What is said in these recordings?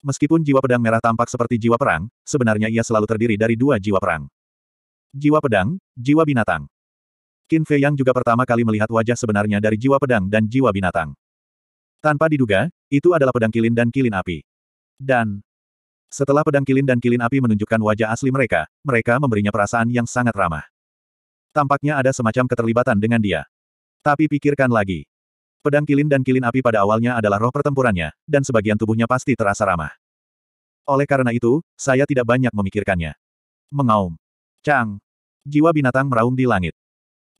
Meskipun jiwa pedang merah tampak seperti jiwa perang, sebenarnya ia selalu terdiri dari dua jiwa perang. Jiwa pedang, jiwa binatang. Qin Fei Yang juga pertama kali melihat wajah sebenarnya dari jiwa pedang dan jiwa binatang. Tanpa diduga, itu adalah pedang kilin dan kilin api. Dan setelah pedang kilin dan kilin api menunjukkan wajah asli mereka, mereka memberinya perasaan yang sangat ramah. Tampaknya ada semacam keterlibatan dengan dia. Tapi pikirkan lagi. Pedang kilin dan kilin api pada awalnya adalah roh pertempurannya, dan sebagian tubuhnya pasti terasa ramah. Oleh karena itu, saya tidak banyak memikirkannya. Mengaum. Chang. Jiwa binatang meraung di langit.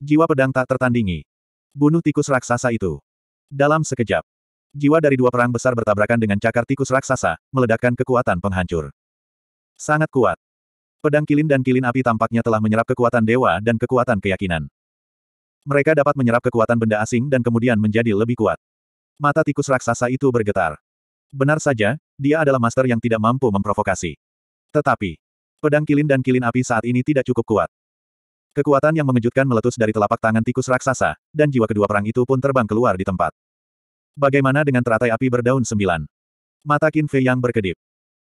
Jiwa pedang tak tertandingi. Bunuh tikus raksasa itu. Dalam sekejap. Jiwa dari dua perang besar bertabrakan dengan cakar tikus raksasa, meledakkan kekuatan penghancur. Sangat kuat. Pedang kilin dan kilin api tampaknya telah menyerap kekuatan dewa dan kekuatan keyakinan. Mereka dapat menyerap kekuatan benda asing dan kemudian menjadi lebih kuat. Mata tikus raksasa itu bergetar. Benar saja, dia adalah master yang tidak mampu memprovokasi. Tetapi, pedang kilin dan kilin api saat ini tidak cukup kuat. Kekuatan yang mengejutkan meletus dari telapak tangan tikus raksasa, dan jiwa kedua perang itu pun terbang keluar di tempat. Bagaimana dengan teratai api berdaun sembilan? Mata Qin Fei yang berkedip.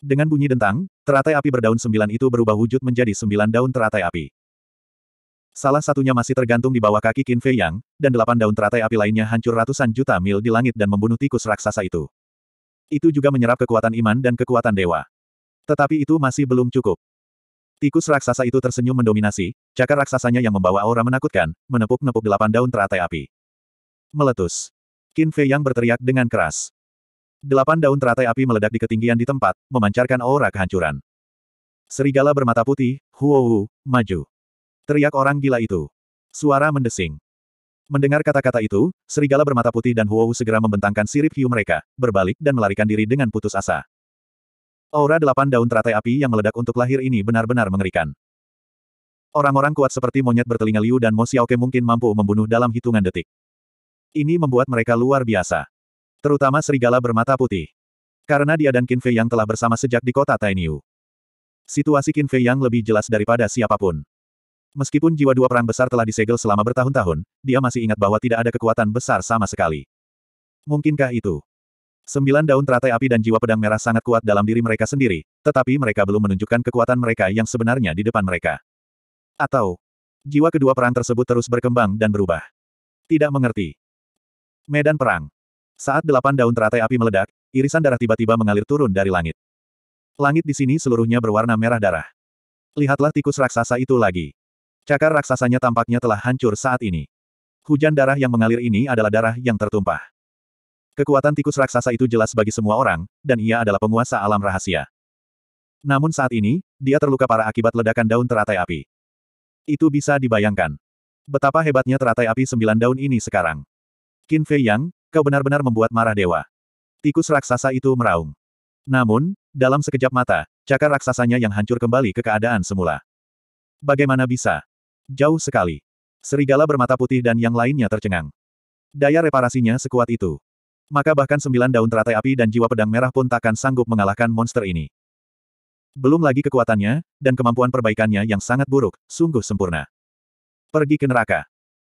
Dengan bunyi dentang, teratai api berdaun sembilan itu berubah wujud menjadi sembilan daun teratai api. Salah satunya masih tergantung di bawah kaki Qin Fei Yang, dan delapan daun teratai api lainnya hancur ratusan juta mil di langit dan membunuh tikus raksasa itu. Itu juga menyerap kekuatan iman dan kekuatan dewa. Tetapi itu masih belum cukup. Tikus raksasa itu tersenyum mendominasi, cakar raksasanya yang membawa aura menakutkan, menepuk-nepuk delapan daun teratai api. Meletus. Qin Fei Yang berteriak dengan keras. Delapan daun teratai api meledak di ketinggian di tempat, memancarkan aura kehancuran. Serigala bermata putih, Huowu, maju. Teriak orang gila itu. Suara mendesing. Mendengar kata-kata itu, serigala bermata putih dan Huowu segera membentangkan sirip hiu mereka, berbalik dan melarikan diri dengan putus asa. Aura delapan daun teratai api yang meledak untuk lahir ini benar-benar mengerikan. Orang-orang kuat seperti monyet bertelinga Liu dan Mo Xiaoke mungkin mampu membunuh dalam hitungan detik. Ini membuat mereka luar biasa. Terutama serigala bermata putih. Karena dia dan Qin Fei yang telah bersama sejak di kota Tainiu. Situasi Qin Fei yang lebih jelas daripada siapapun. Meskipun jiwa dua perang besar telah disegel selama bertahun-tahun, dia masih ingat bahwa tidak ada kekuatan besar sama sekali. Mungkinkah itu? Sembilan daun teratai api dan jiwa pedang merah sangat kuat dalam diri mereka sendiri, tetapi mereka belum menunjukkan kekuatan mereka yang sebenarnya di depan mereka. Atau, jiwa kedua perang tersebut terus berkembang dan berubah. Tidak mengerti. Medan Perang Saat delapan daun teratai api meledak, irisan darah tiba-tiba mengalir turun dari langit. Langit di sini seluruhnya berwarna merah darah. Lihatlah tikus raksasa itu lagi. Cakar raksasanya tampaknya telah hancur saat ini. Hujan darah yang mengalir ini adalah darah yang tertumpah. Kekuatan tikus raksasa itu jelas bagi semua orang, dan ia adalah penguasa alam rahasia. Namun saat ini, dia terluka parah akibat ledakan daun teratai api. Itu bisa dibayangkan. Betapa hebatnya teratai api sembilan daun ini sekarang. Qin Fei Yang, kau benar-benar membuat marah dewa. Tikus raksasa itu meraung. Namun, dalam sekejap mata, cakar raksasanya yang hancur kembali ke keadaan semula. Bagaimana bisa? Jauh sekali. Serigala bermata putih dan yang lainnya tercengang. Daya reparasinya sekuat itu. Maka bahkan sembilan daun teratai api dan jiwa pedang merah pun takkan sanggup mengalahkan monster ini. Belum lagi kekuatannya, dan kemampuan perbaikannya yang sangat buruk, sungguh sempurna. Pergi ke neraka.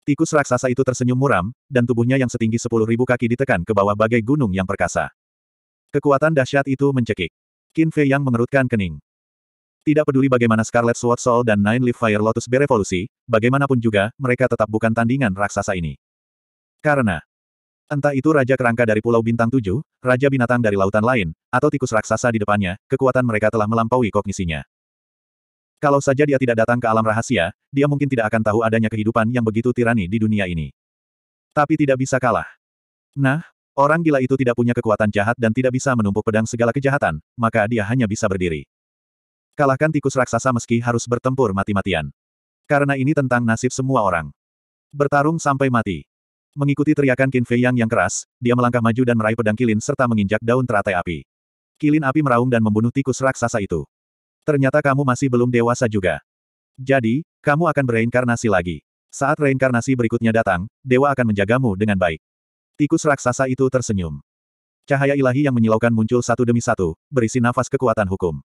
Tikus raksasa itu tersenyum muram, dan tubuhnya yang setinggi sepuluh ribu kaki ditekan ke bawah bagai gunung yang perkasa. Kekuatan dahsyat itu mencekik. Qin Fei yang mengerutkan kening. Tidak peduli bagaimana Scarlet Sword Soul dan Nine Leaf Fire Lotus berevolusi, bagaimanapun juga, mereka tetap bukan tandingan raksasa ini. Karena, entah itu Raja Kerangka dari Pulau Bintang Tujuh, Raja Binatang dari Lautan Lain, atau tikus raksasa di depannya, kekuatan mereka telah melampaui kognisinya. Kalau saja dia tidak datang ke alam rahasia, dia mungkin tidak akan tahu adanya kehidupan yang begitu tirani di dunia ini. Tapi tidak bisa kalah. Nah, orang gila itu tidak punya kekuatan jahat dan tidak bisa menumpuk pedang segala kejahatan, maka dia hanya bisa berdiri. Kalahkan tikus raksasa meski harus bertempur mati-matian. Karena ini tentang nasib semua orang. Bertarung sampai mati. Mengikuti teriakan Qin Fei Yang yang keras, dia melangkah maju dan meraih pedang kilin serta menginjak daun teratai api. Kilin api meraung dan membunuh tikus raksasa itu. Ternyata kamu masih belum dewasa juga. Jadi, kamu akan bereinkarnasi lagi. Saat reinkarnasi berikutnya datang, dewa akan menjagamu dengan baik. Tikus raksasa itu tersenyum. Cahaya ilahi yang menyilaukan muncul satu demi satu, berisi nafas kekuatan hukum.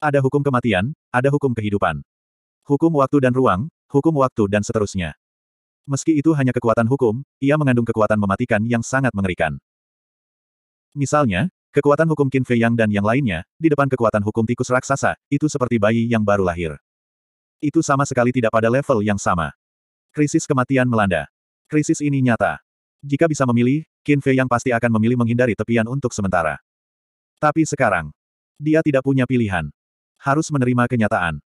Ada hukum kematian, ada hukum kehidupan. Hukum waktu dan ruang, hukum waktu dan seterusnya. Meski itu hanya kekuatan hukum, ia mengandung kekuatan mematikan yang sangat mengerikan. Misalnya, kekuatan hukum Qin Fei Yang dan yang lainnya, di depan kekuatan hukum tikus raksasa, itu seperti bayi yang baru lahir. Itu sama sekali tidak pada level yang sama. Krisis kematian melanda. Krisis ini nyata. Jika bisa memilih, Qin Fei Yang pasti akan memilih menghindari tepian untuk sementara. Tapi sekarang, dia tidak punya pilihan harus menerima kenyataan.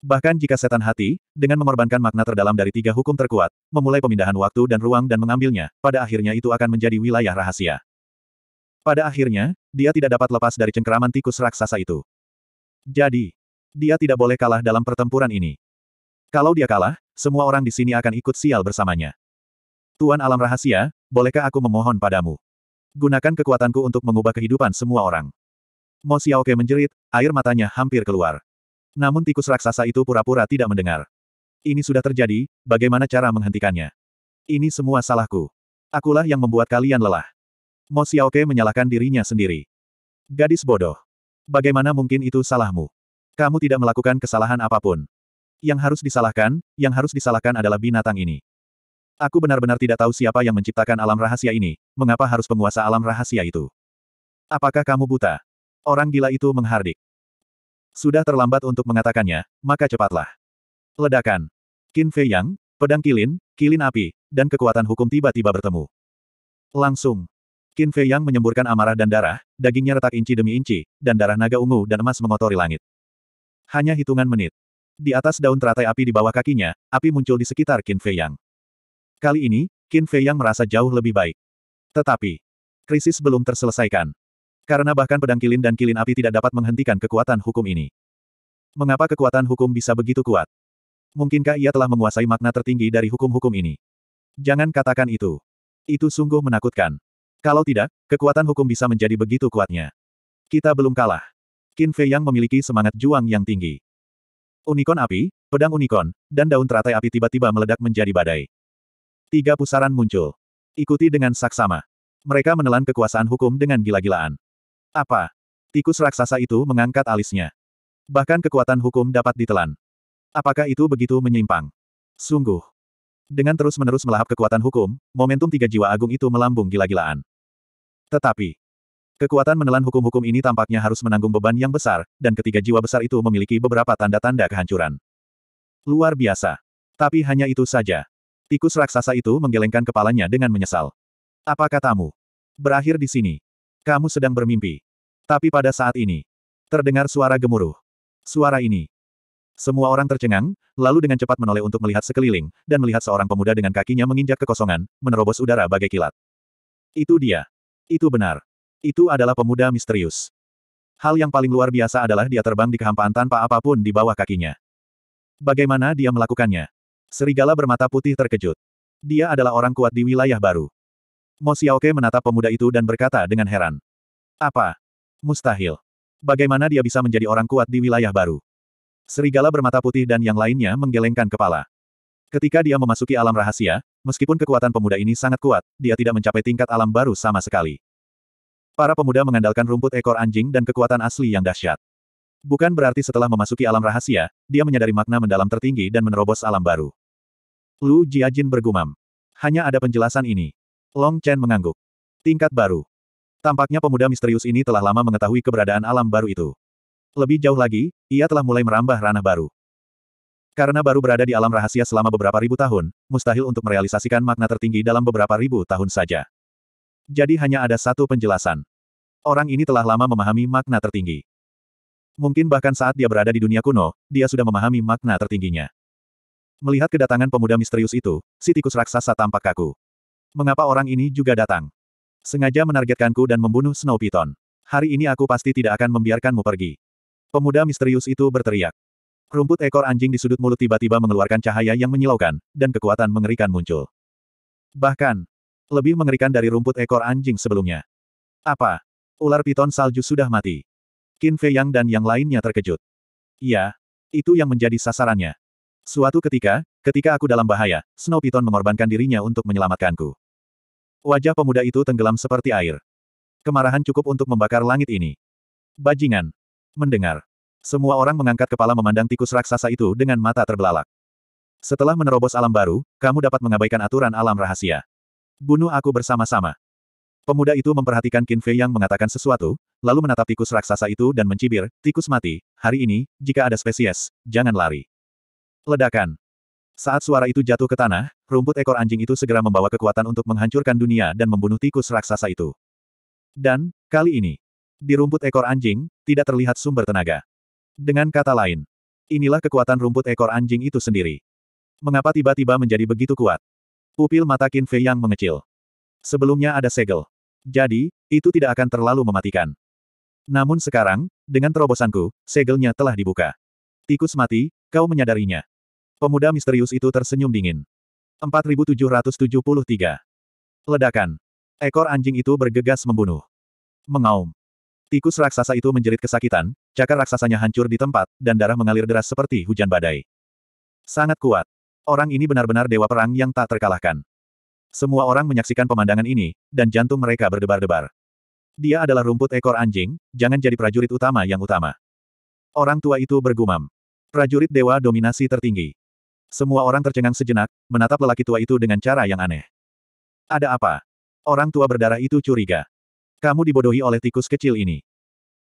Bahkan jika setan hati, dengan mengorbankan makna terdalam dari tiga hukum terkuat, memulai pemindahan waktu dan ruang dan mengambilnya, pada akhirnya itu akan menjadi wilayah rahasia. Pada akhirnya, dia tidak dapat lepas dari cengkeraman tikus raksasa itu. Jadi, dia tidak boleh kalah dalam pertempuran ini. Kalau dia kalah, semua orang di sini akan ikut sial bersamanya. Tuan alam rahasia, bolehkah aku memohon padamu? Gunakan kekuatanku untuk mengubah kehidupan semua orang. Mo Xiaoke menjerit, air matanya hampir keluar. Namun tikus raksasa itu pura-pura tidak mendengar. Ini sudah terjadi, bagaimana cara menghentikannya? Ini semua salahku. Akulah yang membuat kalian lelah. Mo Xiaoke menyalahkan dirinya sendiri. Gadis bodoh. Bagaimana mungkin itu salahmu? Kamu tidak melakukan kesalahan apapun. Yang harus disalahkan, yang harus disalahkan adalah binatang ini. Aku benar-benar tidak tahu siapa yang menciptakan alam rahasia ini, mengapa harus penguasa alam rahasia itu? Apakah kamu buta? Orang gila itu menghardik. Sudah terlambat untuk mengatakannya, maka cepatlah. Ledakan. Qin Fei Yang, pedang kilin, kilin api, dan kekuatan hukum tiba-tiba bertemu. Langsung. Qin Fei Yang menyemburkan amarah dan darah, dagingnya retak inci demi inci, dan darah naga ungu dan emas mengotori langit. Hanya hitungan menit. Di atas daun teratai api di bawah kakinya, api muncul di sekitar Qin Fei Yang. Kali ini, Qin Fei Yang merasa jauh lebih baik. Tetapi, krisis belum terselesaikan. Karena bahkan pedang kilin dan kilin api tidak dapat menghentikan kekuatan hukum ini. Mengapa kekuatan hukum bisa begitu kuat? Mungkinkah ia telah menguasai makna tertinggi dari hukum-hukum ini? Jangan katakan itu. Itu sungguh menakutkan. Kalau tidak, kekuatan hukum bisa menjadi begitu kuatnya. Kita belum kalah. Qin Fei yang memiliki semangat juang yang tinggi. Unikon api, pedang unikon, dan daun teratai api tiba-tiba meledak menjadi badai. Tiga pusaran muncul. Ikuti dengan saksama. Mereka menelan kekuasaan hukum dengan gila-gilaan. Apa? Tikus raksasa itu mengangkat alisnya. Bahkan kekuatan hukum dapat ditelan. Apakah itu begitu menyimpang? Sungguh. Dengan terus-menerus melahap kekuatan hukum, momentum tiga jiwa agung itu melambung gila-gilaan. Tetapi, kekuatan menelan hukum-hukum ini tampaknya harus menanggung beban yang besar, dan ketiga jiwa besar itu memiliki beberapa tanda-tanda kehancuran. Luar biasa. Tapi hanya itu saja. Tikus raksasa itu menggelengkan kepalanya dengan menyesal. Apa katamu? Berakhir di sini. Kamu sedang bermimpi. Tapi pada saat ini, terdengar suara gemuruh. Suara ini. Semua orang tercengang, lalu dengan cepat menoleh untuk melihat sekeliling, dan melihat seorang pemuda dengan kakinya menginjak kekosongan, menerobos udara bagai kilat. Itu dia. Itu benar. Itu adalah pemuda misterius. Hal yang paling luar biasa adalah dia terbang di kehampaan tanpa apapun di bawah kakinya. Bagaimana dia melakukannya? Serigala bermata putih terkejut. Dia adalah orang kuat di wilayah baru. Mo Xiaoke menatap pemuda itu dan berkata dengan heran. Apa? Mustahil. Bagaimana dia bisa menjadi orang kuat di wilayah baru? Serigala bermata putih dan yang lainnya menggelengkan kepala. Ketika dia memasuki alam rahasia, meskipun kekuatan pemuda ini sangat kuat, dia tidak mencapai tingkat alam baru sama sekali. Para pemuda mengandalkan rumput ekor anjing dan kekuatan asli yang dahsyat. Bukan berarti setelah memasuki alam rahasia, dia menyadari makna mendalam tertinggi dan menerobos alam baru. Lu Jiajin bergumam. Hanya ada penjelasan ini. Long Chen mengangguk. Tingkat baru. Tampaknya pemuda misterius ini telah lama mengetahui keberadaan alam baru itu. Lebih jauh lagi, ia telah mulai merambah ranah baru. Karena baru berada di alam rahasia selama beberapa ribu tahun, mustahil untuk merealisasikan makna tertinggi dalam beberapa ribu tahun saja. Jadi hanya ada satu penjelasan. Orang ini telah lama memahami makna tertinggi. Mungkin bahkan saat dia berada di dunia kuno, dia sudah memahami makna tertingginya. Melihat kedatangan pemuda misterius itu, si tikus raksasa tampak kaku. Mengapa orang ini juga datang? Sengaja menargetkanku dan membunuh Snow Python. Hari ini aku pasti tidak akan membiarkanmu pergi. Pemuda misterius itu berteriak. Rumput ekor anjing di sudut mulut tiba-tiba mengeluarkan cahaya yang menyilaukan, dan kekuatan mengerikan muncul. Bahkan, lebih mengerikan dari rumput ekor anjing sebelumnya. Apa? Ular piton salju sudah mati. Qin Fei Yang dan yang lainnya terkejut. Iya, itu yang menjadi sasarannya. Suatu ketika, ketika aku dalam bahaya, Snow Python mengorbankan dirinya untuk menyelamatkanku. Wajah pemuda itu tenggelam seperti air. Kemarahan cukup untuk membakar langit ini. Bajingan. Mendengar. Semua orang mengangkat kepala memandang tikus raksasa itu dengan mata terbelalak. Setelah menerobos alam baru, kamu dapat mengabaikan aturan alam rahasia. Bunuh aku bersama-sama. Pemuda itu memperhatikan Qin Fei yang mengatakan sesuatu, lalu menatap tikus raksasa itu dan mencibir, tikus mati, hari ini, jika ada spesies, jangan lari. Ledakan. Saat suara itu jatuh ke tanah, rumput ekor anjing itu segera membawa kekuatan untuk menghancurkan dunia dan membunuh tikus raksasa itu. Dan, kali ini, di rumput ekor anjing, tidak terlihat sumber tenaga. Dengan kata lain, inilah kekuatan rumput ekor anjing itu sendiri. Mengapa tiba-tiba menjadi begitu kuat? Pupil mata Qin Fei yang mengecil. Sebelumnya ada segel. Jadi, itu tidak akan terlalu mematikan. Namun sekarang, dengan terobosanku, segelnya telah dibuka. Tikus mati, kau menyadarinya. Pemuda misterius itu tersenyum dingin. 4773. Ledakan. Ekor anjing itu bergegas membunuh. Mengaum. Tikus raksasa itu menjerit kesakitan, cakar raksasanya hancur di tempat, dan darah mengalir deras seperti hujan badai. Sangat kuat. Orang ini benar-benar dewa perang yang tak terkalahkan. Semua orang menyaksikan pemandangan ini, dan jantung mereka berdebar-debar. Dia adalah rumput ekor anjing, jangan jadi prajurit utama yang utama. Orang tua itu bergumam. Prajurit dewa dominasi tertinggi. Semua orang tercengang sejenak, menatap lelaki tua itu dengan cara yang aneh. Ada apa? Orang tua berdarah itu curiga. Kamu dibodohi oleh tikus kecil ini.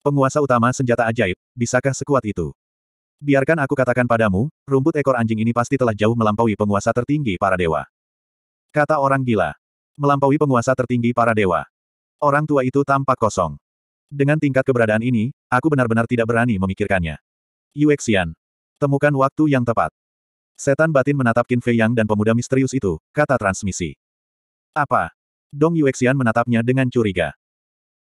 Penguasa utama senjata ajaib, bisakah sekuat itu? Biarkan aku katakan padamu, rumput ekor anjing ini pasti telah jauh melampaui penguasa tertinggi para dewa. Kata orang gila. Melampaui penguasa tertinggi para dewa. Orang tua itu tampak kosong. Dengan tingkat keberadaan ini, aku benar-benar tidak berani memikirkannya. Yuexian, Temukan waktu yang tepat. Setan batin menatap Qin Fei Yang dan pemuda misterius itu, kata transmisi. Apa? Dong Yuexian menatapnya dengan curiga.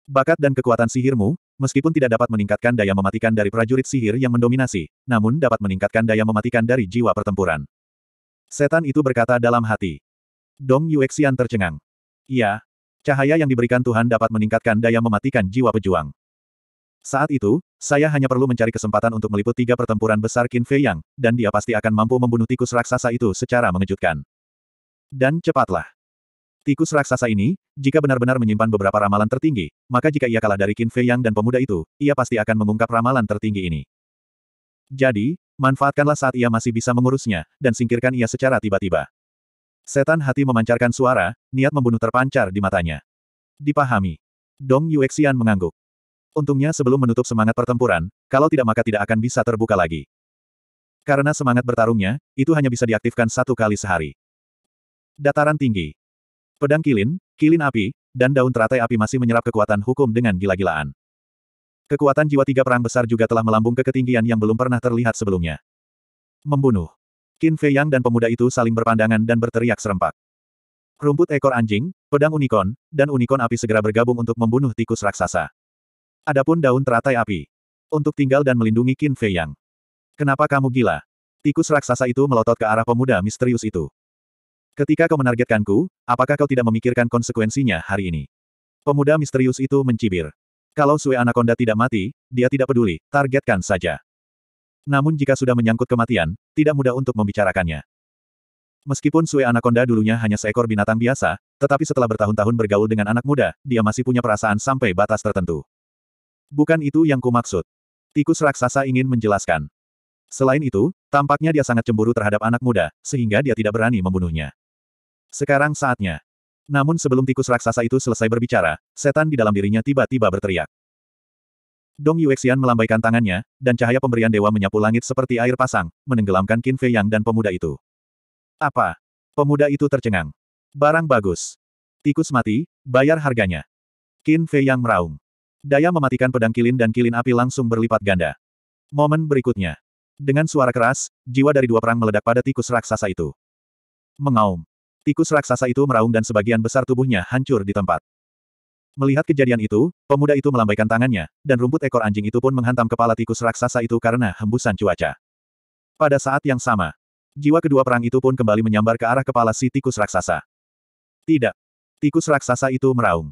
Bakat dan kekuatan sihirmu, meskipun tidak dapat meningkatkan daya mematikan dari prajurit sihir yang mendominasi, namun dapat meningkatkan daya mematikan dari jiwa pertempuran. Setan itu berkata dalam hati. Dong Yuexian tercengang. Iya, cahaya yang diberikan Tuhan dapat meningkatkan daya mematikan jiwa pejuang. Saat itu, saya hanya perlu mencari kesempatan untuk meliput tiga pertempuran besar Qin Fei Yang, dan dia pasti akan mampu membunuh tikus raksasa itu secara mengejutkan. Dan cepatlah. Tikus raksasa ini, jika benar-benar menyimpan beberapa ramalan tertinggi, maka jika ia kalah dari Qin Fei Yang dan pemuda itu, ia pasti akan mengungkap ramalan tertinggi ini. Jadi, manfaatkanlah saat ia masih bisa mengurusnya, dan singkirkan ia secara tiba-tiba. Setan hati memancarkan suara, niat membunuh terpancar di matanya. Dipahami. Dong Yuexian mengangguk. Untungnya sebelum menutup semangat pertempuran, kalau tidak maka tidak akan bisa terbuka lagi. Karena semangat bertarungnya, itu hanya bisa diaktifkan satu kali sehari. Dataran tinggi. Pedang kilin, kilin api, dan daun teratai api masih menyerap kekuatan hukum dengan gila-gilaan. Kekuatan jiwa tiga perang besar juga telah melambung ke ketinggian yang belum pernah terlihat sebelumnya. Membunuh. Qin Fei Yang dan pemuda itu saling berpandangan dan berteriak serempak. Rumput ekor anjing, pedang unicorn, dan unicorn api segera bergabung untuk membunuh tikus raksasa. Adapun daun teratai api. Untuk tinggal dan melindungi Qin Fei Yang. Kenapa kamu gila? Tikus raksasa itu melotot ke arah pemuda misterius itu. Ketika kau menargetkanku, apakah kau tidak memikirkan konsekuensinya hari ini? Pemuda misterius itu mencibir. Kalau Sue Anaconda tidak mati, dia tidak peduli, targetkan saja. Namun jika sudah menyangkut kematian, tidak mudah untuk membicarakannya. Meskipun Sue Anaconda dulunya hanya seekor binatang biasa, tetapi setelah bertahun-tahun bergaul dengan anak muda, dia masih punya perasaan sampai batas tertentu. Bukan itu yang kumaksud. Tikus raksasa ingin menjelaskan. Selain itu, tampaknya dia sangat cemburu terhadap anak muda, sehingga dia tidak berani membunuhnya. Sekarang saatnya. Namun sebelum tikus raksasa itu selesai berbicara, setan di dalam dirinya tiba-tiba berteriak. Dong Yuexian melambaikan tangannya, dan cahaya pemberian dewa menyapu langit seperti air pasang, menenggelamkan Qin Fei Yang dan pemuda itu. Apa? Pemuda itu tercengang. Barang bagus. Tikus mati, bayar harganya. Qin Fei Yang meraung. Daya mematikan pedang kilin dan kilin api langsung berlipat ganda. Momen berikutnya. Dengan suara keras, jiwa dari dua perang meledak pada tikus raksasa itu. Mengaum. Tikus raksasa itu meraung dan sebagian besar tubuhnya hancur di tempat. Melihat kejadian itu, pemuda itu melambaikan tangannya, dan rumput ekor anjing itu pun menghantam kepala tikus raksasa itu karena hembusan cuaca. Pada saat yang sama, jiwa kedua perang itu pun kembali menyambar ke arah kepala si tikus raksasa. Tidak. Tikus raksasa itu meraung.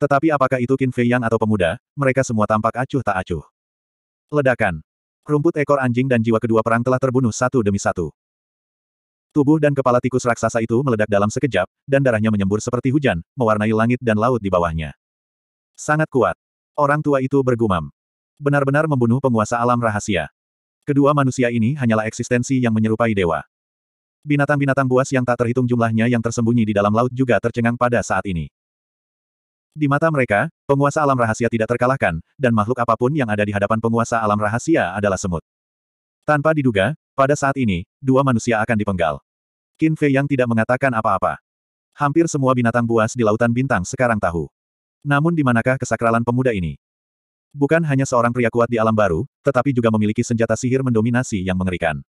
Tetapi apakah itu Qin Fei Yang atau pemuda, mereka semua tampak acuh tak acuh. Ledakan. Rumput ekor anjing dan jiwa kedua perang telah terbunuh satu demi satu. Tubuh dan kepala tikus raksasa itu meledak dalam sekejap, dan darahnya menyembur seperti hujan, mewarnai langit dan laut di bawahnya. Sangat kuat. Orang tua itu bergumam. Benar-benar membunuh penguasa alam rahasia. Kedua manusia ini hanyalah eksistensi yang menyerupai dewa. Binatang-binatang buas yang tak terhitung jumlahnya yang tersembunyi di dalam laut juga tercengang pada saat ini. Di mata mereka, penguasa alam rahasia tidak terkalahkan, dan makhluk apapun yang ada di hadapan penguasa alam rahasia adalah semut. Tanpa diduga, pada saat ini, dua manusia akan dipenggal. Qin Fei yang tidak mengatakan apa-apa. Hampir semua binatang buas di Lautan Bintang sekarang tahu. Namun di manakah kesakralan pemuda ini? Bukan hanya seorang pria kuat di alam baru, tetapi juga memiliki senjata sihir mendominasi yang mengerikan.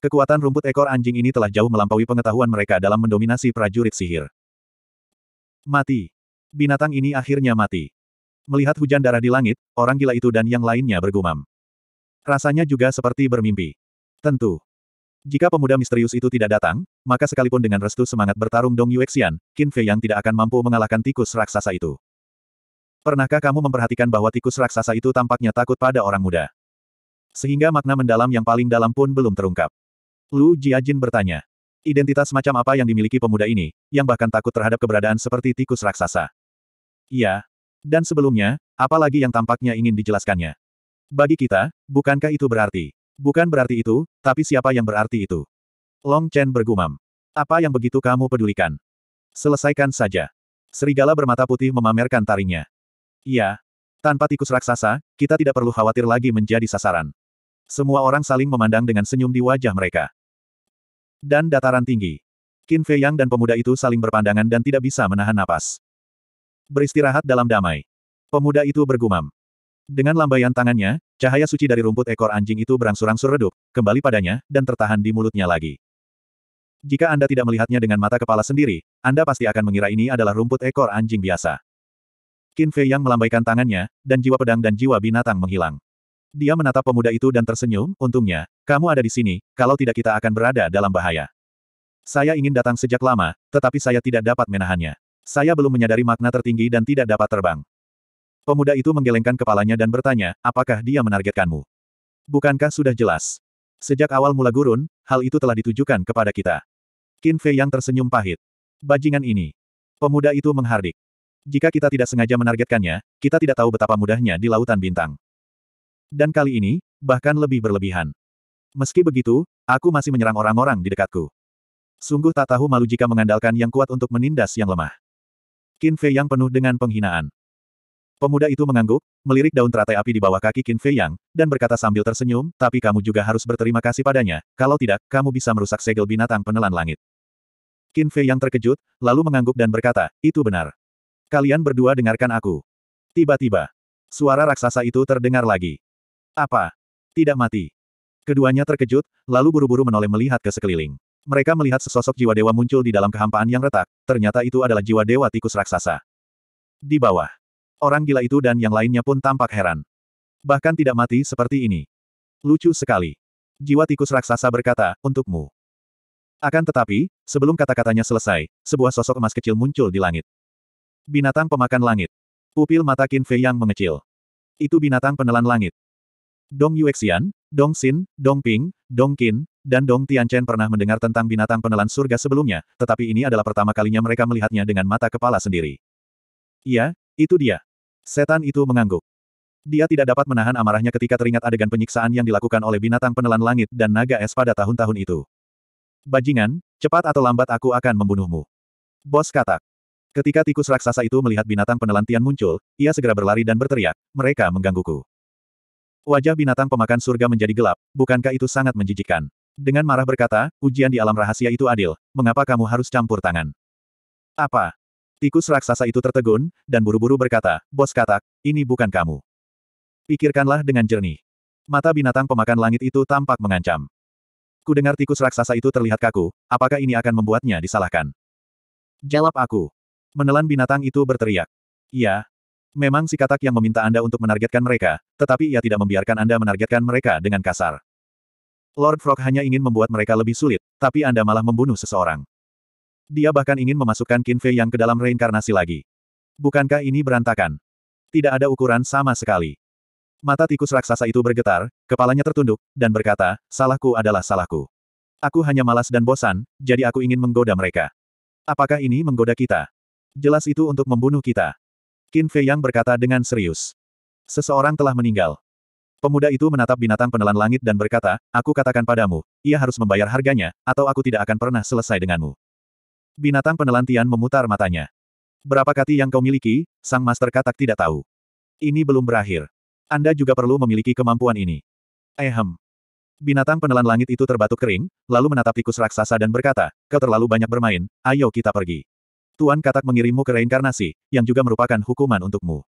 Kekuatan rumput ekor anjing ini telah jauh melampaui pengetahuan mereka dalam mendominasi prajurit sihir. Mati. Binatang ini akhirnya mati. Melihat hujan darah di langit, orang gila itu dan yang lainnya bergumam. Rasanya juga seperti bermimpi. Tentu. Jika pemuda misterius itu tidak datang, maka sekalipun dengan restu semangat bertarung Dong Yuexian, Qin Fei yang tidak akan mampu mengalahkan tikus raksasa itu. Pernahkah kamu memperhatikan bahwa tikus raksasa itu tampaknya takut pada orang muda? Sehingga makna mendalam yang paling dalam pun belum terungkap. Lu Jiajin bertanya. Identitas macam apa yang dimiliki pemuda ini, yang bahkan takut terhadap keberadaan seperti tikus raksasa? Iya. Dan sebelumnya, apalagi yang tampaknya ingin dijelaskannya. Bagi kita, bukankah itu berarti? Bukan berarti itu, tapi siapa yang berarti itu? Long Chen bergumam. Apa yang begitu kamu pedulikan? Selesaikan saja. Serigala bermata putih memamerkan taringnya. Iya. Tanpa tikus raksasa, kita tidak perlu khawatir lagi menjadi sasaran. Semua orang saling memandang dengan senyum di wajah mereka. Dan dataran tinggi. Qin Fei Yang dan pemuda itu saling berpandangan dan tidak bisa menahan napas beristirahat dalam damai. Pemuda itu bergumam. Dengan lambaian tangannya, cahaya suci dari rumput ekor anjing itu berangsur-angsur redup, kembali padanya, dan tertahan di mulutnya lagi. Jika Anda tidak melihatnya dengan mata kepala sendiri, Anda pasti akan mengira ini adalah rumput ekor anjing biasa. Qin Fei yang melambaikan tangannya, dan jiwa pedang dan jiwa binatang menghilang. Dia menatap pemuda itu dan tersenyum, untungnya, kamu ada di sini, kalau tidak kita akan berada dalam bahaya. Saya ingin datang sejak lama, tetapi saya tidak dapat menahannya. Saya belum menyadari makna tertinggi dan tidak dapat terbang. Pemuda itu menggelengkan kepalanya dan bertanya, apakah dia menargetkanmu? Bukankah sudah jelas? Sejak awal mula gurun, hal itu telah ditujukan kepada kita. Qin Fei yang tersenyum pahit. Bajingan ini. Pemuda itu menghardik. Jika kita tidak sengaja menargetkannya, kita tidak tahu betapa mudahnya di lautan bintang. Dan kali ini, bahkan lebih berlebihan. Meski begitu, aku masih menyerang orang-orang di dekatku. Sungguh tak tahu malu jika mengandalkan yang kuat untuk menindas yang lemah. Qin Fei Yang penuh dengan penghinaan. Pemuda itu mengangguk, melirik daun teratai api di bawah kaki Qin Fei Yang, dan berkata sambil tersenyum, tapi kamu juga harus berterima kasih padanya, kalau tidak, kamu bisa merusak segel binatang penelan langit. Qin Fei Yang terkejut, lalu mengangguk dan berkata, itu benar. Kalian berdua dengarkan aku. Tiba-tiba, suara raksasa itu terdengar lagi. Apa? Tidak mati. Keduanya terkejut, lalu buru-buru menoleh melihat ke sekeliling. Mereka melihat sesosok jiwa dewa muncul di dalam kehampaan yang retak, ternyata itu adalah jiwa dewa tikus raksasa. Di bawah. Orang gila itu dan yang lainnya pun tampak heran. Bahkan tidak mati seperti ini. Lucu sekali. Jiwa tikus raksasa berkata, untukmu. Akan tetapi, sebelum kata-katanya selesai, sebuah sosok emas kecil muncul di langit. Binatang pemakan langit. Pupil mata Qin Fei yang mengecil. Itu binatang penelan langit. Dong Yuexian, Dong Xin, Dong Ping, Dong Qin, dan Dong Tianchen pernah mendengar tentang binatang penelan surga sebelumnya, tetapi ini adalah pertama kalinya mereka melihatnya dengan mata kepala sendiri. Iya, itu dia. Setan itu mengangguk. Dia tidak dapat menahan amarahnya ketika teringat adegan penyiksaan yang dilakukan oleh binatang penelan langit dan naga es pada tahun-tahun itu. Bajingan, cepat atau lambat aku akan membunuhmu. Bos katak. Ketika tikus raksasa itu melihat binatang penelan Tian muncul, ia segera berlari dan berteriak, mereka menggangguku. Wajah binatang pemakan surga menjadi gelap, bukankah itu sangat menjijikkan? Dengan marah berkata, ujian di alam rahasia itu adil, mengapa kamu harus campur tangan? Apa? Tikus raksasa itu tertegun, dan buru-buru berkata, Bos katak, ini bukan kamu. Pikirkanlah dengan jernih. Mata binatang pemakan langit itu tampak mengancam. Ku dengar tikus raksasa itu terlihat kaku, apakah ini akan membuatnya disalahkan? Jawab aku. Menelan binatang itu berteriak. Ya. Memang si katak yang meminta Anda untuk menargetkan mereka, tetapi ia tidak membiarkan Anda menargetkan mereka dengan kasar. Lord Frog hanya ingin membuat mereka lebih sulit, tapi Anda malah membunuh seseorang. Dia bahkan ingin memasukkan Qin Fei yang ke dalam reinkarnasi lagi. Bukankah ini berantakan? Tidak ada ukuran sama sekali. Mata tikus raksasa itu bergetar, kepalanya tertunduk, dan berkata, salahku adalah salahku. Aku hanya malas dan bosan, jadi aku ingin menggoda mereka. Apakah ini menggoda kita? Jelas itu untuk membunuh kita. Qin Fei Yang berkata dengan serius. Seseorang telah meninggal. Pemuda itu menatap binatang penelan langit dan berkata, aku katakan padamu, ia harus membayar harganya, atau aku tidak akan pernah selesai denganmu. Binatang penelan Tian memutar matanya. Berapa kati yang kau miliki, sang master katak tidak tahu. Ini belum berakhir. Anda juga perlu memiliki kemampuan ini. Ehem. Binatang penelan langit itu terbatuk kering, lalu menatap tikus raksasa dan berkata, kau terlalu banyak bermain, ayo kita pergi. Tuan katak mengirimmu ke reinkarnasi, yang juga merupakan hukuman untukmu.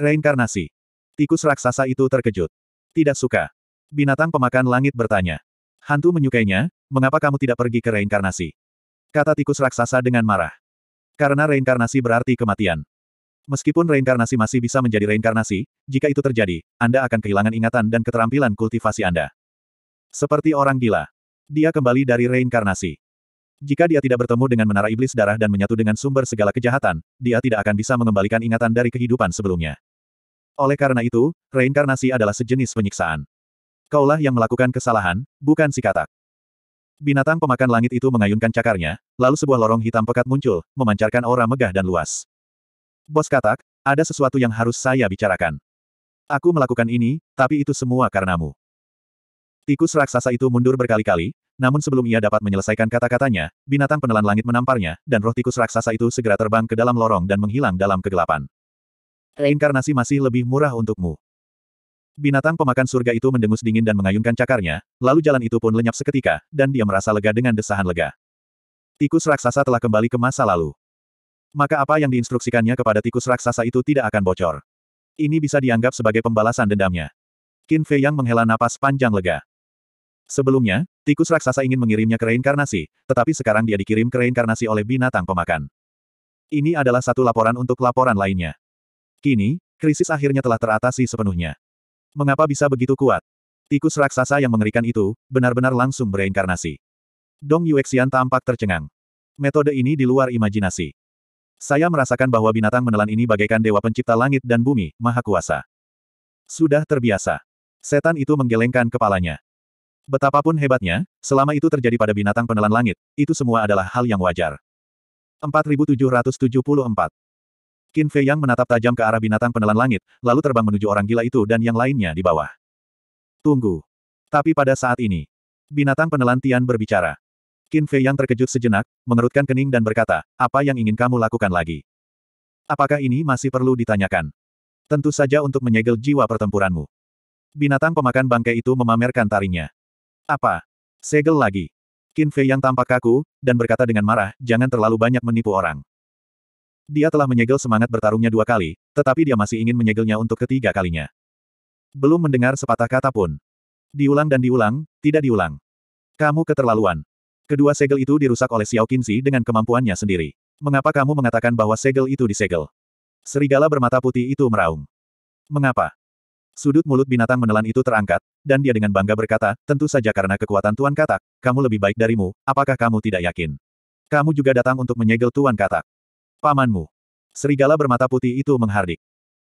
Reinkarnasi. Tikus raksasa itu terkejut. Tidak suka. Binatang pemakan langit bertanya. Hantu menyukainya, mengapa kamu tidak pergi ke reinkarnasi? Kata tikus raksasa dengan marah. Karena reinkarnasi berarti kematian. Meskipun reinkarnasi masih bisa menjadi reinkarnasi, jika itu terjadi, Anda akan kehilangan ingatan dan keterampilan kultivasi Anda. Seperti orang gila. Dia kembali dari reinkarnasi. Jika dia tidak bertemu dengan menara iblis darah dan menyatu dengan sumber segala kejahatan, dia tidak akan bisa mengembalikan ingatan dari kehidupan sebelumnya. Oleh karena itu, reinkarnasi adalah sejenis penyiksaan. Kaulah yang melakukan kesalahan, bukan si katak. Binatang pemakan langit itu mengayunkan cakarnya, lalu sebuah lorong hitam pekat muncul, memancarkan aura megah dan luas. Bos katak, ada sesuatu yang harus saya bicarakan. Aku melakukan ini, tapi itu semua karenamu. Tikus raksasa itu mundur berkali-kali, namun sebelum ia dapat menyelesaikan kata-katanya, binatang penelan langit menamparnya, dan roh tikus raksasa itu segera terbang ke dalam lorong dan menghilang dalam kegelapan. Reinkarnasi masih lebih murah untukmu. Binatang pemakan surga itu mendengus dingin dan mengayunkan cakarnya, lalu jalan itu pun lenyap seketika, dan dia merasa lega dengan desahan lega. Tikus raksasa telah kembali ke masa lalu. Maka apa yang diinstruksikannya kepada tikus raksasa itu tidak akan bocor. Ini bisa dianggap sebagai pembalasan dendamnya. Qin Fei Yang menghela napas panjang lega. Sebelumnya, tikus raksasa ingin mengirimnya ke reinkarnasi, tetapi sekarang dia dikirim ke reinkarnasi oleh binatang pemakan. Ini adalah satu laporan untuk laporan lainnya. Kini, krisis akhirnya telah teratasi sepenuhnya. Mengapa bisa begitu kuat? Tikus raksasa yang mengerikan itu, benar-benar langsung bereinkarnasi. Dong Yuexian tampak tercengang. Metode ini di luar imajinasi. Saya merasakan bahwa binatang menelan ini bagaikan dewa pencipta langit dan bumi, maha kuasa. Sudah terbiasa. Setan itu menggelengkan kepalanya. Betapapun hebatnya, selama itu terjadi pada binatang penelan langit, itu semua adalah hal yang wajar. 4774 Qin Fei Yang menatap tajam ke arah binatang penelan langit, lalu terbang menuju orang gila itu dan yang lainnya di bawah. Tunggu. Tapi pada saat ini, binatang penelan Tian berbicara. Qin Fei Yang terkejut sejenak, mengerutkan kening dan berkata, apa yang ingin kamu lakukan lagi? Apakah ini masih perlu ditanyakan? Tentu saja untuk menyegel jiwa pertempuranmu. Binatang pemakan bangkai itu memamerkan taringnya. Apa? Segel lagi. Qin Fei Yang tampak kaku, dan berkata dengan marah, jangan terlalu banyak menipu orang. Dia telah menyegel semangat bertarungnya dua kali, tetapi dia masih ingin menyegelnya untuk ketiga kalinya. Belum mendengar sepatah kata pun. Diulang dan diulang, tidak diulang. Kamu keterlaluan. Kedua segel itu dirusak oleh Xiao Qinzi dengan kemampuannya sendiri. Mengapa kamu mengatakan bahwa segel itu disegel? Serigala bermata putih itu meraung. Mengapa? Sudut mulut binatang menelan itu terangkat, dan dia dengan bangga berkata, tentu saja karena kekuatan Tuan Katak, kamu lebih baik darimu, apakah kamu tidak yakin? Kamu juga datang untuk menyegel Tuan Katak. Pamanmu. Serigala bermata putih itu menghardik.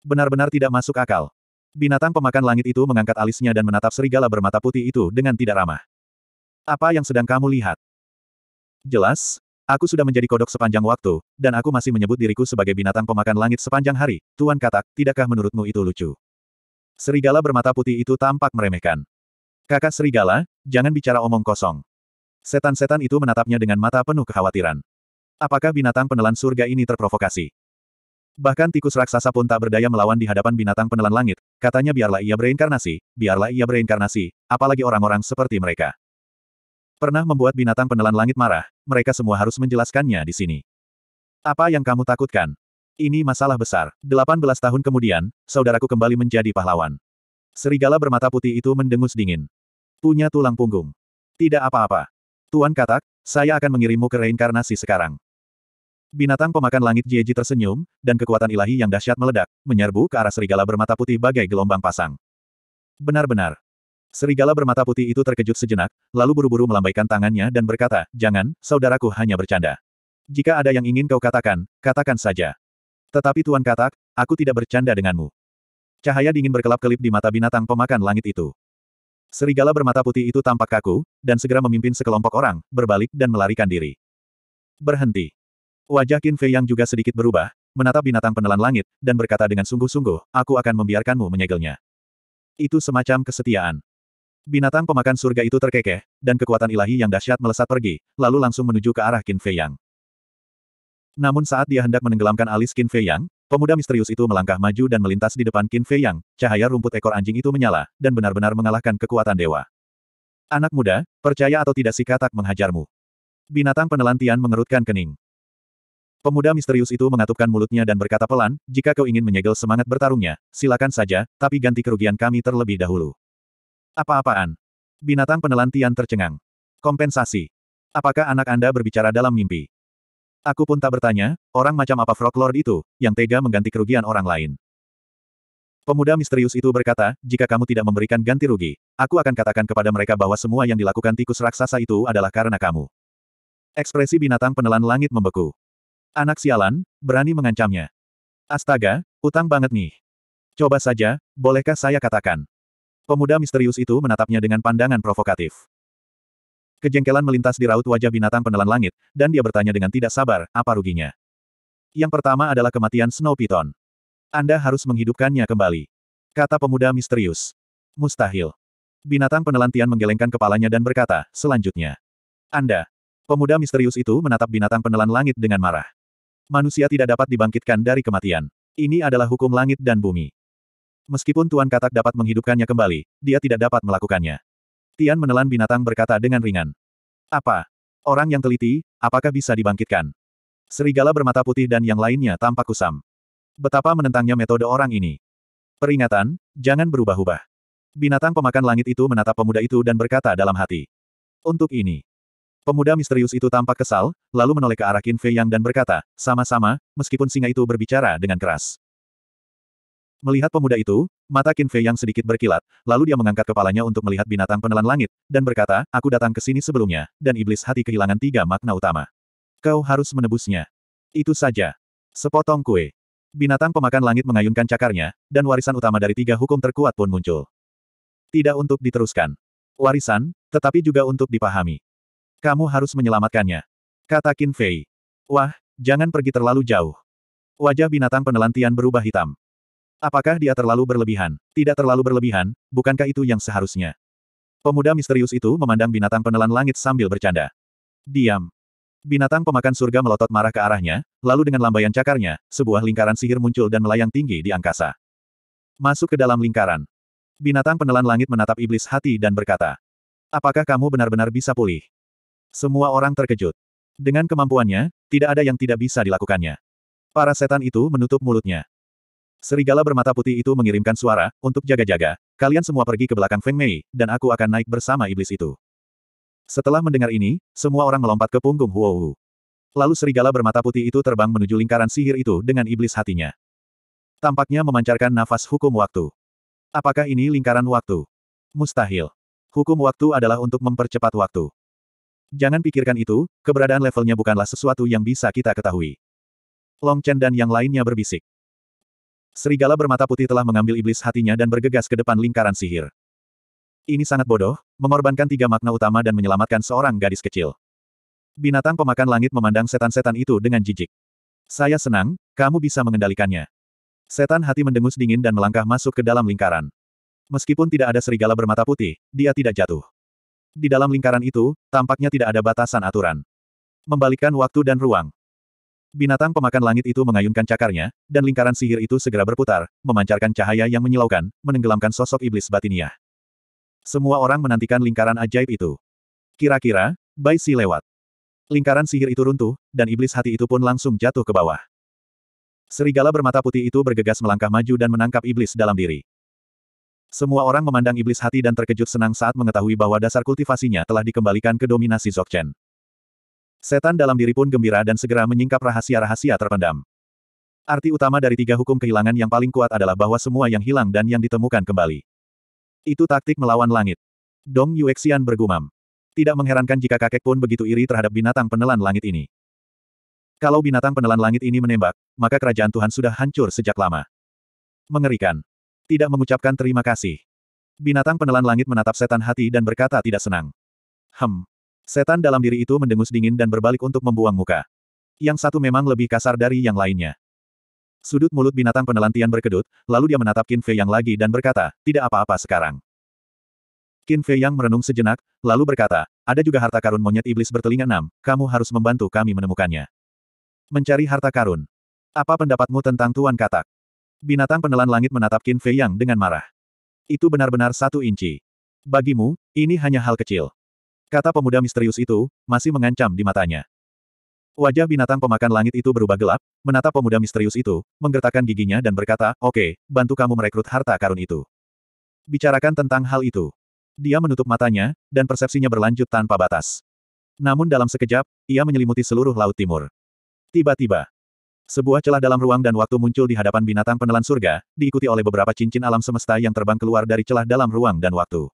Benar-benar tidak masuk akal. Binatang pemakan langit itu mengangkat alisnya dan menatap serigala bermata putih itu dengan tidak ramah. Apa yang sedang kamu lihat? Jelas, aku sudah menjadi kodok sepanjang waktu, dan aku masih menyebut diriku sebagai binatang pemakan langit sepanjang hari. Tuan katak, tidakkah menurutmu itu lucu? Serigala bermata putih itu tampak meremehkan. Kakak serigala, jangan bicara omong kosong. Setan-setan itu menatapnya dengan mata penuh kekhawatiran. Apakah binatang penelan surga ini terprovokasi? Bahkan tikus raksasa pun tak berdaya melawan di hadapan binatang penelan langit, katanya biarlah ia bereinkarnasi, biarlah ia bereinkarnasi, apalagi orang-orang seperti mereka. Pernah membuat binatang penelan langit marah, mereka semua harus menjelaskannya di sini. Apa yang kamu takutkan? Ini masalah besar. 18 tahun kemudian, saudaraku kembali menjadi pahlawan. Serigala bermata putih itu mendengus dingin. Punya tulang punggung. Tidak apa-apa. Tuan katak, saya akan mengirimmu ke reinkarnasi sekarang. Binatang pemakan langit Jieji tersenyum, dan kekuatan ilahi yang dahsyat meledak, menyerbu ke arah serigala bermata putih bagai gelombang pasang. Benar-benar. Serigala bermata putih itu terkejut sejenak, lalu buru-buru melambaikan tangannya dan berkata, Jangan, saudaraku hanya bercanda. Jika ada yang ingin kau katakan, katakan saja. Tetapi Tuan Katak, aku tidak bercanda denganmu. Cahaya dingin berkelap-kelip di mata binatang pemakan langit itu. Serigala bermata putih itu tampak kaku, dan segera memimpin sekelompok orang, berbalik dan melarikan diri. Berhenti. Wajah Qin Fei yang juga sedikit berubah, menatap binatang penelan langit, dan berkata dengan sungguh-sungguh, aku akan membiarkanmu menyegelnya. Itu semacam kesetiaan. Binatang pemakan surga itu terkekeh, dan kekuatan ilahi yang dahsyat melesat pergi, lalu langsung menuju ke arah Qin Fei Yang. Namun saat dia hendak menenggelamkan alis Qin Fei Yang, pemuda misterius itu melangkah maju dan melintas di depan Qin Fei Yang, cahaya rumput ekor anjing itu menyala, dan benar-benar mengalahkan kekuatan dewa. Anak muda, percaya atau tidak si katak menghajarmu. Binatang penelantian mengerutkan kening. Pemuda misterius itu mengatupkan mulutnya dan berkata pelan, jika kau ingin menyegel semangat bertarungnya, silakan saja, tapi ganti kerugian kami terlebih dahulu. Apa-apaan? Binatang penelantian tercengang. Kompensasi. Apakah anak Anda berbicara dalam mimpi? Aku pun tak bertanya, orang macam apa Frog Lord itu, yang tega mengganti kerugian orang lain. Pemuda misterius itu berkata, jika kamu tidak memberikan ganti rugi, aku akan katakan kepada mereka bahwa semua yang dilakukan tikus raksasa itu adalah karena kamu. Ekspresi binatang penelan langit membeku. Anak sialan, berani mengancamnya. Astaga, utang banget nih. Coba saja, bolehkah saya katakan. Pemuda misterius itu menatapnya dengan pandangan provokatif. Kejengkelan melintas di raut wajah binatang penelan langit, dan dia bertanya dengan tidak sabar, apa ruginya? Yang pertama adalah kematian Snow Python. Anda harus menghidupkannya kembali. Kata pemuda misterius. Mustahil. Binatang penelantian menggelengkan kepalanya dan berkata, selanjutnya. Anda. Pemuda misterius itu menatap binatang penelan langit dengan marah manusia tidak dapat dibangkitkan dari kematian. Ini adalah hukum langit dan bumi. Meskipun Tuan Katak dapat menghidupkannya kembali, dia tidak dapat melakukannya. Tian menelan binatang berkata dengan ringan. Apa? Orang yang teliti, apakah bisa dibangkitkan? Serigala bermata putih dan yang lainnya tampak kusam. Betapa menentangnya metode orang ini. Peringatan, jangan berubah-ubah. Binatang pemakan langit itu menatap pemuda itu dan berkata dalam hati. Untuk ini, Pemuda misterius itu tampak kesal, lalu menoleh ke arah Qin Fei Yang dan berkata, sama-sama, meskipun singa itu berbicara dengan keras. Melihat pemuda itu, mata Qin Fei Yang sedikit berkilat, lalu dia mengangkat kepalanya untuk melihat binatang penelan langit, dan berkata, aku datang ke sini sebelumnya, dan iblis hati kehilangan tiga makna utama. Kau harus menebusnya. Itu saja. Sepotong kue. Binatang pemakan langit mengayunkan cakarnya, dan warisan utama dari tiga hukum terkuat pun muncul. Tidak untuk diteruskan. Warisan, tetapi juga untuk dipahami. Kamu harus menyelamatkannya. Kata Qin Fei. Wah, jangan pergi terlalu jauh. Wajah binatang penelantian berubah hitam. Apakah dia terlalu berlebihan? Tidak terlalu berlebihan, bukankah itu yang seharusnya? Pemuda misterius itu memandang binatang penelan langit sambil bercanda. Diam. Binatang pemakan surga melotot marah ke arahnya, lalu dengan lambaian cakarnya, sebuah lingkaran sihir muncul dan melayang tinggi di angkasa. Masuk ke dalam lingkaran. Binatang penelan langit menatap iblis hati dan berkata, Apakah kamu benar-benar bisa pulih? Semua orang terkejut. Dengan kemampuannya, tidak ada yang tidak bisa dilakukannya. Para setan itu menutup mulutnya. Serigala bermata putih itu mengirimkan suara, untuk jaga-jaga, kalian semua pergi ke belakang Feng Mei, dan aku akan naik bersama iblis itu. Setelah mendengar ini, semua orang melompat ke punggung Huo Wu. Lalu serigala bermata putih itu terbang menuju lingkaran sihir itu dengan iblis hatinya. Tampaknya memancarkan nafas hukum waktu. Apakah ini lingkaran waktu? Mustahil. Hukum waktu adalah untuk mempercepat waktu. Jangan pikirkan itu, keberadaan levelnya bukanlah sesuatu yang bisa kita ketahui. Long Chen dan yang lainnya berbisik. Serigala bermata putih telah mengambil iblis hatinya dan bergegas ke depan lingkaran sihir. Ini sangat bodoh, mengorbankan tiga makna utama dan menyelamatkan seorang gadis kecil. Binatang pemakan langit memandang setan-setan itu dengan jijik. Saya senang, kamu bisa mengendalikannya. Setan hati mendengus dingin dan melangkah masuk ke dalam lingkaran. Meskipun tidak ada serigala bermata putih, dia tidak jatuh. Di dalam lingkaran itu, tampaknya tidak ada batasan aturan. membalikan waktu dan ruang. Binatang pemakan langit itu mengayunkan cakarnya, dan lingkaran sihir itu segera berputar, memancarkan cahaya yang menyilaukan, menenggelamkan sosok iblis batiniah. Semua orang menantikan lingkaran ajaib itu. Kira-kira, Bai Si lewat. Lingkaran sihir itu runtuh, dan iblis hati itu pun langsung jatuh ke bawah. Serigala bermata putih itu bergegas melangkah maju dan menangkap iblis dalam diri. Semua orang memandang iblis hati dan terkejut senang saat mengetahui bahwa dasar kultivasinya telah dikembalikan ke dominasi Zokchen. Setan dalam diri pun gembira dan segera menyingkap rahasia-rahasia terpendam. Arti utama dari tiga hukum kehilangan yang paling kuat adalah bahwa semua yang hilang dan yang ditemukan kembali. Itu taktik melawan langit. Dong Yuexian bergumam. Tidak mengherankan jika kakek pun begitu iri terhadap binatang penelan langit ini. Kalau binatang penelan langit ini menembak, maka kerajaan Tuhan sudah hancur sejak lama. Mengerikan. Tidak mengucapkan terima kasih. Binatang penelan langit menatap setan hati dan berkata tidak senang. Hem. Setan dalam diri itu mendengus dingin dan berbalik untuk membuang muka. Yang satu memang lebih kasar dari yang lainnya. Sudut mulut binatang penelantian berkedut, lalu dia menatap Qin Fei yang lagi dan berkata, tidak apa-apa sekarang. Qin Fei yang merenung sejenak, lalu berkata, ada juga harta karun monyet iblis bertelinga enam, kamu harus membantu kami menemukannya. Mencari harta karun. Apa pendapatmu tentang Tuan Katak? Binatang penelan langit menatap Qin Fei Yang dengan marah. Itu benar-benar satu inci. Bagimu, ini hanya hal kecil. Kata pemuda misterius itu, masih mengancam di matanya. Wajah binatang pemakan langit itu berubah gelap, menatap pemuda misterius itu, menggertakkan giginya dan berkata, Oke, bantu kamu merekrut harta karun itu. Bicarakan tentang hal itu. Dia menutup matanya, dan persepsinya berlanjut tanpa batas. Namun dalam sekejap, ia menyelimuti seluruh Laut Timur. Tiba-tiba, sebuah celah dalam ruang dan waktu muncul di hadapan binatang penelan surga, diikuti oleh beberapa cincin alam semesta yang terbang keluar dari celah dalam ruang dan waktu.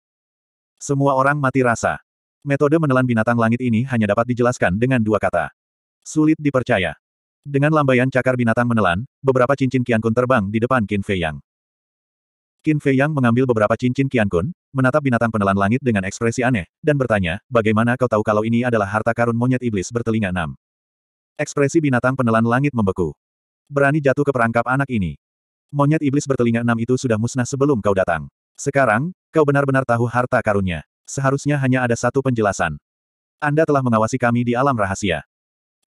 Semua orang mati rasa. Metode menelan binatang langit ini hanya dapat dijelaskan dengan dua kata. Sulit dipercaya. Dengan lambaian cakar binatang menelan, beberapa cincin Qiankun terbang di depan Qin Fei Yang. Qin Fei Yang mengambil beberapa cincin Qiankun, menatap binatang penelan langit dengan ekspresi aneh, dan bertanya, bagaimana kau tahu kalau ini adalah harta karun monyet iblis bertelinga enam? Ekspresi binatang penelan langit membeku. Berani jatuh ke perangkap anak ini. Monyet iblis bertelinga enam itu sudah musnah sebelum kau datang. Sekarang, kau benar-benar tahu harta karunnya. Seharusnya hanya ada satu penjelasan. Anda telah mengawasi kami di alam rahasia.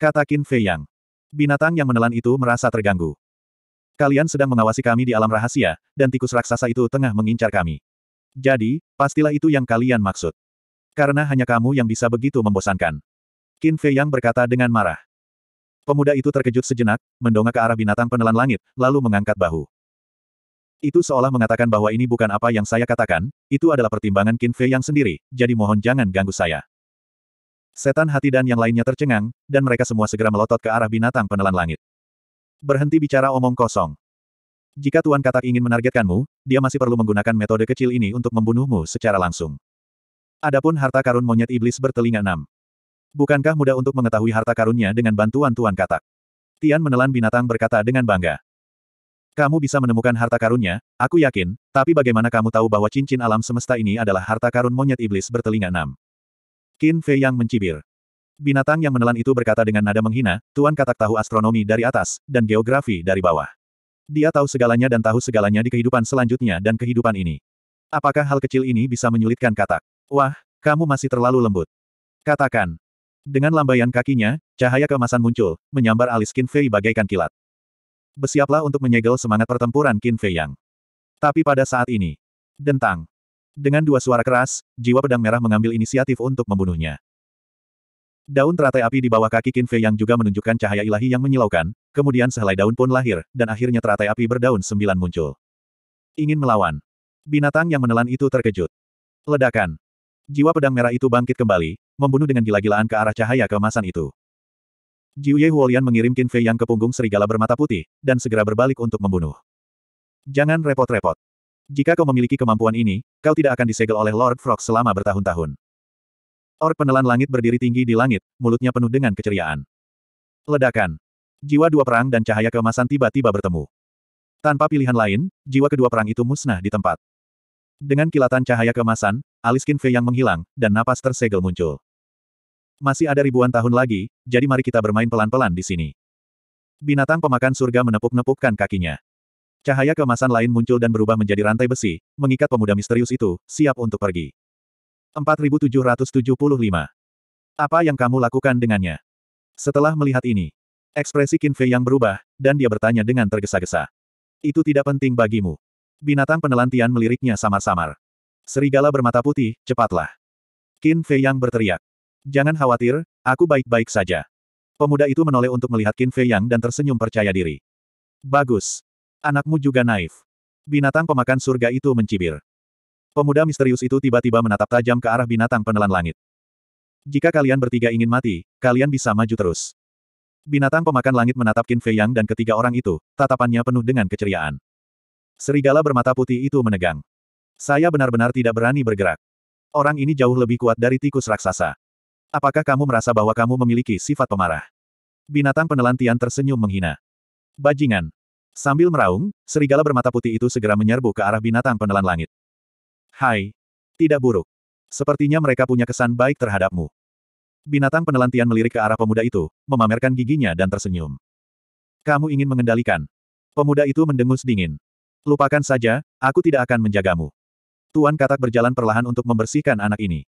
Kata Qin Fei Yang. Binatang yang menelan itu merasa terganggu. Kalian sedang mengawasi kami di alam rahasia, dan tikus raksasa itu tengah mengincar kami. Jadi, pastilah itu yang kalian maksud. Karena hanya kamu yang bisa begitu membosankan. Qin Fei Yang berkata dengan marah. Pemuda itu terkejut sejenak, mendongak ke arah binatang penelan langit, lalu mengangkat bahu. Itu seolah mengatakan bahwa ini bukan apa yang saya katakan, itu adalah pertimbangan Qin Fei yang sendiri, jadi mohon jangan ganggu saya. Setan hati dan yang lainnya tercengang, dan mereka semua segera melotot ke arah binatang penelan langit. Berhenti bicara omong kosong. Jika Tuan Katak ingin menargetkanmu, dia masih perlu menggunakan metode kecil ini untuk membunuhmu secara langsung. Adapun harta karun monyet iblis bertelinga enam. Bukankah mudah untuk mengetahui harta karunnya dengan bantuan Tuan Katak? Tian menelan binatang berkata dengan bangga. Kamu bisa menemukan harta karunnya, aku yakin, tapi bagaimana kamu tahu bahwa cincin alam semesta ini adalah harta karun monyet iblis bertelinga enam? Qin Fei yang mencibir. Binatang yang menelan itu berkata dengan nada menghina, Tuan Katak tahu astronomi dari atas, dan geografi dari bawah. Dia tahu segalanya dan tahu segalanya di kehidupan selanjutnya dan kehidupan ini. Apakah hal kecil ini bisa menyulitkan Katak? Wah, kamu masih terlalu lembut. Katakan, dengan lambaian kakinya, cahaya keemasan muncul, menyambar alis Qin Fei bagaikan kilat. Bersiaplah untuk menyegel semangat pertempuran Qin Fei Yang. Tapi pada saat ini, dentang. Dengan dua suara keras, jiwa pedang merah mengambil inisiatif untuk membunuhnya. Daun teratai api di bawah kaki Qin Fei Yang juga menunjukkan cahaya ilahi yang menyilaukan, kemudian sehelai daun pun lahir, dan akhirnya teratai api berdaun sembilan muncul. Ingin melawan. Binatang yang menelan itu terkejut. Ledakan. Jiwa pedang merah itu bangkit kembali, membunuh dengan gila-gilaan ke arah cahaya keemasan itu. Jiu Ye Huolian mengirim Qin Fei yang ke punggung serigala bermata putih, dan segera berbalik untuk membunuh. Jangan repot-repot. Jika kau memiliki kemampuan ini, kau tidak akan disegel oleh Lord Frog selama bertahun-tahun. Ork penelan langit berdiri tinggi di langit, mulutnya penuh dengan keceriaan. Ledakan. Jiwa dua perang dan cahaya keemasan tiba-tiba bertemu. Tanpa pilihan lain, jiwa kedua perang itu musnah di tempat. Dengan kilatan cahaya kemasan, alis Kinfe yang menghilang, dan napas tersegel muncul. Masih ada ribuan tahun lagi, jadi mari kita bermain pelan-pelan di sini. Binatang pemakan surga menepuk-nepukkan kakinya. Cahaya kemasan lain muncul dan berubah menjadi rantai besi, mengikat pemuda misterius itu, siap untuk pergi. 4775. Apa yang kamu lakukan dengannya? Setelah melihat ini, ekspresi Kinfe yang berubah, dan dia bertanya dengan tergesa-gesa. Itu tidak penting bagimu. Binatang penelantian meliriknya samar-samar. Serigala bermata putih, cepatlah. Qin Fei Yang berteriak. Jangan khawatir, aku baik-baik saja. Pemuda itu menoleh untuk melihat Qin Fei Yang dan tersenyum percaya diri. Bagus. Anakmu juga naif. Binatang pemakan surga itu mencibir. Pemuda misterius itu tiba-tiba menatap tajam ke arah binatang penelan langit. Jika kalian bertiga ingin mati, kalian bisa maju terus. Binatang pemakan langit menatap Qin Fei Yang dan ketiga orang itu, tatapannya penuh dengan keceriaan. Serigala bermata putih itu menegang. Saya benar-benar tidak berani bergerak. Orang ini jauh lebih kuat dari tikus raksasa. Apakah kamu merasa bahwa kamu memiliki sifat pemarah? Binatang penelantian tersenyum menghina. Bajingan. Sambil meraung, serigala bermata putih itu segera menyerbu ke arah binatang penelan langit. Hai. Tidak buruk. Sepertinya mereka punya kesan baik terhadapmu. Binatang penelantian melirik ke arah pemuda itu, memamerkan giginya dan tersenyum. Kamu ingin mengendalikan. Pemuda itu mendengus dingin. Lupakan saja, aku tidak akan menjagamu. Tuan katak berjalan perlahan untuk membersihkan anak ini.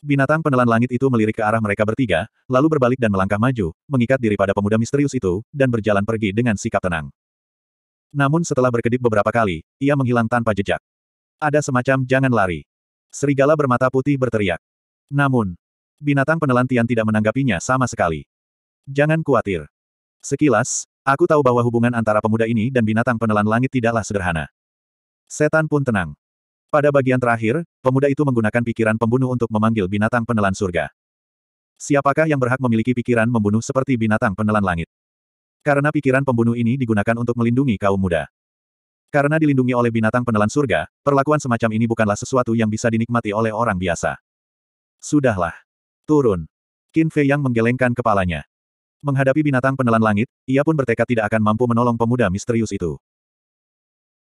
Binatang penelan langit itu melirik ke arah mereka bertiga, lalu berbalik dan melangkah maju, mengikat diri pada pemuda misterius itu, dan berjalan pergi dengan sikap tenang. Namun setelah berkedip beberapa kali, ia menghilang tanpa jejak. Ada semacam jangan lari. Serigala bermata putih berteriak. Namun, binatang penelan tian tidak menanggapinya sama sekali. Jangan khawatir. Sekilas, Aku tahu bahwa hubungan antara pemuda ini dan binatang penelan langit tidaklah sederhana. Setan pun tenang. Pada bagian terakhir, pemuda itu menggunakan pikiran pembunuh untuk memanggil binatang penelan surga. Siapakah yang berhak memiliki pikiran membunuh seperti binatang penelan langit? Karena pikiran pembunuh ini digunakan untuk melindungi kaum muda. Karena dilindungi oleh binatang penelan surga, perlakuan semacam ini bukanlah sesuatu yang bisa dinikmati oleh orang biasa. Sudahlah. Turun. Qin Fei yang menggelengkan kepalanya. Menghadapi binatang penelan langit, ia pun bertekad tidak akan mampu menolong pemuda misterius itu.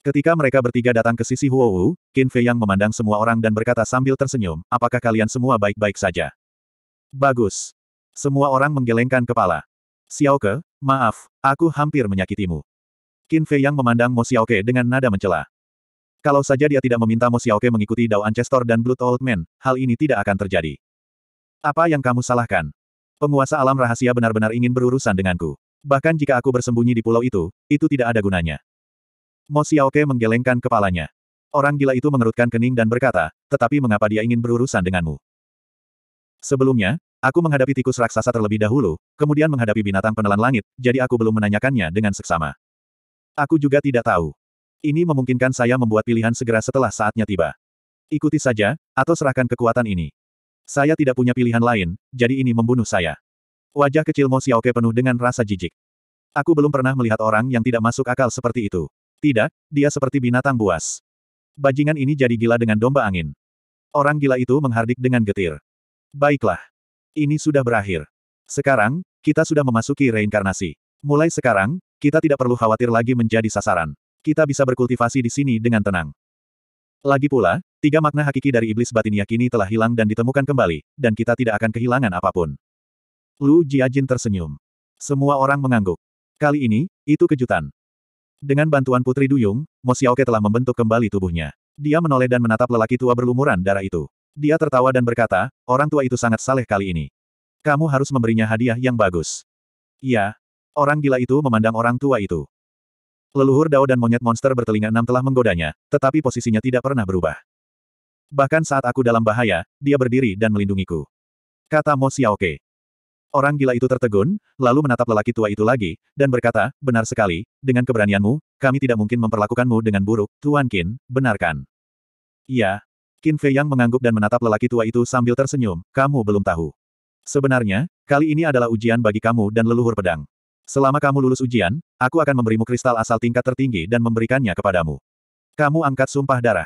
Ketika mereka bertiga datang ke sisi Huowu, Wu, Qin Fei yang memandang semua orang dan berkata sambil tersenyum, apakah kalian semua baik-baik saja? Bagus. Semua orang menggelengkan kepala. Xiao Ke, maaf, aku hampir menyakitimu. Qin Fei yang memandang Mo Xiao Ke dengan nada mencela. Kalau saja dia tidak meminta Mo Xiao Ke mengikuti Dao Ancestor dan Blood Old Man, hal ini tidak akan terjadi. Apa yang kamu salahkan? Penguasa alam rahasia benar-benar ingin berurusan denganku. Bahkan jika aku bersembunyi di pulau itu, itu tidak ada gunanya. Mo Xiaoke menggelengkan kepalanya. Orang gila itu mengerutkan kening dan berkata, tetapi mengapa dia ingin berurusan denganmu? Sebelumnya, aku menghadapi tikus raksasa terlebih dahulu, kemudian menghadapi binatang penelan langit, jadi aku belum menanyakannya dengan seksama. Aku juga tidak tahu. Ini memungkinkan saya membuat pilihan segera setelah saatnya tiba. Ikuti saja, atau serahkan kekuatan ini. Saya tidak punya pilihan lain, jadi ini membunuh saya. Wajah kecil Mo Xiaoke penuh dengan rasa jijik. Aku belum pernah melihat orang yang tidak masuk akal seperti itu. Tidak, dia seperti binatang buas. Bajingan ini jadi gila dengan domba angin. Orang gila itu menghardik dengan getir. Baiklah. Ini sudah berakhir. Sekarang, kita sudah memasuki reinkarnasi. Mulai sekarang, kita tidak perlu khawatir lagi menjadi sasaran. Kita bisa berkultivasi di sini dengan tenang. Lagi pula, Tiga makna hakiki dari iblis batinia kini telah hilang dan ditemukan kembali, dan kita tidak akan kehilangan apapun. Lu Jiajin tersenyum. Semua orang mengangguk. Kali ini, itu kejutan. Dengan bantuan Putri Duyung, Mo Xiaoke telah membentuk kembali tubuhnya. Dia menoleh dan menatap lelaki tua berlumuran darah itu. Dia tertawa dan berkata, orang tua itu sangat saleh kali ini. Kamu harus memberinya hadiah yang bagus. Iya. Orang gila itu memandang orang tua itu. Leluhur Dao dan monyet monster bertelinga enam telah menggodanya, tetapi posisinya tidak pernah berubah. Bahkan saat aku dalam bahaya, dia berdiri dan melindungiku. Kata Mo Xiaoke. Orang gila itu tertegun, lalu menatap lelaki tua itu lagi, dan berkata, benar sekali, dengan keberanianmu, kami tidak mungkin memperlakukanmu dengan buruk, Tuan Qin, benarkan. Iya. Qin Fei Yang mengangguk dan menatap lelaki tua itu sambil tersenyum, kamu belum tahu. Sebenarnya, kali ini adalah ujian bagi kamu dan leluhur pedang. Selama kamu lulus ujian, aku akan memberimu kristal asal tingkat tertinggi dan memberikannya kepadamu. Kamu angkat sumpah darah.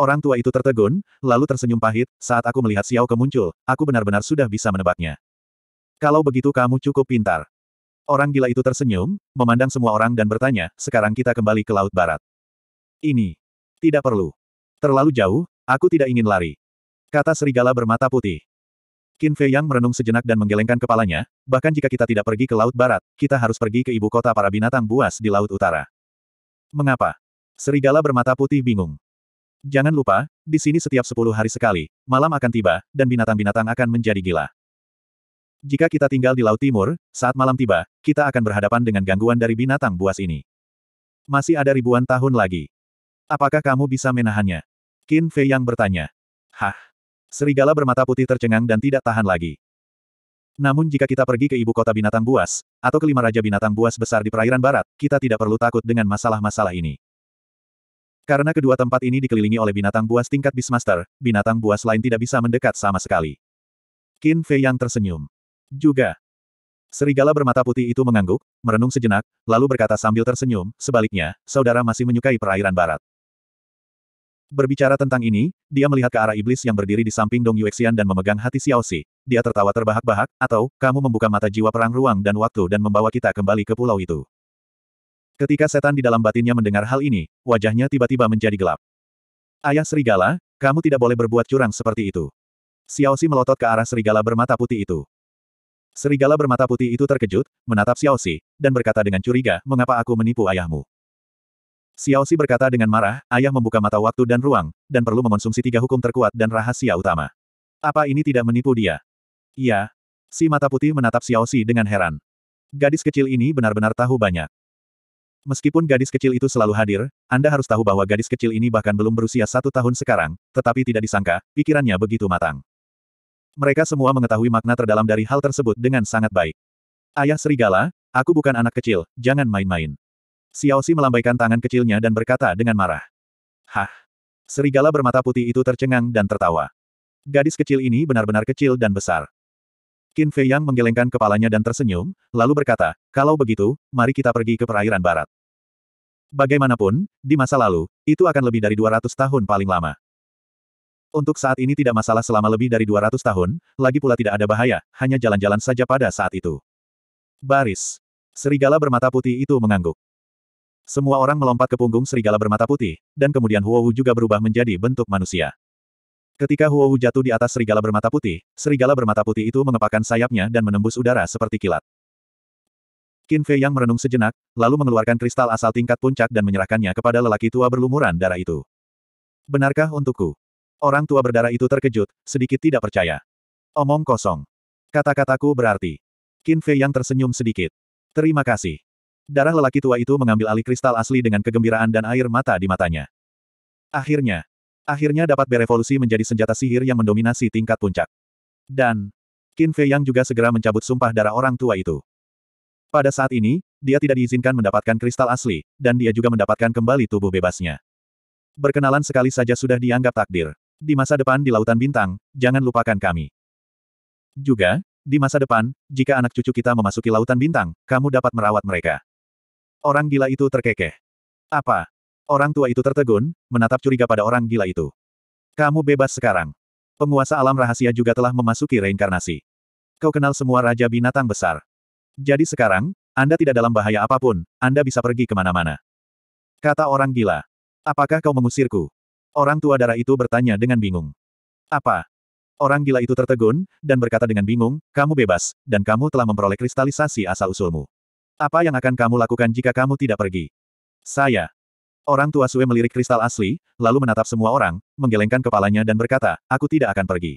Orang tua itu tertegun, lalu tersenyum pahit, saat aku melihat Xiao Ke muncul, aku benar-benar sudah bisa menebaknya. Kalau begitu kamu cukup pintar. Orang gila itu tersenyum, memandang semua orang dan bertanya, sekarang kita kembali ke Laut Barat. Ini. Tidak perlu. Terlalu jauh, aku tidak ingin lari. Kata serigala bermata putih. Qin Fei Yang merenung sejenak dan menggelengkan kepalanya, bahkan jika kita tidak pergi ke Laut Barat, kita harus pergi ke ibu kota para binatang buas di Laut Utara. Mengapa? Serigala bermata putih bingung. Jangan lupa, di sini setiap sepuluh hari sekali, malam akan tiba, dan binatang-binatang akan menjadi gila. Jika kita tinggal di Laut Timur, saat malam tiba, kita akan berhadapan dengan gangguan dari binatang buas ini. Masih ada ribuan tahun lagi. Apakah kamu bisa menahannya? Qin Fei yang bertanya. Hah? Serigala bermata putih tercengang dan tidak tahan lagi. Namun jika kita pergi ke ibu kota binatang buas, atau kelima raja binatang buas besar di perairan barat, kita tidak perlu takut dengan masalah-masalah ini. Karena kedua tempat ini dikelilingi oleh binatang buas tingkat Beastmaster, binatang buas lain tidak bisa mendekat sama sekali. Qin Fei yang tersenyum. Juga. Serigala bermata putih itu mengangguk, merenung sejenak, lalu berkata sambil tersenyum, sebaliknya, saudara masih menyukai perairan barat. Berbicara tentang ini, dia melihat ke arah iblis yang berdiri di samping Dong Yuexian dan memegang hati Xiao Xi. Dia tertawa terbahak-bahak, atau, kamu membuka mata jiwa perang ruang dan waktu dan membawa kita kembali ke pulau itu. Ketika setan di dalam batinnya mendengar hal ini, wajahnya tiba-tiba menjadi gelap. Ayah serigala, kamu tidak boleh berbuat curang seperti itu. Xiao Xiaoxi melotot ke arah serigala bermata putih itu. Serigala bermata putih itu terkejut, menatap Xiao Xiaoxi, dan berkata dengan curiga, mengapa aku menipu ayahmu? Xiao Xiaoxi berkata dengan marah, ayah membuka mata waktu dan ruang, dan perlu mengonsumsi tiga hukum terkuat dan rahasia utama. Apa ini tidak menipu dia? Iya. Si mata putih menatap Xiao Xiaoxi dengan heran. Gadis kecil ini benar-benar tahu banyak. Meskipun gadis kecil itu selalu hadir, Anda harus tahu bahwa gadis kecil ini bahkan belum berusia satu tahun sekarang, tetapi tidak disangka, pikirannya begitu matang. Mereka semua mengetahui makna terdalam dari hal tersebut dengan sangat baik. Ayah serigala, aku bukan anak kecil, jangan main-main. Xiaoxi melambaikan tangan kecilnya dan berkata dengan marah. Hah! Serigala bermata putih itu tercengang dan tertawa. Gadis kecil ini benar-benar kecil dan besar. Qin Fei Yang menggelengkan kepalanya dan tersenyum, lalu berkata, kalau begitu, mari kita pergi ke perairan barat. Bagaimanapun, di masa lalu, itu akan lebih dari 200 tahun paling lama. Untuk saat ini tidak masalah selama lebih dari 200 tahun, lagi pula tidak ada bahaya, hanya jalan-jalan saja pada saat itu. Baris. Serigala bermata putih itu mengangguk. Semua orang melompat ke punggung serigala bermata putih, dan kemudian Huowu juga berubah menjadi bentuk manusia. Ketika Huo Hu jatuh di atas serigala bermata putih, serigala bermata putih itu mengepakkan sayapnya dan menembus udara seperti kilat. Qin Fei yang merenung sejenak, lalu mengeluarkan kristal asal tingkat puncak dan menyerahkannya kepada lelaki tua berlumuran darah itu. Benarkah untukku? Orang tua berdarah itu terkejut, sedikit tidak percaya. Omong kosong. Kata-kataku berarti. Qin Fei yang tersenyum sedikit. Terima kasih. Darah lelaki tua itu mengambil alih kristal asli dengan kegembiraan dan air mata di matanya. Akhirnya, Akhirnya dapat berevolusi menjadi senjata sihir yang mendominasi tingkat puncak. Dan, Qin Fei Yang juga segera mencabut sumpah darah orang tua itu. Pada saat ini, dia tidak diizinkan mendapatkan kristal asli, dan dia juga mendapatkan kembali tubuh bebasnya. Berkenalan sekali saja sudah dianggap takdir. Di masa depan di Lautan Bintang, jangan lupakan kami. Juga, di masa depan, jika anak cucu kita memasuki Lautan Bintang, kamu dapat merawat mereka. Orang gila itu terkekeh. Apa? Orang tua itu tertegun, menatap curiga pada orang gila itu. Kamu bebas sekarang. Penguasa alam rahasia juga telah memasuki reinkarnasi. Kau kenal semua raja binatang besar. Jadi sekarang, Anda tidak dalam bahaya apapun, Anda bisa pergi kemana-mana. Kata orang gila. Apakah kau mengusirku? Orang tua darah itu bertanya dengan bingung. Apa? Orang gila itu tertegun, dan berkata dengan bingung, kamu bebas, dan kamu telah memperoleh kristalisasi asal-usulmu. Apa yang akan kamu lakukan jika kamu tidak pergi? Saya. Orang tua Sue melirik kristal asli, lalu menatap semua orang, menggelengkan kepalanya dan berkata, aku tidak akan pergi.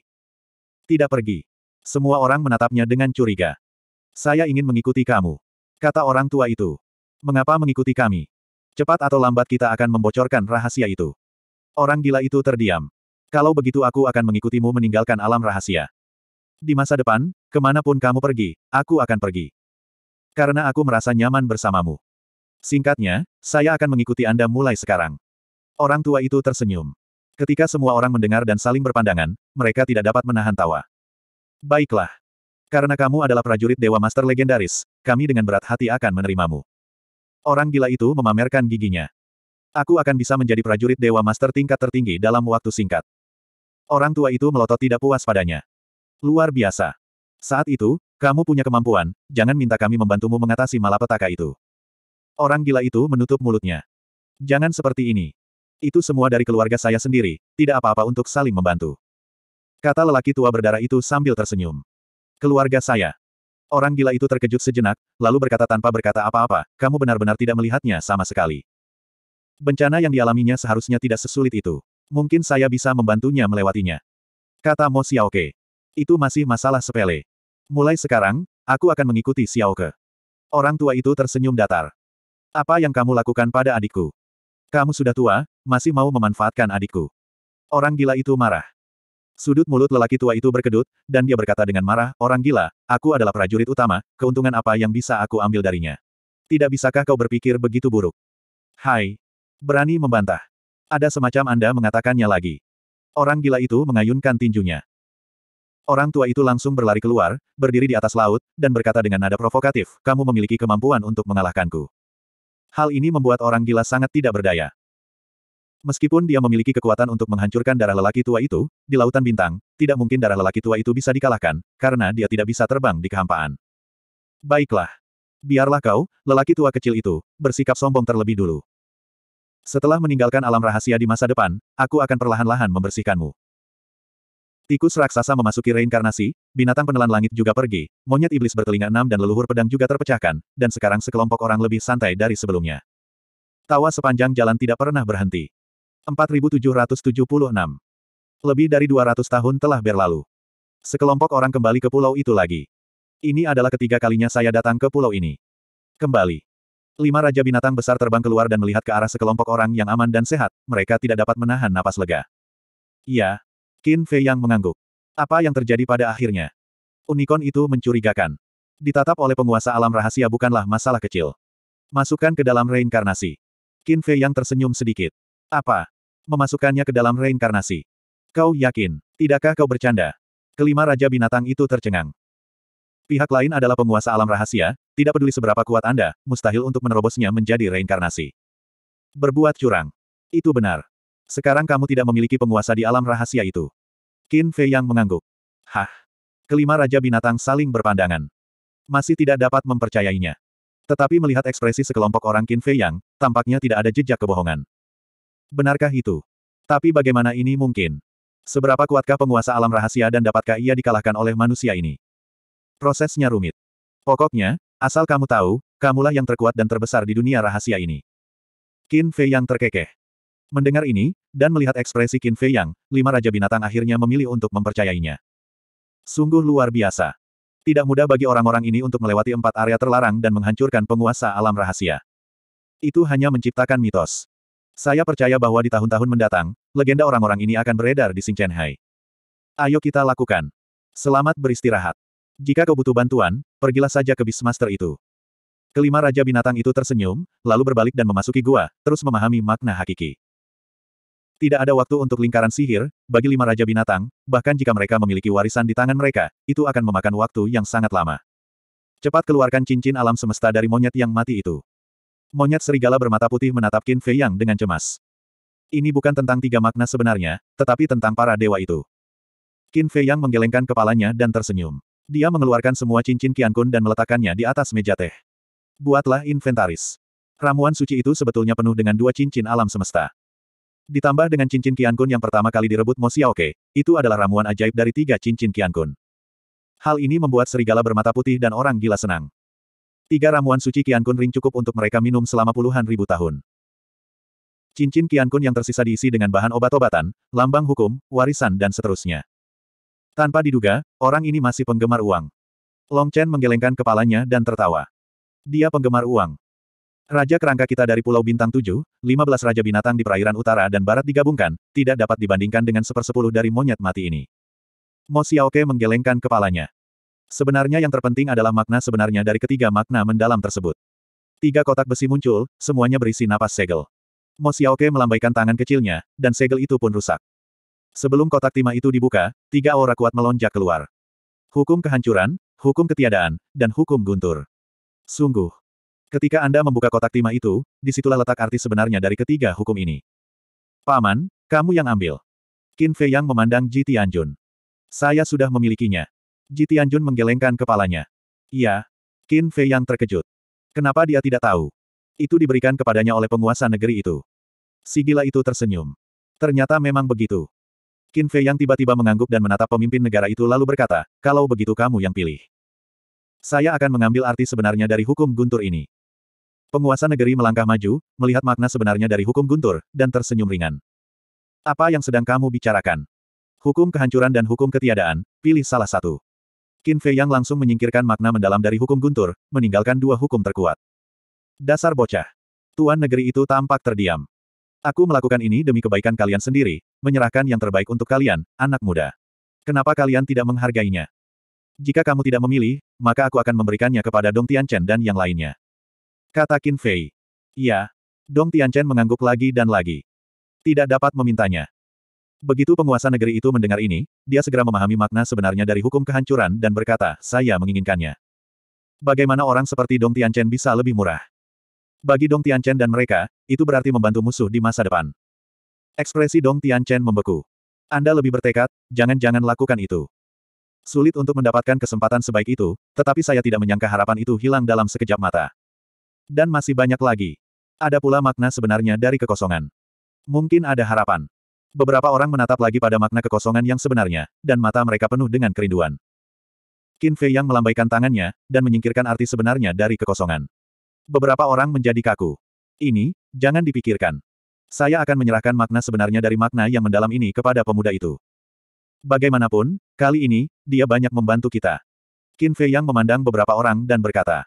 Tidak pergi. Semua orang menatapnya dengan curiga. Saya ingin mengikuti kamu. Kata orang tua itu. Mengapa mengikuti kami? Cepat atau lambat kita akan membocorkan rahasia itu. Orang gila itu terdiam. Kalau begitu aku akan mengikutimu meninggalkan alam rahasia. Di masa depan, kemanapun kamu pergi, aku akan pergi. Karena aku merasa nyaman bersamamu. Singkatnya, saya akan mengikuti Anda mulai sekarang. Orang tua itu tersenyum. Ketika semua orang mendengar dan saling berpandangan, mereka tidak dapat menahan tawa. Baiklah. Karena kamu adalah prajurit Dewa Master legendaris, kami dengan berat hati akan menerimamu. Orang gila itu memamerkan giginya. Aku akan bisa menjadi prajurit Dewa Master tingkat tertinggi dalam waktu singkat. Orang tua itu melotot tidak puas padanya. Luar biasa. Saat itu, kamu punya kemampuan, jangan minta kami membantumu mengatasi malapetaka itu. Orang gila itu menutup mulutnya. Jangan seperti ini. Itu semua dari keluarga saya sendiri, tidak apa-apa untuk saling membantu. Kata lelaki tua berdarah itu sambil tersenyum. Keluarga saya. Orang gila itu terkejut sejenak, lalu berkata tanpa berkata apa-apa, kamu benar-benar tidak melihatnya sama sekali. Bencana yang dialaminya seharusnya tidak sesulit itu. Mungkin saya bisa membantunya melewatinya. Kata Mo Xiaoke. Itu masih masalah sepele. Mulai sekarang, aku akan mengikuti Xiaoke. Orang tua itu tersenyum datar. Apa yang kamu lakukan pada adikku? Kamu sudah tua, masih mau memanfaatkan adikku. Orang gila itu marah. Sudut mulut lelaki tua itu berkedut, dan dia berkata dengan marah, Orang gila, aku adalah prajurit utama, keuntungan apa yang bisa aku ambil darinya? Tidak bisakah kau berpikir begitu buruk? Hai. Berani membantah. Ada semacam Anda mengatakannya lagi. Orang gila itu mengayunkan tinjunya. Orang tua itu langsung berlari keluar, berdiri di atas laut, dan berkata dengan nada provokatif, kamu memiliki kemampuan untuk mengalahkanku. Hal ini membuat orang gila sangat tidak berdaya. Meskipun dia memiliki kekuatan untuk menghancurkan darah lelaki tua itu, di Lautan Bintang, tidak mungkin darah lelaki tua itu bisa dikalahkan, karena dia tidak bisa terbang di kehampaan. Baiklah. Biarlah kau, lelaki tua kecil itu, bersikap sombong terlebih dulu. Setelah meninggalkan alam rahasia di masa depan, aku akan perlahan-lahan membersihkanmu. Tikus raksasa memasuki reinkarnasi, binatang penelan langit juga pergi, monyet iblis bertelinga enam dan leluhur pedang juga terpecahkan, dan sekarang sekelompok orang lebih santai dari sebelumnya. Tawa sepanjang jalan tidak pernah berhenti. 4776 Lebih dari 200 tahun telah berlalu. Sekelompok orang kembali ke pulau itu lagi. Ini adalah ketiga kalinya saya datang ke pulau ini. Kembali. Lima raja binatang besar terbang keluar dan melihat ke arah sekelompok orang yang aman dan sehat, mereka tidak dapat menahan napas lega. Iya, Qin Fei yang mengangguk. Apa yang terjadi pada akhirnya? Unicorn itu mencurigakan. Ditatap oleh penguasa alam rahasia bukanlah masalah kecil. Masukkan ke dalam reinkarnasi. Qin Fei yang tersenyum sedikit. Apa? Memasukkannya ke dalam reinkarnasi. Kau yakin? Tidakkah kau bercanda? Kelima raja binatang itu tercengang. Pihak lain adalah penguasa alam rahasia, tidak peduli seberapa kuat Anda, mustahil untuk menerobosnya menjadi reinkarnasi. Berbuat curang. Itu benar. Sekarang kamu tidak memiliki penguasa di alam rahasia itu. Qin Fei yang mengangguk. Hah. Kelima Raja Binatang saling berpandangan. Masih tidak dapat mempercayainya. Tetapi melihat ekspresi sekelompok orang Qin Fei yang, tampaknya tidak ada jejak kebohongan. Benarkah itu? Tapi bagaimana ini mungkin? Seberapa kuatkah penguasa alam rahasia dan dapatkah ia dikalahkan oleh manusia ini? Prosesnya rumit. Pokoknya, asal kamu tahu, kamulah yang terkuat dan terbesar di dunia rahasia ini. Qin Fei yang terkekeh. Mendengar ini, dan melihat ekspresi Qin Fei Yang, lima raja binatang akhirnya memilih untuk mempercayainya. Sungguh luar biasa. Tidak mudah bagi orang-orang ini untuk melewati empat area terlarang dan menghancurkan penguasa alam rahasia. Itu hanya menciptakan mitos. Saya percaya bahwa di tahun-tahun mendatang, legenda orang-orang ini akan beredar di Hai. Ayo kita lakukan. Selamat beristirahat. Jika kau butuh bantuan, pergilah saja ke Bismaster itu. Kelima raja binatang itu tersenyum, lalu berbalik dan memasuki gua, terus memahami makna hakiki. Tidak ada waktu untuk lingkaran sihir, bagi lima raja binatang, bahkan jika mereka memiliki warisan di tangan mereka, itu akan memakan waktu yang sangat lama. Cepat keluarkan cincin alam semesta dari monyet yang mati itu. Monyet serigala bermata putih menatap Qin Fei Yang dengan cemas. Ini bukan tentang tiga makna sebenarnya, tetapi tentang para dewa itu. Qin Fei Yang menggelengkan kepalanya dan tersenyum. Dia mengeluarkan semua cincin Qian Kun dan meletakkannya di atas meja teh. Buatlah inventaris. Ramuan suci itu sebetulnya penuh dengan dua cincin alam semesta. Ditambah dengan cincin Qiankun yang pertama kali direbut Mo Xiaoke, itu adalah ramuan ajaib dari tiga cincin Qiankun. Hal ini membuat serigala bermata putih dan orang gila senang. Tiga ramuan suci Qiankun Ring cukup untuk mereka minum selama puluhan ribu tahun. Cincin Qiankun yang tersisa diisi dengan bahan obat-obatan, lambang hukum, warisan dan seterusnya. Tanpa diduga, orang ini masih penggemar uang. Long Chen menggelengkan kepalanya dan tertawa. Dia penggemar uang. Raja kerangka kita dari Pulau Bintang 7, 15 raja binatang di perairan utara dan barat digabungkan, tidak dapat dibandingkan dengan sepersepuluh dari monyet mati ini. Mo Xiaoke menggelengkan kepalanya. Sebenarnya yang terpenting adalah makna sebenarnya dari ketiga makna mendalam tersebut. Tiga kotak besi muncul, semuanya berisi napas segel. Mo Xiaoke melambaikan tangan kecilnya, dan segel itu pun rusak. Sebelum kotak timah itu dibuka, tiga aura kuat melonjak keluar. Hukum kehancuran, hukum ketiadaan, dan hukum guntur. Sungguh, Ketika Anda membuka kotak timah itu, disitulah letak arti sebenarnya dari ketiga hukum ini. Paman, kamu yang ambil. Qin Fei Yang memandang Ji Tianjun. Saya sudah memilikinya. Ji Tianjun menggelengkan kepalanya. Iya. Qin Fei Yang terkejut. Kenapa dia tidak tahu? Itu diberikan kepadanya oleh penguasa negeri itu. Si gila itu tersenyum. Ternyata memang begitu. Qin Fei Yang tiba-tiba mengangguk dan menatap pemimpin negara itu lalu berkata, kalau begitu kamu yang pilih. Saya akan mengambil arti sebenarnya dari hukum guntur ini. Penguasa negeri melangkah maju, melihat makna sebenarnya dari hukum guntur, dan tersenyum ringan. Apa yang sedang kamu bicarakan? Hukum kehancuran dan hukum ketiadaan, pilih salah satu. Qin Fei Yang langsung menyingkirkan makna mendalam dari hukum guntur, meninggalkan dua hukum terkuat. Dasar bocah. Tuan negeri itu tampak terdiam. Aku melakukan ini demi kebaikan kalian sendiri, menyerahkan yang terbaik untuk kalian, anak muda. Kenapa kalian tidak menghargainya? Jika kamu tidak memilih, maka aku akan memberikannya kepada Dong Tian Chen dan yang lainnya. Kata Qin Fei. Ya. Dong Tianchen mengangguk lagi dan lagi. Tidak dapat memintanya. Begitu penguasa negeri itu mendengar ini, dia segera memahami makna sebenarnya dari hukum kehancuran dan berkata, saya menginginkannya. Bagaimana orang seperti Dong Tianchen bisa lebih murah? Bagi Dong Tianchen dan mereka, itu berarti membantu musuh di masa depan. Ekspresi Dong Tianchen membeku. Anda lebih bertekad, jangan-jangan lakukan itu. Sulit untuk mendapatkan kesempatan sebaik itu, tetapi saya tidak menyangka harapan itu hilang dalam sekejap mata. Dan masih banyak lagi. Ada pula makna sebenarnya dari kekosongan. Mungkin ada harapan. Beberapa orang menatap lagi pada makna kekosongan yang sebenarnya, dan mata mereka penuh dengan kerinduan. Qin Fei yang melambaikan tangannya, dan menyingkirkan arti sebenarnya dari kekosongan. Beberapa orang menjadi kaku. Ini, jangan dipikirkan. Saya akan menyerahkan makna sebenarnya dari makna yang mendalam ini kepada pemuda itu. Bagaimanapun, kali ini, dia banyak membantu kita. Qin Fei yang memandang beberapa orang dan berkata,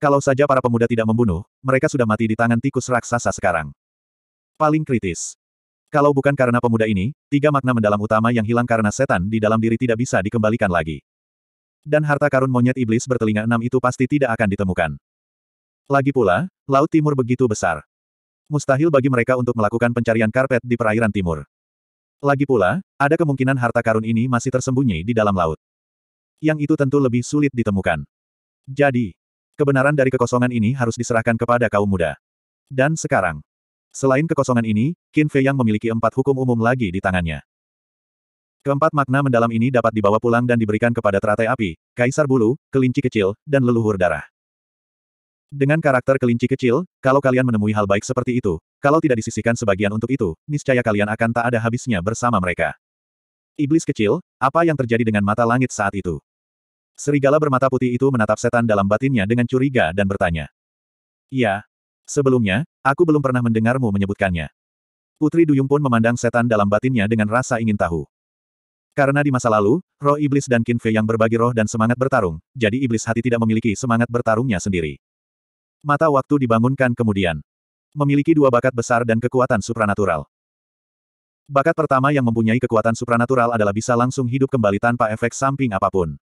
kalau saja para pemuda tidak membunuh, mereka sudah mati di tangan tikus raksasa sekarang. Paling kritis. Kalau bukan karena pemuda ini, tiga makna mendalam utama yang hilang karena setan di dalam diri tidak bisa dikembalikan lagi. Dan harta karun monyet iblis bertelinga enam itu pasti tidak akan ditemukan. Lagi pula, Laut Timur begitu besar. Mustahil bagi mereka untuk melakukan pencarian karpet di perairan timur. Lagi pula, ada kemungkinan harta karun ini masih tersembunyi di dalam laut. Yang itu tentu lebih sulit ditemukan. Jadi, Kebenaran dari kekosongan ini harus diserahkan kepada kaum muda. Dan sekarang, selain kekosongan ini, Qin Fei yang memiliki empat hukum umum lagi di tangannya. Keempat makna mendalam ini dapat dibawa pulang dan diberikan kepada teratai api, kaisar bulu, kelinci kecil, dan leluhur darah. Dengan karakter kelinci kecil, kalau kalian menemui hal baik seperti itu, kalau tidak disisihkan sebagian untuk itu, niscaya kalian akan tak ada habisnya bersama mereka. Iblis kecil, apa yang terjadi dengan mata langit saat itu? Serigala bermata putih itu menatap setan dalam batinnya dengan curiga dan bertanya. "Ya, Sebelumnya, aku belum pernah mendengarmu menyebutkannya. Putri Duyung pun memandang setan dalam batinnya dengan rasa ingin tahu. Karena di masa lalu, roh iblis dan Qin Fei yang berbagi roh dan semangat bertarung, jadi iblis hati tidak memiliki semangat bertarungnya sendiri. Mata waktu dibangunkan kemudian. Memiliki dua bakat besar dan kekuatan supranatural. Bakat pertama yang mempunyai kekuatan supranatural adalah bisa langsung hidup kembali tanpa efek samping apapun.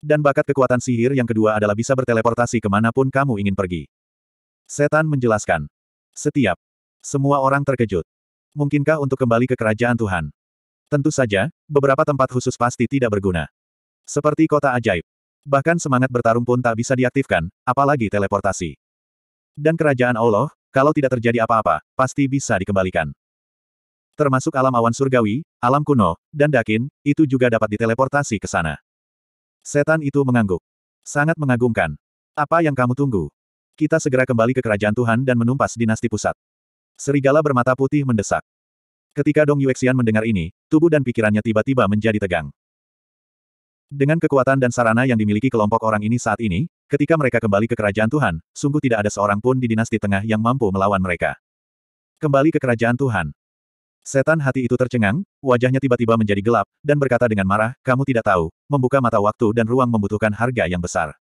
Dan bakat kekuatan sihir yang kedua adalah bisa berteleportasi kemanapun kamu ingin pergi. Setan menjelaskan. Setiap. Semua orang terkejut. Mungkinkah untuk kembali ke kerajaan Tuhan? Tentu saja, beberapa tempat khusus pasti tidak berguna. Seperti kota ajaib. Bahkan semangat bertarung pun tak bisa diaktifkan, apalagi teleportasi. Dan kerajaan Allah, kalau tidak terjadi apa-apa, pasti bisa dikembalikan. Termasuk alam awan surgawi, alam kuno, dan dakin, itu juga dapat diteleportasi ke sana. Setan itu mengangguk. Sangat mengagumkan. Apa yang kamu tunggu? Kita segera kembali ke kerajaan Tuhan dan menumpas dinasti pusat. Serigala bermata putih mendesak. Ketika Dong Yuexian mendengar ini, tubuh dan pikirannya tiba-tiba menjadi tegang. Dengan kekuatan dan sarana yang dimiliki kelompok orang ini saat ini, ketika mereka kembali ke kerajaan Tuhan, sungguh tidak ada seorang pun di dinasti tengah yang mampu melawan mereka. Kembali ke kerajaan Tuhan. Setan hati itu tercengang, wajahnya tiba-tiba menjadi gelap, dan berkata dengan marah, kamu tidak tahu, membuka mata waktu dan ruang membutuhkan harga yang besar.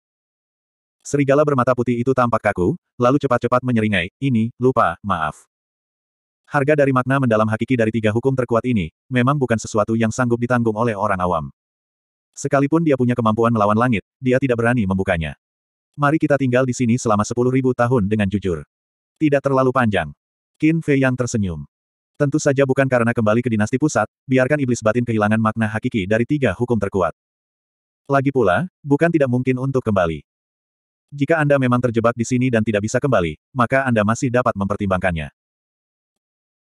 Serigala bermata putih itu tampak kaku, lalu cepat-cepat menyeringai, ini, lupa, maaf. Harga dari makna mendalam hakiki dari tiga hukum terkuat ini, memang bukan sesuatu yang sanggup ditanggung oleh orang awam. Sekalipun dia punya kemampuan melawan langit, dia tidak berani membukanya. Mari kita tinggal di sini selama sepuluh ribu tahun dengan jujur. Tidak terlalu panjang. Qin Fei yang tersenyum. Tentu saja bukan karena kembali ke dinasti pusat, biarkan iblis batin kehilangan makna hakiki dari tiga hukum terkuat. Lagi pula, bukan tidak mungkin untuk kembali. Jika Anda memang terjebak di sini dan tidak bisa kembali, maka Anda masih dapat mempertimbangkannya.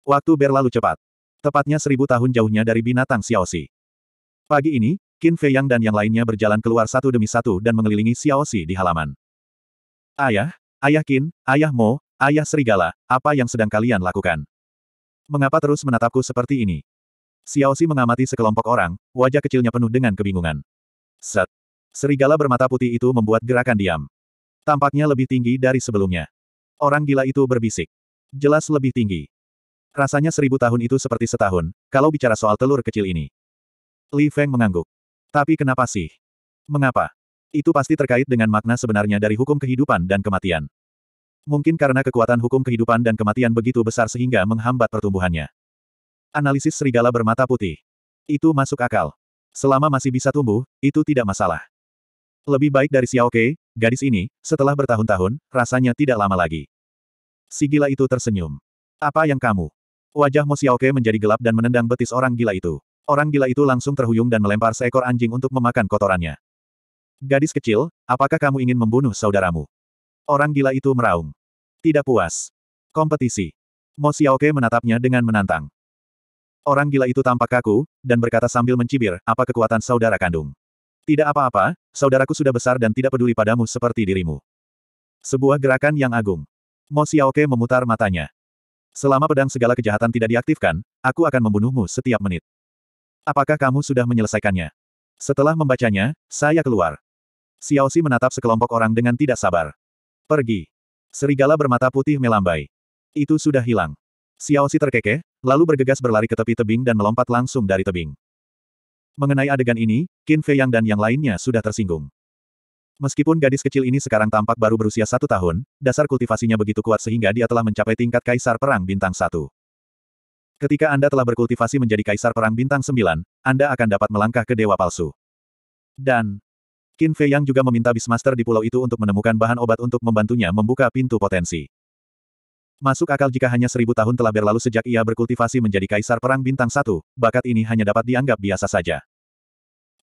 Waktu berlalu cepat. Tepatnya seribu tahun jauhnya dari binatang Xiaoxi. Pagi ini, Qin Fei Yang dan yang lainnya berjalan keluar satu demi satu dan mengelilingi Xiaoxi di halaman. Ayah, Ayah Qin, Ayah Mo, Ayah Serigala, apa yang sedang kalian lakukan? mengapa terus menatapku seperti ini? Xiao Xi mengamati sekelompok orang, wajah kecilnya penuh dengan kebingungan. Set. Serigala bermata putih itu membuat gerakan diam. Tampaknya lebih tinggi dari sebelumnya. Orang gila itu berbisik. Jelas lebih tinggi. Rasanya seribu tahun itu seperti setahun, kalau bicara soal telur kecil ini. Li Feng mengangguk. Tapi kenapa sih? Mengapa? Itu pasti terkait dengan makna sebenarnya dari hukum kehidupan dan kematian. Mungkin karena kekuatan hukum kehidupan dan kematian begitu besar sehingga menghambat pertumbuhannya. Analisis serigala bermata putih. Itu masuk akal. Selama masih bisa tumbuh, itu tidak masalah. Lebih baik dari Xiao Kei, gadis ini, setelah bertahun-tahun, rasanya tidak lama lagi. Si gila itu tersenyum. Apa yang kamu? Wajah Mo Kei menjadi gelap dan menendang betis orang gila itu. Orang gila itu langsung terhuyung dan melempar seekor anjing untuk memakan kotorannya. Gadis kecil, apakah kamu ingin membunuh saudaramu? Orang gila itu meraung. Tidak puas. Kompetisi. Mo Xiaoke menatapnya dengan menantang. Orang gila itu tampak kaku, dan berkata sambil mencibir, apa kekuatan saudara kandung? Tidak apa-apa, saudaraku sudah besar dan tidak peduli padamu seperti dirimu. Sebuah gerakan yang agung. Mo Xiaoke memutar matanya. Selama pedang segala kejahatan tidak diaktifkan, aku akan membunuhmu setiap menit. Apakah kamu sudah menyelesaikannya? Setelah membacanya, saya keluar. Xiaoxi menatap sekelompok orang dengan tidak sabar. Pergi. Serigala bermata putih melambai. Itu sudah hilang. Xiaoxi terkekeh, lalu bergegas berlari ke tepi tebing dan melompat langsung dari tebing. Mengenai adegan ini, Qin Fei Yang dan yang lainnya sudah tersinggung. Meskipun gadis kecil ini sekarang tampak baru berusia satu tahun, dasar kultivasinya begitu kuat sehingga dia telah mencapai tingkat Kaisar Perang Bintang satu Ketika Anda telah berkultivasi menjadi Kaisar Perang Bintang sembilan Anda akan dapat melangkah ke Dewa Palsu. Dan, Qin Fei Yang juga meminta Bismaster di pulau itu untuk menemukan bahan obat untuk membantunya membuka pintu potensi. Masuk akal jika hanya seribu tahun telah berlalu sejak ia berkultivasi menjadi kaisar perang bintang satu, bakat ini hanya dapat dianggap biasa saja.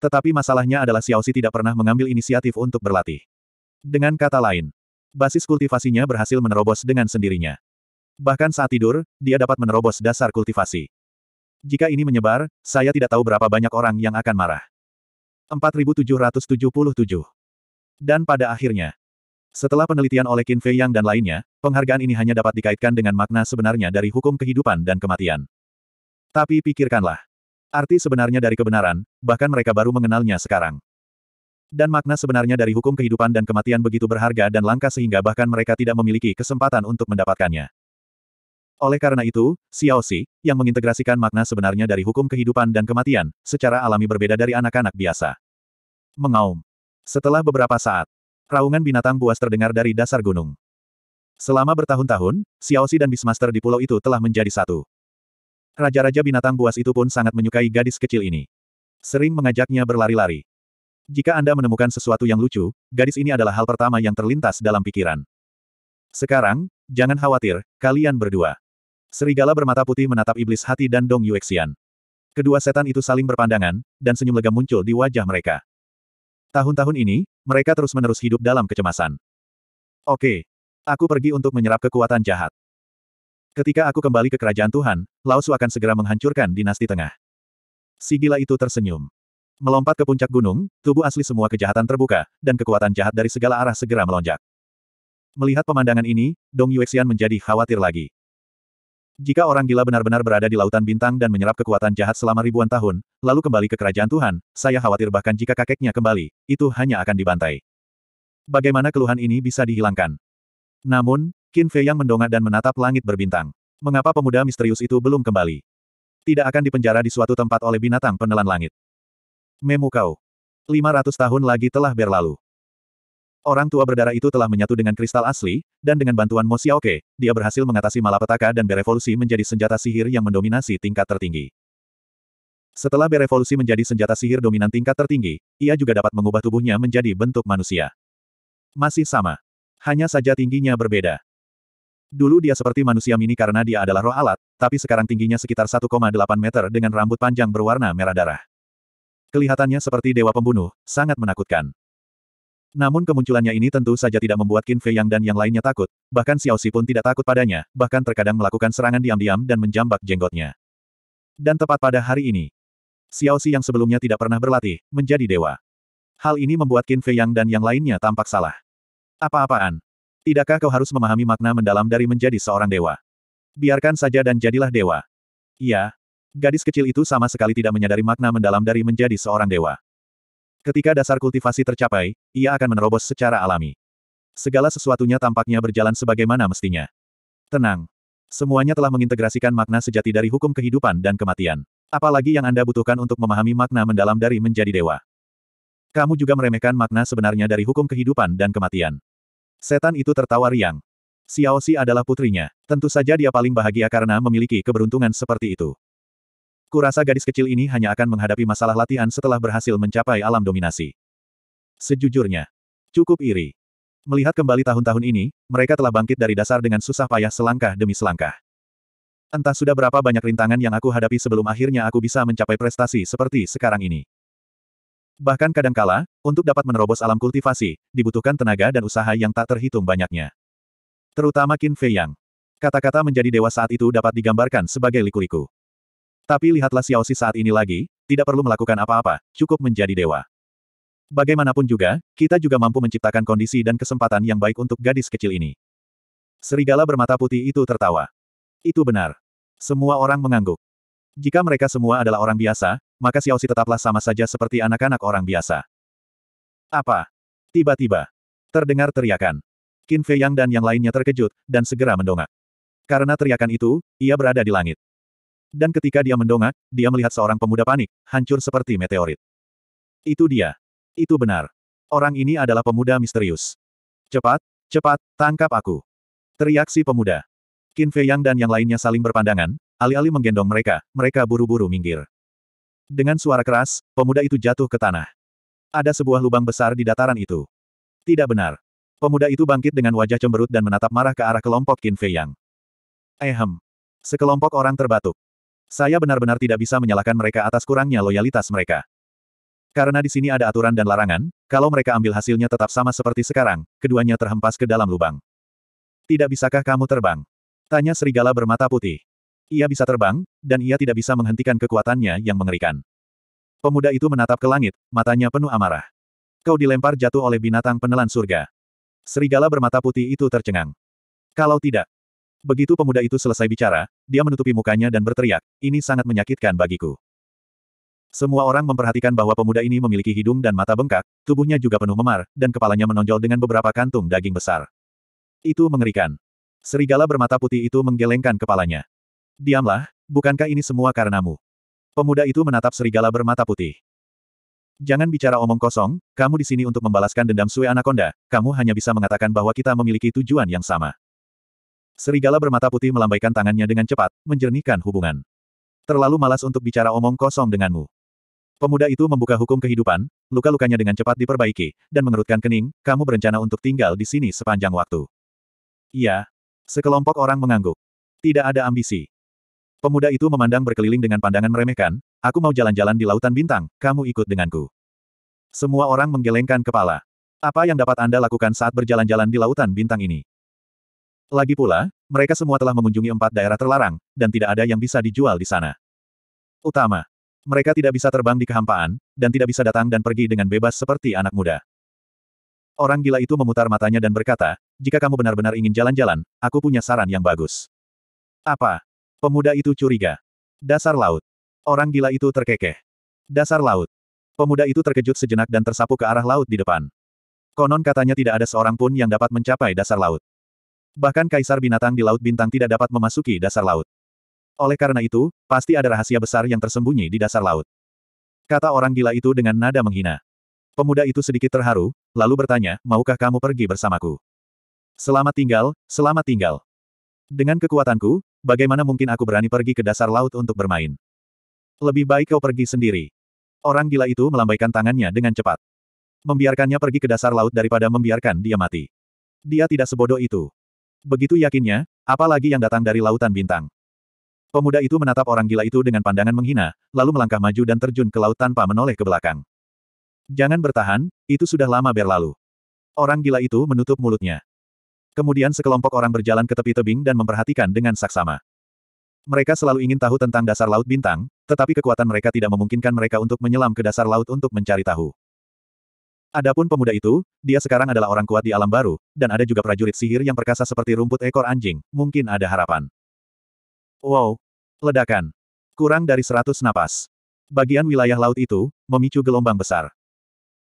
Tetapi masalahnya adalah Xiao Xi tidak pernah mengambil inisiatif untuk berlatih. Dengan kata lain, basis kultivasinya berhasil menerobos dengan sendirinya. Bahkan saat tidur, dia dapat menerobos dasar kultivasi. Jika ini menyebar, saya tidak tahu berapa banyak orang yang akan marah. 4777. Dan pada akhirnya, setelah penelitian oleh Qin Fei Yang dan lainnya, penghargaan ini hanya dapat dikaitkan dengan makna sebenarnya dari hukum kehidupan dan kematian. Tapi pikirkanlah. Arti sebenarnya dari kebenaran, bahkan mereka baru mengenalnya sekarang. Dan makna sebenarnya dari hukum kehidupan dan kematian begitu berharga dan langka sehingga bahkan mereka tidak memiliki kesempatan untuk mendapatkannya. Oleh karena itu, Xiao Xi, yang mengintegrasikan makna sebenarnya dari hukum kehidupan dan kematian, secara alami berbeda dari anak-anak biasa. Mengaum. Setelah beberapa saat, raungan binatang buas terdengar dari dasar gunung. Selama bertahun-tahun, Xiao Xi dan Bismaster di pulau itu telah menjadi satu. Raja-raja binatang buas itu pun sangat menyukai gadis kecil ini. Sering mengajaknya berlari-lari. Jika Anda menemukan sesuatu yang lucu, gadis ini adalah hal pertama yang terlintas dalam pikiran. Sekarang, jangan khawatir, kalian berdua. Serigala bermata putih menatap iblis hati dan Dong Yuexian. Kedua setan itu saling berpandangan, dan senyum lega muncul di wajah mereka. Tahun-tahun ini, mereka terus-menerus hidup dalam kecemasan. Oke. Aku pergi untuk menyerap kekuatan jahat. Ketika aku kembali ke kerajaan Tuhan, Laosu akan segera menghancurkan dinasti tengah. Si itu tersenyum. Melompat ke puncak gunung, tubuh asli semua kejahatan terbuka, dan kekuatan jahat dari segala arah segera melonjak. Melihat pemandangan ini, Dong Yuexian menjadi khawatir lagi. Jika orang gila benar-benar berada di lautan bintang dan menyerap kekuatan jahat selama ribuan tahun, lalu kembali ke kerajaan Tuhan, saya khawatir bahkan jika kakeknya kembali, itu hanya akan dibantai. Bagaimana keluhan ini bisa dihilangkan? Namun, Qin Fei yang mendongak dan menatap langit berbintang. Mengapa pemuda misterius itu belum kembali? Tidak akan dipenjara di suatu tempat oleh binatang penelan langit. Memukau. Lima 500 tahun lagi telah berlalu. Orang tua berdarah itu telah menyatu dengan kristal asli, dan dengan bantuan Mo Xiaoke, dia berhasil mengatasi malapetaka dan berevolusi menjadi senjata sihir yang mendominasi tingkat tertinggi. Setelah berevolusi menjadi senjata sihir dominan tingkat tertinggi, ia juga dapat mengubah tubuhnya menjadi bentuk manusia. Masih sama. Hanya saja tingginya berbeda. Dulu dia seperti manusia mini karena dia adalah roh alat, tapi sekarang tingginya sekitar 1,8 meter dengan rambut panjang berwarna merah darah. Kelihatannya seperti dewa pembunuh, sangat menakutkan. Namun kemunculannya ini tentu saja tidak membuat Qin Fei Yang dan yang lainnya takut, bahkan Xiao Si pun tidak takut padanya, bahkan terkadang melakukan serangan diam-diam dan menjambak jenggotnya. Dan tepat pada hari ini, Xiao Si yang sebelumnya tidak pernah berlatih, menjadi dewa. Hal ini membuat Qin Fei Yang dan yang lainnya tampak salah. Apa-apaan? Tidakkah kau harus memahami makna mendalam dari menjadi seorang dewa? Biarkan saja dan jadilah dewa. Iya. Gadis kecil itu sama sekali tidak menyadari makna mendalam dari menjadi seorang dewa. Ketika dasar kultivasi tercapai, ia akan menerobos secara alami. Segala sesuatunya tampaknya berjalan sebagaimana mestinya. Tenang. Semuanya telah mengintegrasikan makna sejati dari hukum kehidupan dan kematian. Apalagi yang Anda butuhkan untuk memahami makna mendalam dari menjadi dewa. Kamu juga meremehkan makna sebenarnya dari hukum kehidupan dan kematian. Setan itu tertawa riang. Xiao Xi adalah putrinya. Tentu saja dia paling bahagia karena memiliki keberuntungan seperti itu. Kurasa gadis kecil ini hanya akan menghadapi masalah latihan setelah berhasil mencapai alam dominasi. Sejujurnya, cukup iri. Melihat kembali tahun-tahun ini, mereka telah bangkit dari dasar dengan susah payah selangkah demi selangkah. Entah sudah berapa banyak rintangan yang aku hadapi sebelum akhirnya aku bisa mencapai prestasi seperti sekarang ini. Bahkan kadangkala, untuk dapat menerobos alam kultivasi, dibutuhkan tenaga dan usaha yang tak terhitung banyaknya. Terutama Qin Fei Yang. Kata-kata menjadi dewa saat itu dapat digambarkan sebagai liku-liku. Tapi lihatlah Xiao Xi saat ini lagi, tidak perlu melakukan apa-apa, cukup menjadi dewa. Bagaimanapun juga, kita juga mampu menciptakan kondisi dan kesempatan yang baik untuk gadis kecil ini. Serigala bermata putih itu tertawa. Itu benar. Semua orang mengangguk. Jika mereka semua adalah orang biasa, maka Xiao Xi tetaplah sama saja seperti anak-anak orang biasa. Apa? Tiba-tiba. Terdengar teriakan. Qin Fei Yang dan yang lainnya terkejut, dan segera mendongak. Karena teriakan itu, ia berada di langit. Dan ketika dia mendongak, dia melihat seorang pemuda panik, hancur seperti meteorit. Itu dia. Itu benar. Orang ini adalah pemuda misterius. Cepat, cepat, tangkap aku. Teriak si pemuda. Qin Fei Yang dan yang lainnya saling berpandangan, alih-alih menggendong mereka, mereka buru-buru minggir. Dengan suara keras, pemuda itu jatuh ke tanah. Ada sebuah lubang besar di dataran itu. Tidak benar. Pemuda itu bangkit dengan wajah cemberut dan menatap marah ke arah kelompok Qin Fei Yang. Ehem. Sekelompok orang terbatuk. Saya benar-benar tidak bisa menyalahkan mereka atas kurangnya loyalitas mereka. Karena di sini ada aturan dan larangan, kalau mereka ambil hasilnya tetap sama seperti sekarang, keduanya terhempas ke dalam lubang. Tidak bisakah kamu terbang? Tanya serigala bermata putih. Ia bisa terbang, dan ia tidak bisa menghentikan kekuatannya yang mengerikan. Pemuda itu menatap ke langit, matanya penuh amarah. Kau dilempar jatuh oleh binatang penelan surga. Serigala bermata putih itu tercengang. Kalau tidak, Begitu pemuda itu selesai bicara, dia menutupi mukanya dan berteriak, ini sangat menyakitkan bagiku. Semua orang memperhatikan bahwa pemuda ini memiliki hidung dan mata bengkak, tubuhnya juga penuh memar, dan kepalanya menonjol dengan beberapa kantung daging besar. Itu mengerikan. Serigala bermata putih itu menggelengkan kepalanya. Diamlah, bukankah ini semua karenamu? Pemuda itu menatap serigala bermata putih. Jangan bicara omong kosong, kamu di sini untuk membalaskan dendam Sue Anaconda, kamu hanya bisa mengatakan bahwa kita memiliki tujuan yang sama. Serigala bermata putih melambaikan tangannya dengan cepat, menjernihkan hubungan. Terlalu malas untuk bicara omong kosong denganmu. Pemuda itu membuka hukum kehidupan, luka-lukanya dengan cepat diperbaiki, dan mengerutkan kening, kamu berencana untuk tinggal di sini sepanjang waktu. Iya. Sekelompok orang mengangguk. Tidak ada ambisi. Pemuda itu memandang berkeliling dengan pandangan meremehkan, aku mau jalan-jalan di lautan bintang, kamu ikut denganku. Semua orang menggelengkan kepala. Apa yang dapat Anda lakukan saat berjalan-jalan di lautan bintang ini? Lagi pula, mereka semua telah mengunjungi empat daerah terlarang, dan tidak ada yang bisa dijual di sana. Utama. Mereka tidak bisa terbang di kehampaan, dan tidak bisa datang dan pergi dengan bebas seperti anak muda. Orang gila itu memutar matanya dan berkata, jika kamu benar-benar ingin jalan-jalan, aku punya saran yang bagus. Apa? Pemuda itu curiga. Dasar laut. Orang gila itu terkekeh. Dasar laut. Pemuda itu terkejut sejenak dan tersapu ke arah laut di depan. Konon katanya tidak ada seorang pun yang dapat mencapai dasar laut. Bahkan kaisar binatang di Laut Bintang tidak dapat memasuki dasar laut. Oleh karena itu, pasti ada rahasia besar yang tersembunyi di dasar laut. Kata orang gila itu dengan nada menghina. Pemuda itu sedikit terharu, lalu bertanya, maukah kamu pergi bersamaku? Selamat tinggal, selamat tinggal. Dengan kekuatanku, bagaimana mungkin aku berani pergi ke dasar laut untuk bermain? Lebih baik kau pergi sendiri. Orang gila itu melambaikan tangannya dengan cepat. Membiarkannya pergi ke dasar laut daripada membiarkan dia mati. Dia tidak sebodoh itu. Begitu yakinnya, apalagi yang datang dari lautan bintang. Pemuda itu menatap orang gila itu dengan pandangan menghina, lalu melangkah maju dan terjun ke laut tanpa menoleh ke belakang. Jangan bertahan, itu sudah lama berlalu. Orang gila itu menutup mulutnya. Kemudian sekelompok orang berjalan ke tepi tebing dan memperhatikan dengan saksama. Mereka selalu ingin tahu tentang dasar laut bintang, tetapi kekuatan mereka tidak memungkinkan mereka untuk menyelam ke dasar laut untuk mencari tahu. Adapun pemuda itu, dia sekarang adalah orang kuat di alam baru, dan ada juga prajurit sihir yang perkasa seperti rumput ekor anjing, mungkin ada harapan. Wow! Ledakan! Kurang dari seratus napas. Bagian wilayah laut itu, memicu gelombang besar.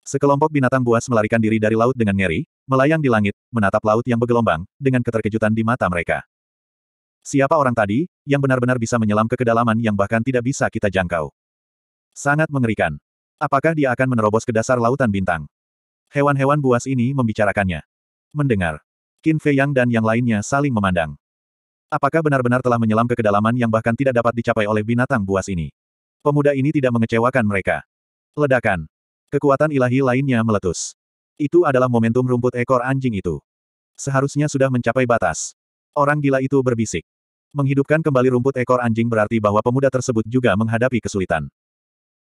Sekelompok binatang buas melarikan diri dari laut dengan ngeri, melayang di langit, menatap laut yang bergelombang, dengan keterkejutan di mata mereka. Siapa orang tadi, yang benar-benar bisa menyelam ke kedalaman yang bahkan tidak bisa kita jangkau? Sangat mengerikan. Apakah dia akan menerobos ke dasar lautan bintang? Hewan-hewan buas ini membicarakannya. Mendengar. Qin Fei Yang dan yang lainnya saling memandang. Apakah benar-benar telah menyelam ke kedalaman yang bahkan tidak dapat dicapai oleh binatang buas ini? Pemuda ini tidak mengecewakan mereka. Ledakan. Kekuatan ilahi lainnya meletus. Itu adalah momentum rumput ekor anjing itu. Seharusnya sudah mencapai batas. Orang gila itu berbisik. Menghidupkan kembali rumput ekor anjing berarti bahwa pemuda tersebut juga menghadapi kesulitan.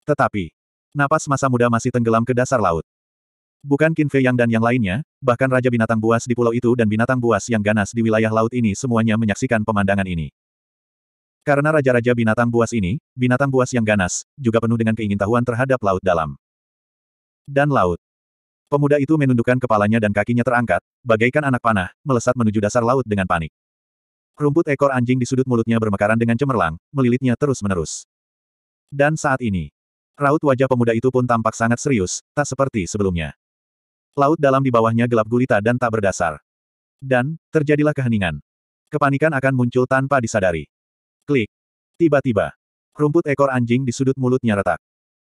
Tetapi, napas masa muda masih tenggelam ke dasar laut. Bukan Qin Fei Yang dan yang lainnya, bahkan Raja Binatang Buas di pulau itu dan binatang buas yang ganas di wilayah laut ini semuanya menyaksikan pemandangan ini. Karena raja-raja binatang buas ini, binatang buas yang ganas, juga penuh dengan keingintahuan terhadap laut dalam. Dan laut. Pemuda itu menundukkan kepalanya dan kakinya terangkat, bagaikan anak panah, melesat menuju dasar laut dengan panik. Rumput ekor anjing di sudut mulutnya bermekaran dengan cemerlang, melilitnya terus-menerus. Dan saat ini, raut wajah pemuda itu pun tampak sangat serius, tak seperti sebelumnya. Laut dalam di bawahnya gelap gulita dan tak berdasar. Dan, terjadilah keheningan. Kepanikan akan muncul tanpa disadari. Klik. Tiba-tiba. Rumput ekor anjing di sudut mulutnya retak.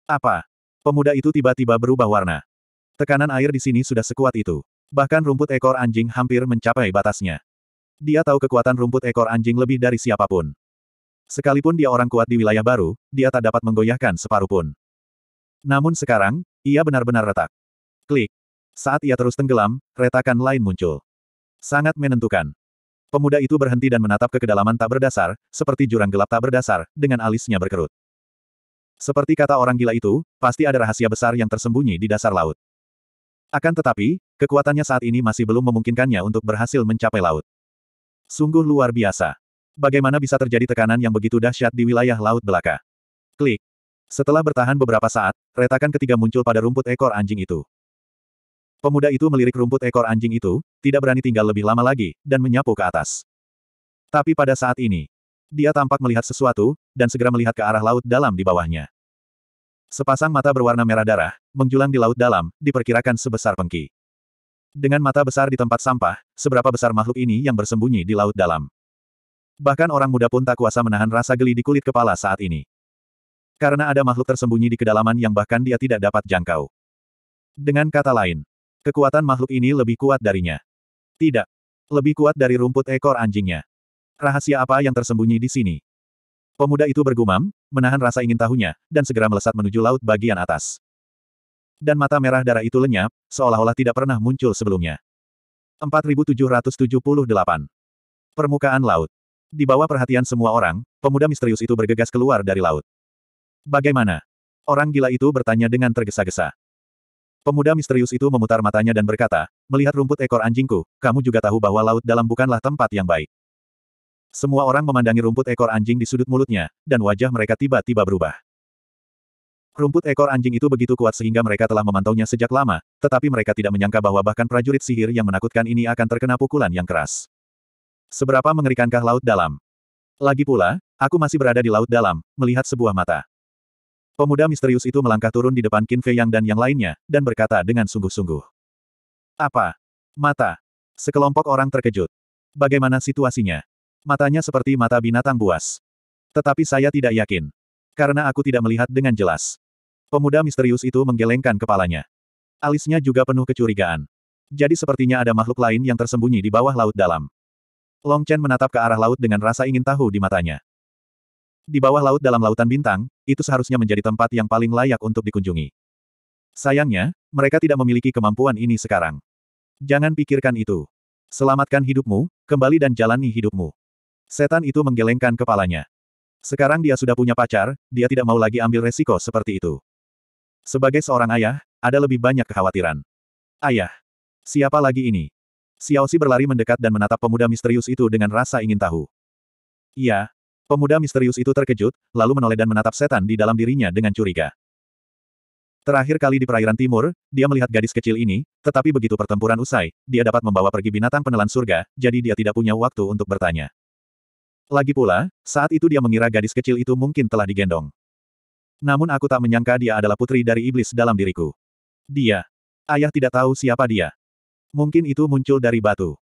Apa? Pemuda itu tiba-tiba berubah warna. Tekanan air di sini sudah sekuat itu. Bahkan rumput ekor anjing hampir mencapai batasnya. Dia tahu kekuatan rumput ekor anjing lebih dari siapapun. Sekalipun dia orang kuat di wilayah baru, dia tak dapat menggoyahkan separuh pun. Namun sekarang, ia benar-benar retak. Klik. Saat ia terus tenggelam, retakan lain muncul. Sangat menentukan. Pemuda itu berhenti dan menatap ke kedalaman tak berdasar, seperti jurang gelap tak berdasar, dengan alisnya berkerut. Seperti kata orang gila itu, pasti ada rahasia besar yang tersembunyi di dasar laut. Akan tetapi, kekuatannya saat ini masih belum memungkinkannya untuk berhasil mencapai laut. Sungguh luar biasa. Bagaimana bisa terjadi tekanan yang begitu dahsyat di wilayah laut belaka? Klik. Setelah bertahan beberapa saat, retakan ketiga muncul pada rumput ekor anjing itu. Pemuda itu melirik rumput ekor anjing itu, tidak berani tinggal lebih lama lagi, dan menyapu ke atas. Tapi pada saat ini, dia tampak melihat sesuatu, dan segera melihat ke arah laut dalam di bawahnya. Sepasang mata berwarna merah darah, menjulang di laut dalam, diperkirakan sebesar pengki. Dengan mata besar di tempat sampah, seberapa besar makhluk ini yang bersembunyi di laut dalam. Bahkan orang muda pun tak kuasa menahan rasa geli di kulit kepala saat ini. Karena ada makhluk tersembunyi di kedalaman yang bahkan dia tidak dapat jangkau. Dengan kata lain, Kekuatan makhluk ini lebih kuat darinya. Tidak. Lebih kuat dari rumput ekor anjingnya. Rahasia apa yang tersembunyi di sini? Pemuda itu bergumam, menahan rasa ingin tahunya, dan segera melesat menuju laut bagian atas. Dan mata merah darah itu lenyap, seolah-olah tidak pernah muncul sebelumnya. 4778. Permukaan laut. Di bawah perhatian semua orang, pemuda misterius itu bergegas keluar dari laut. Bagaimana? Orang gila itu bertanya dengan tergesa-gesa. Pemuda misterius itu memutar matanya dan berkata, melihat rumput ekor anjingku, kamu juga tahu bahwa laut dalam bukanlah tempat yang baik. Semua orang memandangi rumput ekor anjing di sudut mulutnya, dan wajah mereka tiba-tiba berubah. Rumput ekor anjing itu begitu kuat sehingga mereka telah memantaunya sejak lama, tetapi mereka tidak menyangka bahwa bahkan prajurit sihir yang menakutkan ini akan terkena pukulan yang keras. Seberapa mengerikankah laut dalam? Lagi pula, aku masih berada di laut dalam, melihat sebuah mata. Pemuda misterius itu melangkah turun di depan Qin Fei Yang dan yang lainnya, dan berkata dengan sungguh-sungguh. Apa? Mata. Sekelompok orang terkejut. Bagaimana situasinya? Matanya seperti mata binatang buas. Tetapi saya tidak yakin. Karena aku tidak melihat dengan jelas. Pemuda misterius itu menggelengkan kepalanya. Alisnya juga penuh kecurigaan. Jadi sepertinya ada makhluk lain yang tersembunyi di bawah laut dalam. Long Chen menatap ke arah laut dengan rasa ingin tahu di matanya. Di bawah laut dalam lautan bintang, itu seharusnya menjadi tempat yang paling layak untuk dikunjungi. Sayangnya, mereka tidak memiliki kemampuan ini sekarang. Jangan pikirkan itu. Selamatkan hidupmu, kembali dan jalani hidupmu. Setan itu menggelengkan kepalanya. Sekarang dia sudah punya pacar, dia tidak mau lagi ambil resiko seperti itu. Sebagai seorang ayah, ada lebih banyak kekhawatiran. Ayah. Siapa lagi ini? Xiao Xiaoxi berlari mendekat dan menatap pemuda misterius itu dengan rasa ingin tahu. Iya, Pemuda misterius itu terkejut, lalu menoleh dan menatap setan di dalam dirinya dengan curiga. Terakhir kali di perairan timur, dia melihat gadis kecil ini, tetapi begitu pertempuran usai, dia dapat membawa pergi binatang penelan surga, jadi dia tidak punya waktu untuk bertanya. Lagi pula, saat itu dia mengira gadis kecil itu mungkin telah digendong. Namun aku tak menyangka dia adalah putri dari iblis dalam diriku. Dia. Ayah tidak tahu siapa dia. Mungkin itu muncul dari batu.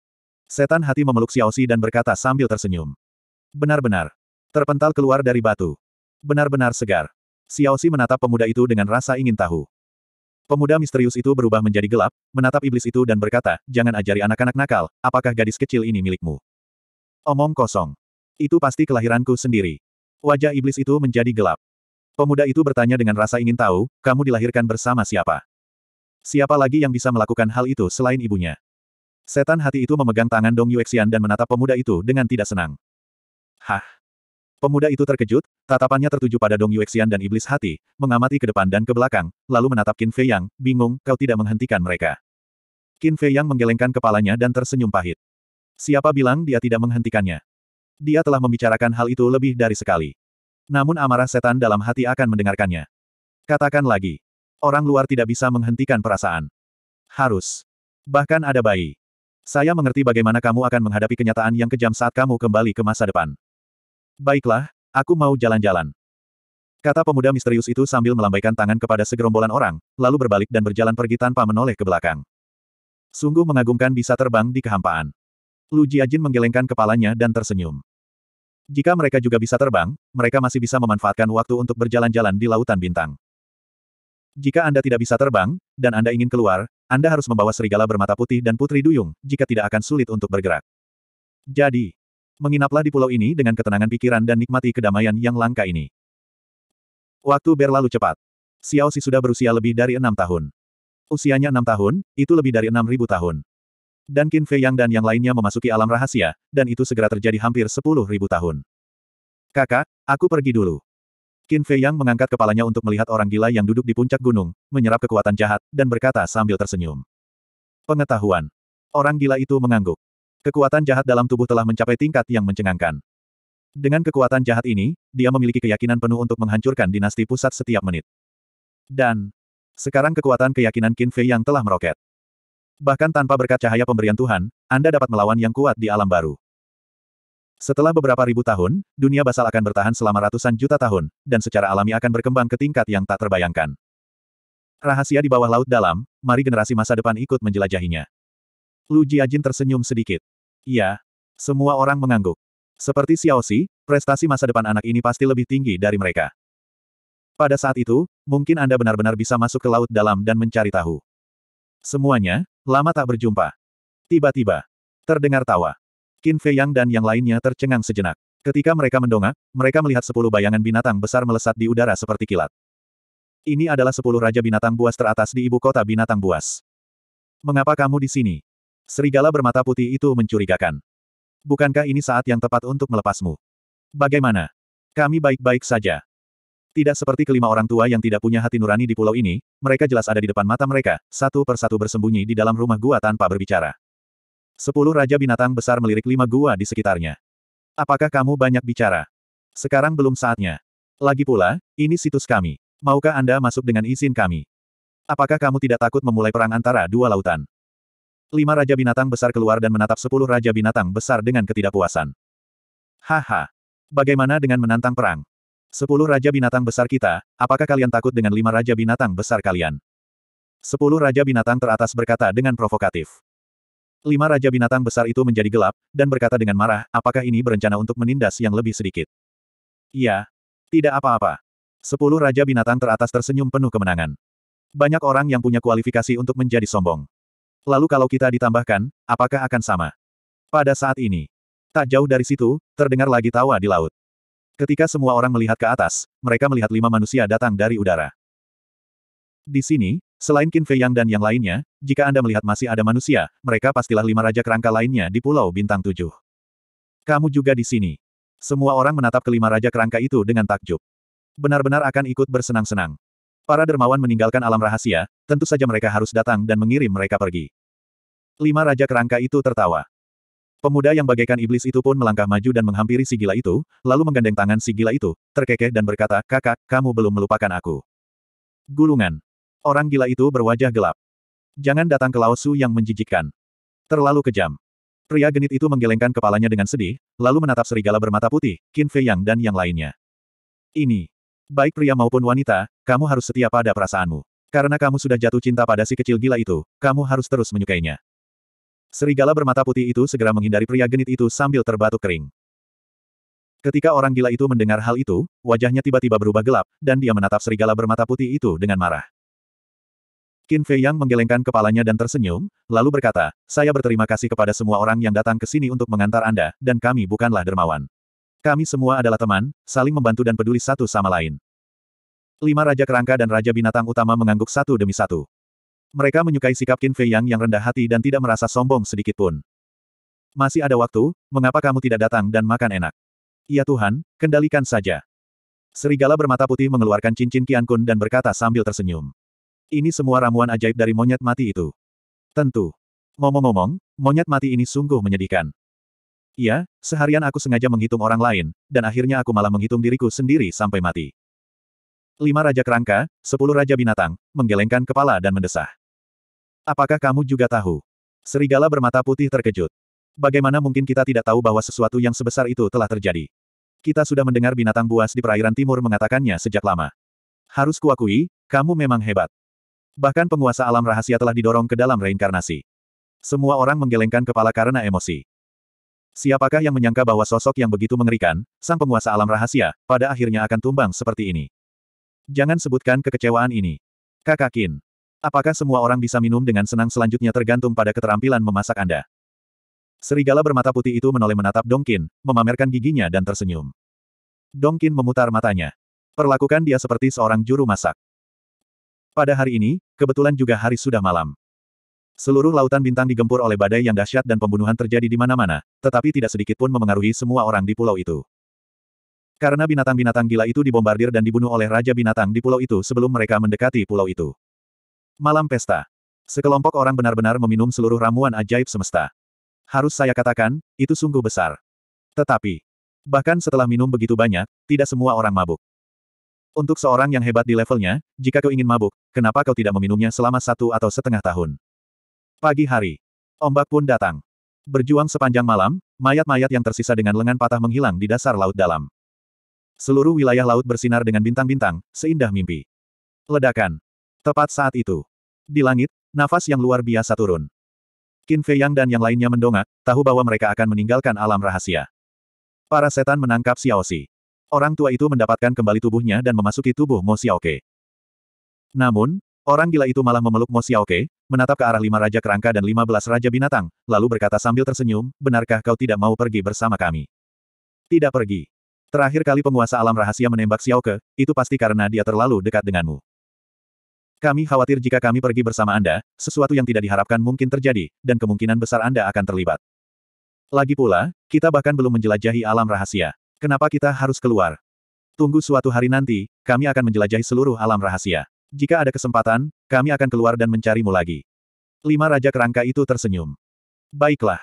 Setan hati memeluk Xiaoxi dan berkata sambil tersenyum. Benar-benar, Terpental keluar dari batu. Benar-benar segar. Xiao Xiaoxi menatap pemuda itu dengan rasa ingin tahu. Pemuda misterius itu berubah menjadi gelap, menatap iblis itu dan berkata, jangan ajari anak-anak nakal, apakah gadis kecil ini milikmu? Omong kosong. Itu pasti kelahiranku sendiri. Wajah iblis itu menjadi gelap. Pemuda itu bertanya dengan rasa ingin tahu, kamu dilahirkan bersama siapa? Siapa lagi yang bisa melakukan hal itu selain ibunya? Setan hati itu memegang tangan Dong Yuexian dan menatap pemuda itu dengan tidak senang. Hah? Pemuda itu terkejut, tatapannya tertuju pada Dong Yuexian dan iblis hati, mengamati ke depan dan ke belakang, lalu menatap Qin Fei Yang, bingung, kau tidak menghentikan mereka. Qin Fei Yang menggelengkan kepalanya dan tersenyum pahit. Siapa bilang dia tidak menghentikannya? Dia telah membicarakan hal itu lebih dari sekali. Namun amarah setan dalam hati akan mendengarkannya. Katakan lagi. Orang luar tidak bisa menghentikan perasaan. Harus. Bahkan ada bayi. Saya mengerti bagaimana kamu akan menghadapi kenyataan yang kejam saat kamu kembali ke masa depan. Baiklah, aku mau jalan-jalan. Kata pemuda misterius itu sambil melambaikan tangan kepada segerombolan orang, lalu berbalik dan berjalan pergi tanpa menoleh ke belakang. Sungguh mengagumkan bisa terbang di kehampaan. Lu Jiajin menggelengkan kepalanya dan tersenyum. Jika mereka juga bisa terbang, mereka masih bisa memanfaatkan waktu untuk berjalan-jalan di lautan bintang. Jika Anda tidak bisa terbang, dan Anda ingin keluar, Anda harus membawa serigala bermata putih dan putri duyung, jika tidak akan sulit untuk bergerak. Jadi, menginaplah di pulau ini dengan ketenangan pikiran dan nikmati kedamaian yang langka ini. Waktu berlalu cepat. Xiao Si sudah berusia lebih dari enam tahun. Usianya enam tahun, itu lebih dari enam ribu tahun. Dan Qin Fei Yang dan yang lainnya memasuki alam rahasia, dan itu segera terjadi hampir sepuluh ribu tahun. Kakak, aku pergi dulu. Qin Fei Yang mengangkat kepalanya untuk melihat orang gila yang duduk di puncak gunung, menyerap kekuatan jahat, dan berkata sambil tersenyum. Pengetahuan. Orang gila itu mengangguk. Kekuatan jahat dalam tubuh telah mencapai tingkat yang mencengangkan. Dengan kekuatan jahat ini, dia memiliki keyakinan penuh untuk menghancurkan dinasti pusat setiap menit. Dan, sekarang kekuatan keyakinan Qin Fei yang telah meroket. Bahkan tanpa berkat cahaya pemberian Tuhan, Anda dapat melawan yang kuat di alam baru. Setelah beberapa ribu tahun, dunia basal akan bertahan selama ratusan juta tahun, dan secara alami akan berkembang ke tingkat yang tak terbayangkan. Rahasia di bawah laut dalam, mari generasi masa depan ikut menjelajahinya. Lu Jiajin tersenyum sedikit. Iya. Semua orang mengangguk. Seperti Xiao Xi, prestasi masa depan anak ini pasti lebih tinggi dari mereka. Pada saat itu, mungkin Anda benar-benar bisa masuk ke laut dalam dan mencari tahu. Semuanya, lama tak berjumpa. Tiba-tiba, terdengar tawa. Qin Fei Yang dan yang lainnya tercengang sejenak. Ketika mereka mendongak, mereka melihat sepuluh bayangan binatang besar melesat di udara seperti kilat. Ini adalah sepuluh raja binatang buas teratas di ibu kota binatang buas. Mengapa kamu di sini? Serigala bermata putih itu mencurigakan. Bukankah ini saat yang tepat untuk melepasmu? Bagaimana? Kami baik-baik saja. Tidak seperti kelima orang tua yang tidak punya hati nurani di pulau ini, mereka jelas ada di depan mata mereka, satu persatu bersembunyi di dalam rumah gua tanpa berbicara. Sepuluh raja binatang besar melirik lima gua di sekitarnya. Apakah kamu banyak bicara? Sekarang belum saatnya. Lagi pula, ini situs kami. Maukah Anda masuk dengan izin kami? Apakah kamu tidak takut memulai perang antara dua lautan? Lima raja binatang besar keluar dan menatap sepuluh raja binatang besar dengan ketidakpuasan. Haha. Bagaimana dengan menantang perang? Sepuluh raja binatang besar kita, apakah kalian takut dengan lima raja binatang besar kalian? Sepuluh raja binatang teratas berkata dengan provokatif. Lima raja binatang besar itu menjadi gelap, dan berkata dengan marah, apakah ini berencana untuk menindas yang lebih sedikit? Iya. Tidak apa-apa. Sepuluh raja binatang teratas tersenyum penuh kemenangan. Banyak orang yang punya kualifikasi untuk menjadi sombong. Lalu kalau kita ditambahkan, apakah akan sama? Pada saat ini, tak jauh dari situ, terdengar lagi tawa di laut. Ketika semua orang melihat ke atas, mereka melihat lima manusia datang dari udara. Di sini, selain Qin Fei Yang dan yang lainnya, jika Anda melihat masih ada manusia, mereka pastilah lima raja kerangka lainnya di Pulau Bintang Tujuh. Kamu juga di sini. Semua orang menatap kelima raja kerangka itu dengan takjub. Benar-benar akan ikut bersenang-senang. Para dermawan meninggalkan alam rahasia, tentu saja mereka harus datang dan mengirim mereka pergi. Lima raja kerangka itu tertawa. Pemuda yang bagaikan iblis itu pun melangkah maju dan menghampiri si gila itu, lalu menggandeng tangan si gila itu, terkekeh dan berkata, kakak, kamu belum melupakan aku. Gulungan. Orang gila itu berwajah gelap. Jangan datang ke Laosu yang menjijikkan. Terlalu kejam. Pria genit itu menggelengkan kepalanya dengan sedih, lalu menatap serigala bermata putih, Qin Fei Yang dan yang lainnya. Ini. Baik pria maupun wanita, kamu harus setia pada perasaanmu. Karena kamu sudah jatuh cinta pada si kecil gila itu, kamu harus terus menyukainya. Serigala bermata putih itu segera menghindari pria genit itu sambil terbatuk kering. Ketika orang gila itu mendengar hal itu, wajahnya tiba-tiba berubah gelap, dan dia menatap serigala bermata putih itu dengan marah. Qin Fei Yang menggelengkan kepalanya dan tersenyum, lalu berkata, saya berterima kasih kepada semua orang yang datang ke sini untuk mengantar Anda, dan kami bukanlah dermawan. Kami semua adalah teman, saling membantu dan peduli satu sama lain. Lima Raja Kerangka dan Raja Binatang Utama mengangguk satu demi satu. Mereka menyukai sikap Qin Fei Yang yang rendah hati dan tidak merasa sombong sedikit pun. Masih ada waktu, mengapa kamu tidak datang dan makan enak? Ya Tuhan, kendalikan saja. Serigala bermata putih mengeluarkan cincin Qian Kun dan berkata sambil tersenyum. Ini semua ramuan ajaib dari monyet mati itu. Tentu. Ngomong-ngomong, monyet mati ini sungguh menyedihkan. Iya, seharian aku sengaja menghitung orang lain, dan akhirnya aku malah menghitung diriku sendiri sampai mati. Lima Raja Kerangka, sepuluh Raja Binatang, menggelengkan kepala dan mendesah. Apakah kamu juga tahu? Serigala bermata putih terkejut. Bagaimana mungkin kita tidak tahu bahwa sesuatu yang sebesar itu telah terjadi? Kita sudah mendengar binatang buas di perairan timur mengatakannya sejak lama. Harus kuakui, kamu memang hebat. Bahkan penguasa alam rahasia telah didorong ke dalam reinkarnasi. Semua orang menggelengkan kepala karena emosi. Siapakah yang menyangka bahwa sosok yang begitu mengerikan, sang penguasa alam rahasia, pada akhirnya akan tumbang seperti ini? Jangan sebutkan kekecewaan ini. Kakak Kin. Apakah semua orang bisa minum dengan senang selanjutnya tergantung pada keterampilan memasak Anda? Serigala bermata putih itu menoleh menatap Dongkin, memamerkan giginya dan tersenyum. Dongkin memutar matanya. Perlakukan dia seperti seorang juru masak. Pada hari ini, kebetulan juga hari sudah malam. Seluruh lautan bintang digempur oleh badai yang dahsyat dan pembunuhan terjadi di mana-mana, tetapi tidak sedikit pun memengaruhi semua orang di pulau itu. Karena binatang-binatang gila itu dibombardir dan dibunuh oleh Raja Binatang di pulau itu sebelum mereka mendekati pulau itu. Malam pesta. Sekelompok orang benar-benar meminum seluruh ramuan ajaib semesta. Harus saya katakan, itu sungguh besar. Tetapi, bahkan setelah minum begitu banyak, tidak semua orang mabuk. Untuk seorang yang hebat di levelnya, jika kau ingin mabuk, kenapa kau tidak meminumnya selama satu atau setengah tahun? Pagi hari. Ombak pun datang. Berjuang sepanjang malam, mayat-mayat yang tersisa dengan lengan patah menghilang di dasar laut dalam. Seluruh wilayah laut bersinar dengan bintang-bintang, seindah mimpi. Ledakan. Tepat saat itu. Di langit, nafas yang luar biasa turun. Qin Fei Yang dan yang lainnya mendongak, tahu bahwa mereka akan meninggalkan alam rahasia. Para setan menangkap Xiao Xi. Orang tua itu mendapatkan kembali tubuhnya dan memasuki tubuh Mo Xiao Ke. Namun, Orang gila itu malah memeluk Mo Xiaoke, menatap ke arah lima raja kerangka dan lima belas raja binatang, lalu berkata sambil tersenyum, benarkah kau tidak mau pergi bersama kami? Tidak pergi. Terakhir kali penguasa alam rahasia menembak Xiaoke, itu pasti karena dia terlalu dekat denganmu. Kami khawatir jika kami pergi bersama Anda, sesuatu yang tidak diharapkan mungkin terjadi, dan kemungkinan besar Anda akan terlibat. Lagi pula, kita bahkan belum menjelajahi alam rahasia. Kenapa kita harus keluar? Tunggu suatu hari nanti, kami akan menjelajahi seluruh alam rahasia. Jika ada kesempatan, kami akan keluar dan mencarimu lagi. Lima raja kerangka itu tersenyum. Baiklah.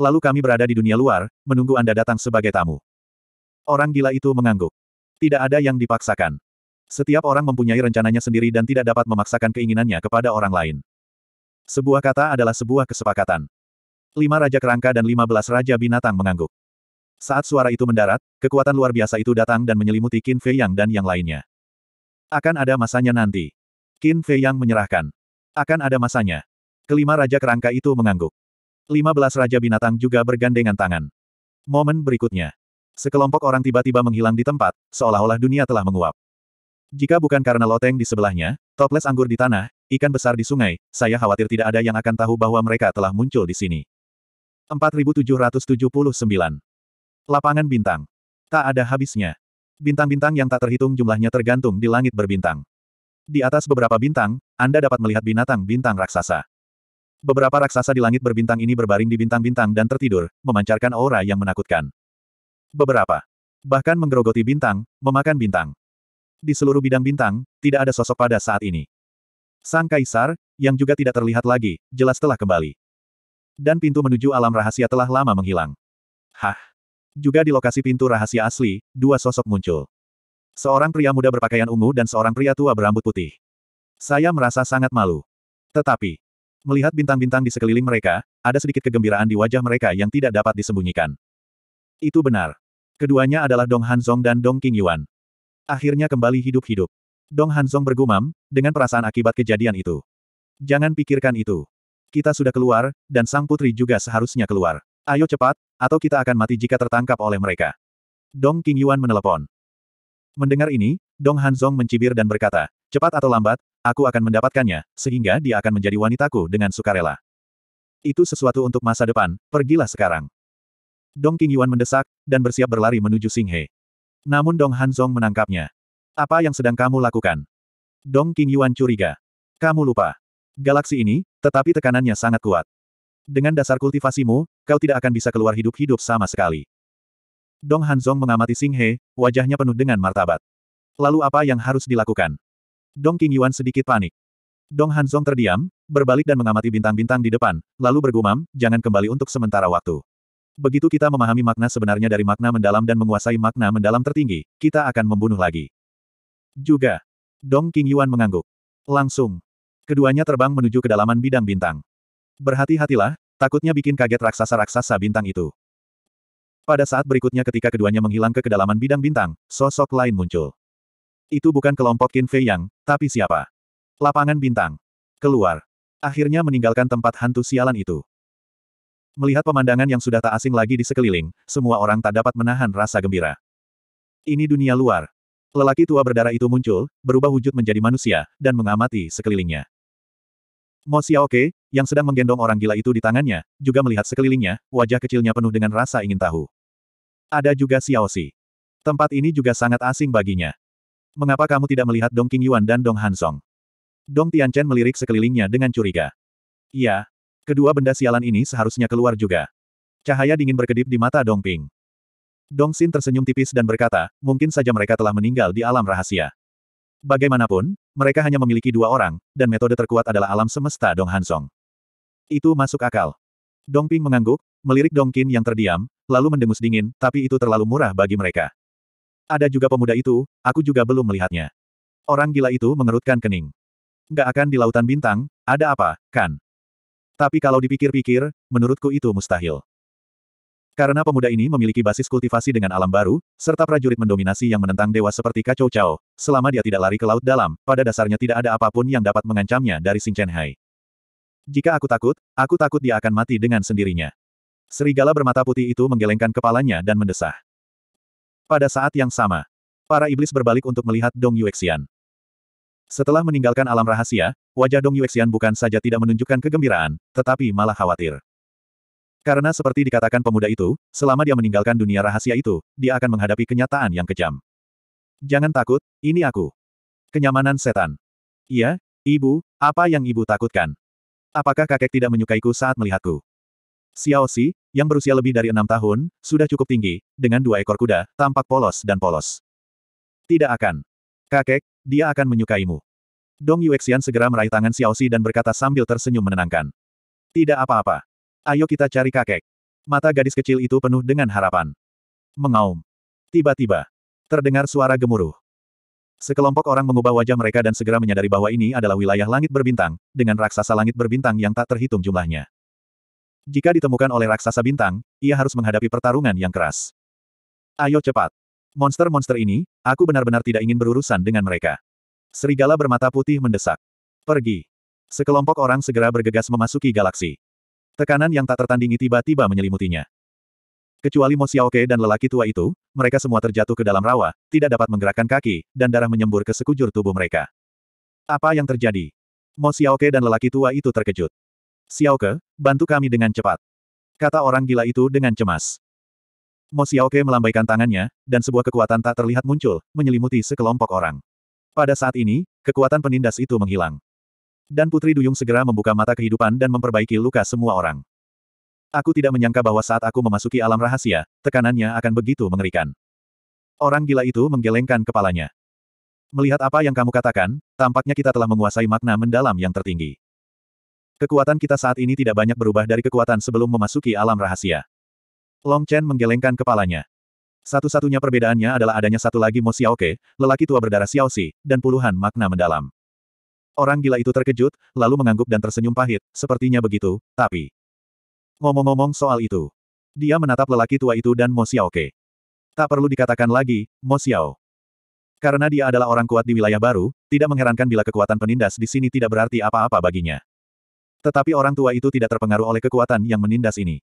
Lalu kami berada di dunia luar, menunggu Anda datang sebagai tamu. Orang gila itu mengangguk. Tidak ada yang dipaksakan. Setiap orang mempunyai rencananya sendiri dan tidak dapat memaksakan keinginannya kepada orang lain. Sebuah kata adalah sebuah kesepakatan. Lima raja kerangka dan lima belas raja binatang mengangguk. Saat suara itu mendarat, kekuatan luar biasa itu datang dan menyelimuti Qin Fei Yang dan yang lainnya. Akan ada masanya nanti. Qin Fei yang menyerahkan. Akan ada masanya. Kelima raja kerangka itu mengangguk. Lima belas raja binatang juga bergandengan tangan. Momen berikutnya. Sekelompok orang tiba-tiba menghilang di tempat, seolah-olah dunia telah menguap. Jika bukan karena loteng di sebelahnya, toples anggur di tanah, ikan besar di sungai, saya khawatir tidak ada yang akan tahu bahwa mereka telah muncul di sini. 4779. Lapangan bintang. Tak ada habisnya. Bintang-bintang yang tak terhitung jumlahnya tergantung di langit berbintang. Di atas beberapa bintang, Anda dapat melihat binatang-bintang raksasa. Beberapa raksasa di langit berbintang ini berbaring di bintang-bintang dan tertidur, memancarkan aura yang menakutkan. Beberapa. Bahkan menggerogoti bintang, memakan bintang. Di seluruh bidang bintang, tidak ada sosok pada saat ini. Sang Kaisar, yang juga tidak terlihat lagi, jelas telah kembali. Dan pintu menuju alam rahasia telah lama menghilang. Hah? Juga di lokasi pintu rahasia asli, dua sosok muncul. Seorang pria muda berpakaian ungu dan seorang pria tua berambut putih. Saya merasa sangat malu. Tetapi, melihat bintang-bintang di sekeliling mereka, ada sedikit kegembiraan di wajah mereka yang tidak dapat disembunyikan. Itu benar. Keduanya adalah Dong Hanzong dan Dong King Yuan. Akhirnya kembali hidup-hidup. Dong Hanzong bergumam, dengan perasaan akibat kejadian itu. Jangan pikirkan itu. Kita sudah keluar, dan sang putri juga seharusnya keluar. Ayo cepat, atau kita akan mati jika tertangkap oleh mereka. Dong King Yuan menelepon. Mendengar ini, Dong Hanzong mencibir dan berkata, cepat atau lambat, aku akan mendapatkannya, sehingga dia akan menjadi wanitaku dengan sukarela. Itu sesuatu untuk masa depan, pergilah sekarang. Dong King Yuan mendesak, dan bersiap berlari menuju Singhe. Namun Dong Hanzong menangkapnya. Apa yang sedang kamu lakukan? Dong King Yuan curiga. Kamu lupa. Galaksi ini, tetapi tekanannya sangat kuat. Dengan dasar kultivasimu, kau tidak akan bisa keluar hidup-hidup sama sekali. Dong Hanzong mengamati Sing He, wajahnya penuh dengan martabat. Lalu apa yang harus dilakukan? Dong King Yuan sedikit panik. Dong Hanzong terdiam, berbalik dan mengamati bintang-bintang di depan, lalu bergumam, jangan kembali untuk sementara waktu. Begitu kita memahami makna sebenarnya dari makna mendalam dan menguasai makna mendalam tertinggi, kita akan membunuh lagi. Juga. Dong King Yuan mengangguk. Langsung. Keduanya terbang menuju kedalaman bidang bintang. Berhati-hatilah, takutnya bikin kaget raksasa-raksasa bintang itu. Pada saat berikutnya ketika keduanya menghilang ke kedalaman bidang bintang, sosok lain muncul. Itu bukan kelompok Qin Fei Yang, tapi siapa? Lapangan bintang. Keluar. Akhirnya meninggalkan tempat hantu sialan itu. Melihat pemandangan yang sudah tak asing lagi di sekeliling, semua orang tak dapat menahan rasa gembira. Ini dunia luar. Lelaki tua berdarah itu muncul, berubah wujud menjadi manusia, dan mengamati sekelilingnya. Mo Xiaoke, yang sedang menggendong orang gila itu di tangannya, juga melihat sekelilingnya, wajah kecilnya penuh dengan rasa ingin tahu. Ada juga Xiao Si. Tempat ini juga sangat asing baginya. Mengapa kamu tidak melihat Dong King Yuan dan Dong Han Song? Dong Chen melirik sekelilingnya dengan curiga. Iya. Kedua benda sialan ini seharusnya keluar juga. Cahaya dingin berkedip di mata Dong Ping. Dong Xin tersenyum tipis dan berkata, mungkin saja mereka telah meninggal di alam rahasia. Bagaimanapun, mereka hanya memiliki dua orang, dan metode terkuat adalah alam semesta Dong Hansong. Itu masuk akal. Dong Ping mengangguk, melirik Dong Qin yang terdiam, lalu mendengus dingin, tapi itu terlalu murah bagi mereka. Ada juga pemuda itu, aku juga belum melihatnya. Orang gila itu mengerutkan kening. Gak akan di lautan bintang, ada apa, kan? Tapi kalau dipikir-pikir, menurutku itu mustahil. Karena pemuda ini memiliki basis kultivasi dengan alam baru, serta prajurit mendominasi yang menentang dewa seperti kacau cao, selama dia tidak lari ke laut dalam, pada dasarnya tidak ada apapun yang dapat mengancamnya dari Sing Chen Hai. Jika aku takut, aku takut dia akan mati dengan sendirinya. Serigala bermata putih itu menggelengkan kepalanya dan mendesah. Pada saat yang sama, para iblis berbalik untuk melihat Dong Yuexian. Setelah meninggalkan alam rahasia, wajah Dong Yuexian bukan saja tidak menunjukkan kegembiraan, tetapi malah khawatir. Karena seperti dikatakan pemuda itu, selama dia meninggalkan dunia rahasia itu, dia akan menghadapi kenyataan yang kejam. Jangan takut, ini aku. Kenyamanan setan. Iya, ibu, apa yang ibu takutkan? Apakah kakek tidak menyukaiku saat melihatku? Xiao Xi, yang berusia lebih dari enam tahun, sudah cukup tinggi, dengan dua ekor kuda, tampak polos dan polos. Tidak akan. Kakek, dia akan menyukaimu. Dong Yuexian segera meraih tangan Xiao Xi dan berkata sambil tersenyum menenangkan. Tidak apa-apa. Ayo kita cari kakek. Mata gadis kecil itu penuh dengan harapan. Mengaum. Tiba-tiba, terdengar suara gemuruh. Sekelompok orang mengubah wajah mereka dan segera menyadari bahwa ini adalah wilayah langit berbintang, dengan raksasa langit berbintang yang tak terhitung jumlahnya. Jika ditemukan oleh raksasa bintang, ia harus menghadapi pertarungan yang keras. Ayo cepat. Monster-monster ini, aku benar-benar tidak ingin berurusan dengan mereka. Serigala bermata putih mendesak. Pergi. Sekelompok orang segera bergegas memasuki galaksi. Tekanan yang tak tertandingi tiba-tiba menyelimutinya. Kecuali Mo Xiaoke dan lelaki tua itu, mereka semua terjatuh ke dalam rawa, tidak dapat menggerakkan kaki, dan darah menyembur ke sekujur tubuh mereka. Apa yang terjadi? Mo Xiaoke dan lelaki tua itu terkejut. Xiaoke, bantu kami dengan cepat. Kata orang gila itu dengan cemas. Mo Xiaoke melambaikan tangannya, dan sebuah kekuatan tak terlihat muncul, menyelimuti sekelompok orang. Pada saat ini, kekuatan penindas itu menghilang. Dan Putri Duyung segera membuka mata kehidupan dan memperbaiki luka semua orang. Aku tidak menyangka bahwa saat aku memasuki alam rahasia, tekanannya akan begitu mengerikan. Orang gila itu menggelengkan kepalanya. Melihat apa yang kamu katakan, tampaknya kita telah menguasai makna mendalam yang tertinggi. Kekuatan kita saat ini tidak banyak berubah dari kekuatan sebelum memasuki alam rahasia. Long Chen menggelengkan kepalanya. Satu-satunya perbedaannya adalah adanya satu lagi Mo Xiaoke, lelaki tua berdarah Xiaosi, dan puluhan makna mendalam. Orang gila itu terkejut, lalu mengangguk dan tersenyum pahit, sepertinya begitu, tapi... Ngomong-ngomong soal itu. Dia menatap lelaki tua itu dan Mo Xiaoke. Tak perlu dikatakan lagi, Mo Xiao. Karena dia adalah orang kuat di wilayah baru, tidak mengherankan bila kekuatan penindas di sini tidak berarti apa-apa baginya. Tetapi orang tua itu tidak terpengaruh oleh kekuatan yang menindas ini.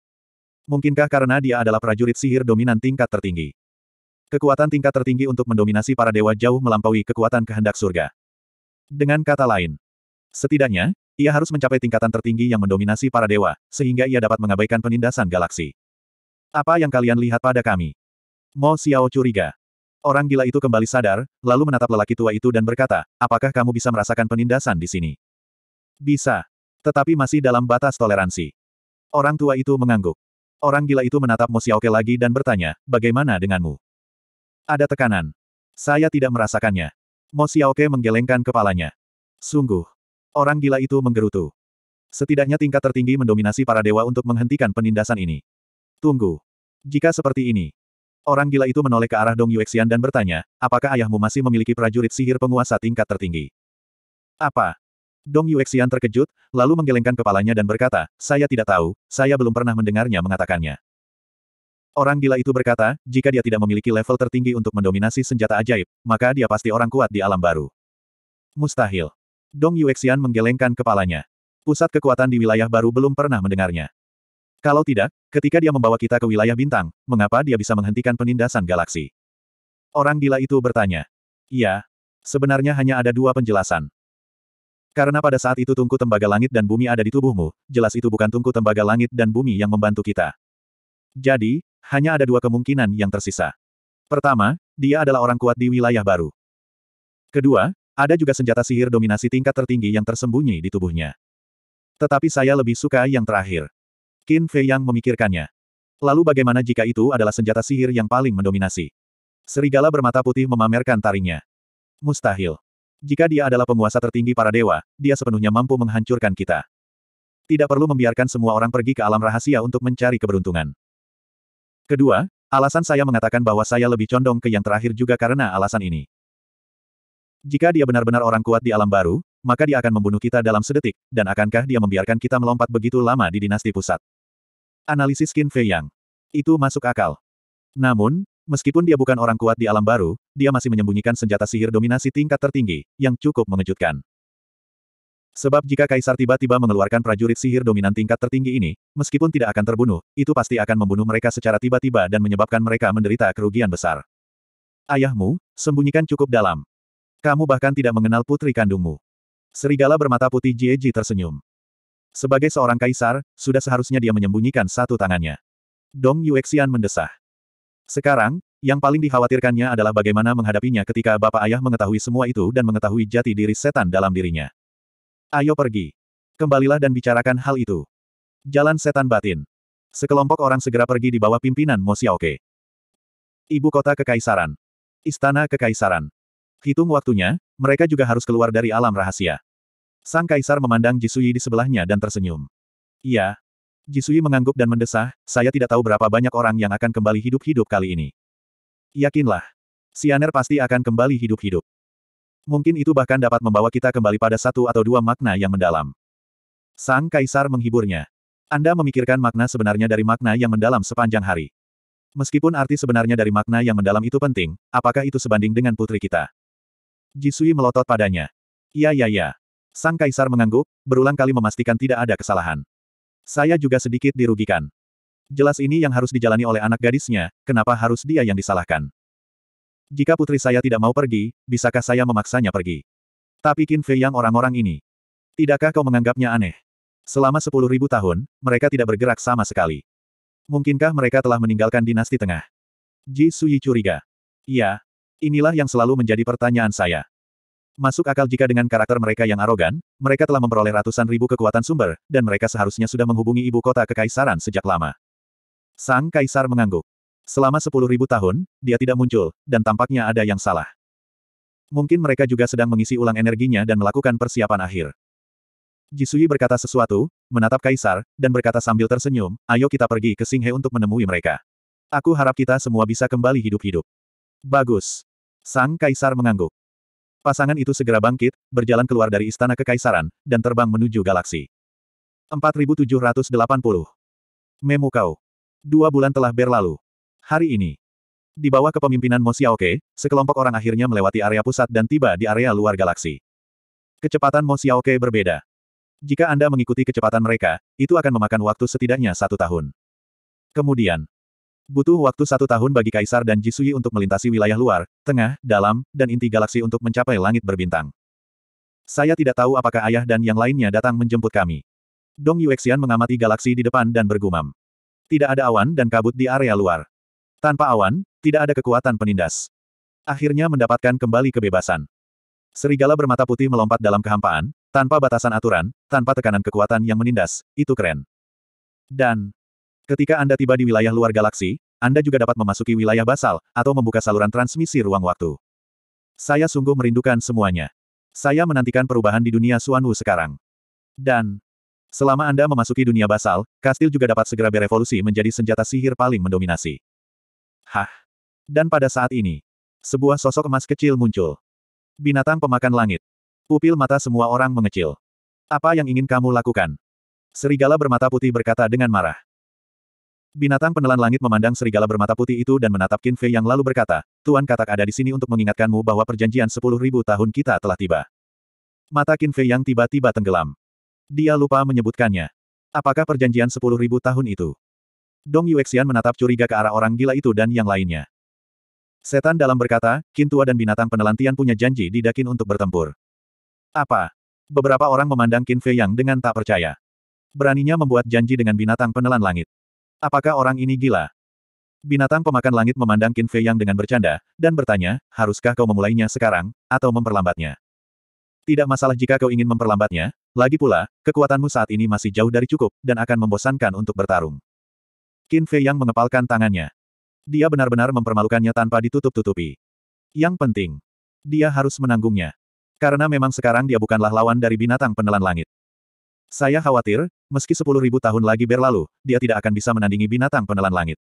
Mungkinkah karena dia adalah prajurit sihir dominan tingkat tertinggi? Kekuatan tingkat tertinggi untuk mendominasi para dewa jauh melampaui kekuatan kehendak surga. Dengan kata lain, setidaknya, ia harus mencapai tingkatan tertinggi yang mendominasi para dewa, sehingga ia dapat mengabaikan penindasan galaksi. Apa yang kalian lihat pada kami? Mo Xiao curiga. Orang gila itu kembali sadar, lalu menatap lelaki tua itu dan berkata, apakah kamu bisa merasakan penindasan di sini? Bisa. Tetapi masih dalam batas toleransi. Orang tua itu mengangguk. Orang gila itu menatap Mo ke lagi dan bertanya, bagaimana denganmu? Ada tekanan. Saya tidak merasakannya. Mo ke menggelengkan kepalanya. Sungguh, Orang gila itu menggerutu. Setidaknya tingkat tertinggi mendominasi para dewa untuk menghentikan penindasan ini. Tunggu. Jika seperti ini. Orang gila itu menoleh ke arah Dong Yuexian dan bertanya, apakah ayahmu masih memiliki prajurit sihir penguasa tingkat tertinggi? Apa? Dong Yuexian terkejut, lalu menggelengkan kepalanya dan berkata, saya tidak tahu, saya belum pernah mendengarnya mengatakannya. Orang gila itu berkata, jika dia tidak memiliki level tertinggi untuk mendominasi senjata ajaib, maka dia pasti orang kuat di alam baru. Mustahil. Dong Yuexian menggelengkan kepalanya. Pusat kekuatan di wilayah baru belum pernah mendengarnya. Kalau tidak, ketika dia membawa kita ke wilayah bintang, mengapa dia bisa menghentikan penindasan galaksi? Orang gila itu bertanya. Iya. Sebenarnya hanya ada dua penjelasan. Karena pada saat itu tungku tembaga langit dan bumi ada di tubuhmu, jelas itu bukan tungku tembaga langit dan bumi yang membantu kita. Jadi, hanya ada dua kemungkinan yang tersisa. Pertama, dia adalah orang kuat di wilayah baru. Kedua, ada juga senjata sihir dominasi tingkat tertinggi yang tersembunyi di tubuhnya. Tetapi saya lebih suka yang terakhir. Qin Fei yang memikirkannya. Lalu bagaimana jika itu adalah senjata sihir yang paling mendominasi? Serigala bermata putih memamerkan taringnya. Mustahil. Jika dia adalah penguasa tertinggi para dewa, dia sepenuhnya mampu menghancurkan kita. Tidak perlu membiarkan semua orang pergi ke alam rahasia untuk mencari keberuntungan. Kedua, alasan saya mengatakan bahwa saya lebih condong ke yang terakhir juga karena alasan ini. Jika dia benar-benar orang kuat di alam baru, maka dia akan membunuh kita dalam sedetik, dan akankah dia membiarkan kita melompat begitu lama di dinasti pusat? Analisis Qin Fei Yang. Itu masuk akal. Namun, meskipun dia bukan orang kuat di alam baru, dia masih menyembunyikan senjata sihir dominasi tingkat tertinggi, yang cukup mengejutkan. Sebab jika Kaisar tiba-tiba mengeluarkan prajurit sihir dominan tingkat tertinggi ini, meskipun tidak akan terbunuh, itu pasti akan membunuh mereka secara tiba-tiba dan menyebabkan mereka menderita kerugian besar. Ayahmu, sembunyikan cukup dalam. Kamu bahkan tidak mengenal putri kandungmu. Serigala bermata putih Jieji tersenyum. Sebagai seorang kaisar, sudah seharusnya dia menyembunyikan satu tangannya. Dong Yuexian mendesah. Sekarang, yang paling dikhawatirkannya adalah bagaimana menghadapinya ketika bapak ayah mengetahui semua itu dan mengetahui jati diri setan dalam dirinya. Ayo pergi. Kembalilah dan bicarakan hal itu. Jalan setan batin. Sekelompok orang segera pergi di bawah pimpinan Mo Xiaoke. Ibu kota kekaisaran. Istana kekaisaran. Hitung waktunya, mereka juga harus keluar dari alam rahasia. Sang kaisar memandang Jisui di sebelahnya dan tersenyum. Iya. Jisui mengangguk dan mendesah, saya tidak tahu berapa banyak orang yang akan kembali hidup-hidup kali ini. Yakinlah. Sianer pasti akan kembali hidup-hidup. Mungkin itu bahkan dapat membawa kita kembali pada satu atau dua makna yang mendalam. Sang kaisar menghiburnya. Anda memikirkan makna sebenarnya dari makna yang mendalam sepanjang hari. Meskipun arti sebenarnya dari makna yang mendalam itu penting, apakah itu sebanding dengan putri kita? Jisui melotot padanya. Ya ya ya. Sang kaisar mengangguk, berulang kali memastikan tidak ada kesalahan. Saya juga sedikit dirugikan. Jelas ini yang harus dijalani oleh anak gadisnya, kenapa harus dia yang disalahkan? Jika putri saya tidak mau pergi, bisakah saya memaksanya pergi? Tapi Qin Fei yang orang-orang ini. Tidakkah kau menganggapnya aneh? Selama sepuluh ribu tahun, mereka tidak bergerak sama sekali. Mungkinkah mereka telah meninggalkan dinasti tengah? Ji Suyi curiga. Iya, Inilah yang selalu menjadi pertanyaan saya. Masuk akal jika dengan karakter mereka yang arogan, mereka telah memperoleh ratusan ribu kekuatan sumber, dan mereka seharusnya sudah menghubungi ibu kota kekaisaran sejak lama. Sang kaisar mengangguk. Selama sepuluh ribu tahun, dia tidak muncul, dan tampaknya ada yang salah. Mungkin mereka juga sedang mengisi ulang energinya dan melakukan persiapan akhir. Jisui berkata sesuatu, menatap kaisar, dan berkata sambil tersenyum, ayo kita pergi ke Singhe untuk menemui mereka. Aku harap kita semua bisa kembali hidup-hidup. Bagus. Sang Kaisar mengangguk. Pasangan itu segera bangkit, berjalan keluar dari istana kekaisaran, dan terbang menuju galaksi. 4780. Memukau. Dua bulan telah berlalu. Hari ini. Di bawah kepemimpinan Mo Xiaoke, sekelompok orang akhirnya melewati area pusat dan tiba di area luar galaksi. Kecepatan Mo Xiaoke berbeda. Jika Anda mengikuti kecepatan mereka, itu akan memakan waktu setidaknya satu tahun. Kemudian, Butuh waktu satu tahun bagi Kaisar dan Jisui untuk melintasi wilayah luar, tengah, dalam, dan inti galaksi untuk mencapai langit berbintang. Saya tidak tahu apakah ayah dan yang lainnya datang menjemput kami. Dong Yuexian mengamati galaksi di depan dan bergumam. Tidak ada awan dan kabut di area luar. Tanpa awan, tidak ada kekuatan penindas. Akhirnya mendapatkan kembali kebebasan. Serigala bermata putih melompat dalam kehampaan, tanpa batasan aturan, tanpa tekanan kekuatan yang menindas, itu keren. Dan, Ketika Anda tiba di wilayah luar galaksi, Anda juga dapat memasuki wilayah basal, atau membuka saluran transmisi ruang waktu. Saya sungguh merindukan semuanya. Saya menantikan perubahan di dunia Suanwu sekarang. Dan, selama Anda memasuki dunia basal, kastil juga dapat segera berevolusi menjadi senjata sihir paling mendominasi. Hah. Dan pada saat ini, sebuah sosok emas kecil muncul. Binatang pemakan langit. Pupil mata semua orang mengecil. Apa yang ingin kamu lakukan? Serigala bermata putih berkata dengan marah. Binatang penelan langit memandang serigala bermata putih itu dan menatap Qin Fei yang lalu berkata, Tuan Katak ada di sini untuk mengingatkanmu bahwa perjanjian sepuluh ribu tahun kita telah tiba. Mata Qin Fei yang tiba-tiba tenggelam. Dia lupa menyebutkannya. Apakah perjanjian sepuluh ribu tahun itu? Dong Yuexian menatap curiga ke arah orang gila itu dan yang lainnya. Setan dalam berkata, Qin tua dan binatang penelantian punya janji di Dakin untuk bertempur. Apa? Beberapa orang memandang Qin Fei yang dengan tak percaya. Beraninya membuat janji dengan binatang penelan langit. Apakah orang ini gila? Binatang pemakan langit memandang Qin Fei Yang dengan bercanda, dan bertanya, haruskah kau memulainya sekarang, atau memperlambatnya? Tidak masalah jika kau ingin memperlambatnya, lagi pula, kekuatanmu saat ini masih jauh dari cukup, dan akan membosankan untuk bertarung. Qin Fei Yang mengepalkan tangannya. Dia benar-benar mempermalukannya tanpa ditutup-tutupi. Yang penting, dia harus menanggungnya. Karena memang sekarang dia bukanlah lawan dari binatang penelan langit. Saya khawatir, meski sepuluh ribu tahun lagi berlalu, dia tidak akan bisa menandingi binatang penelan langit.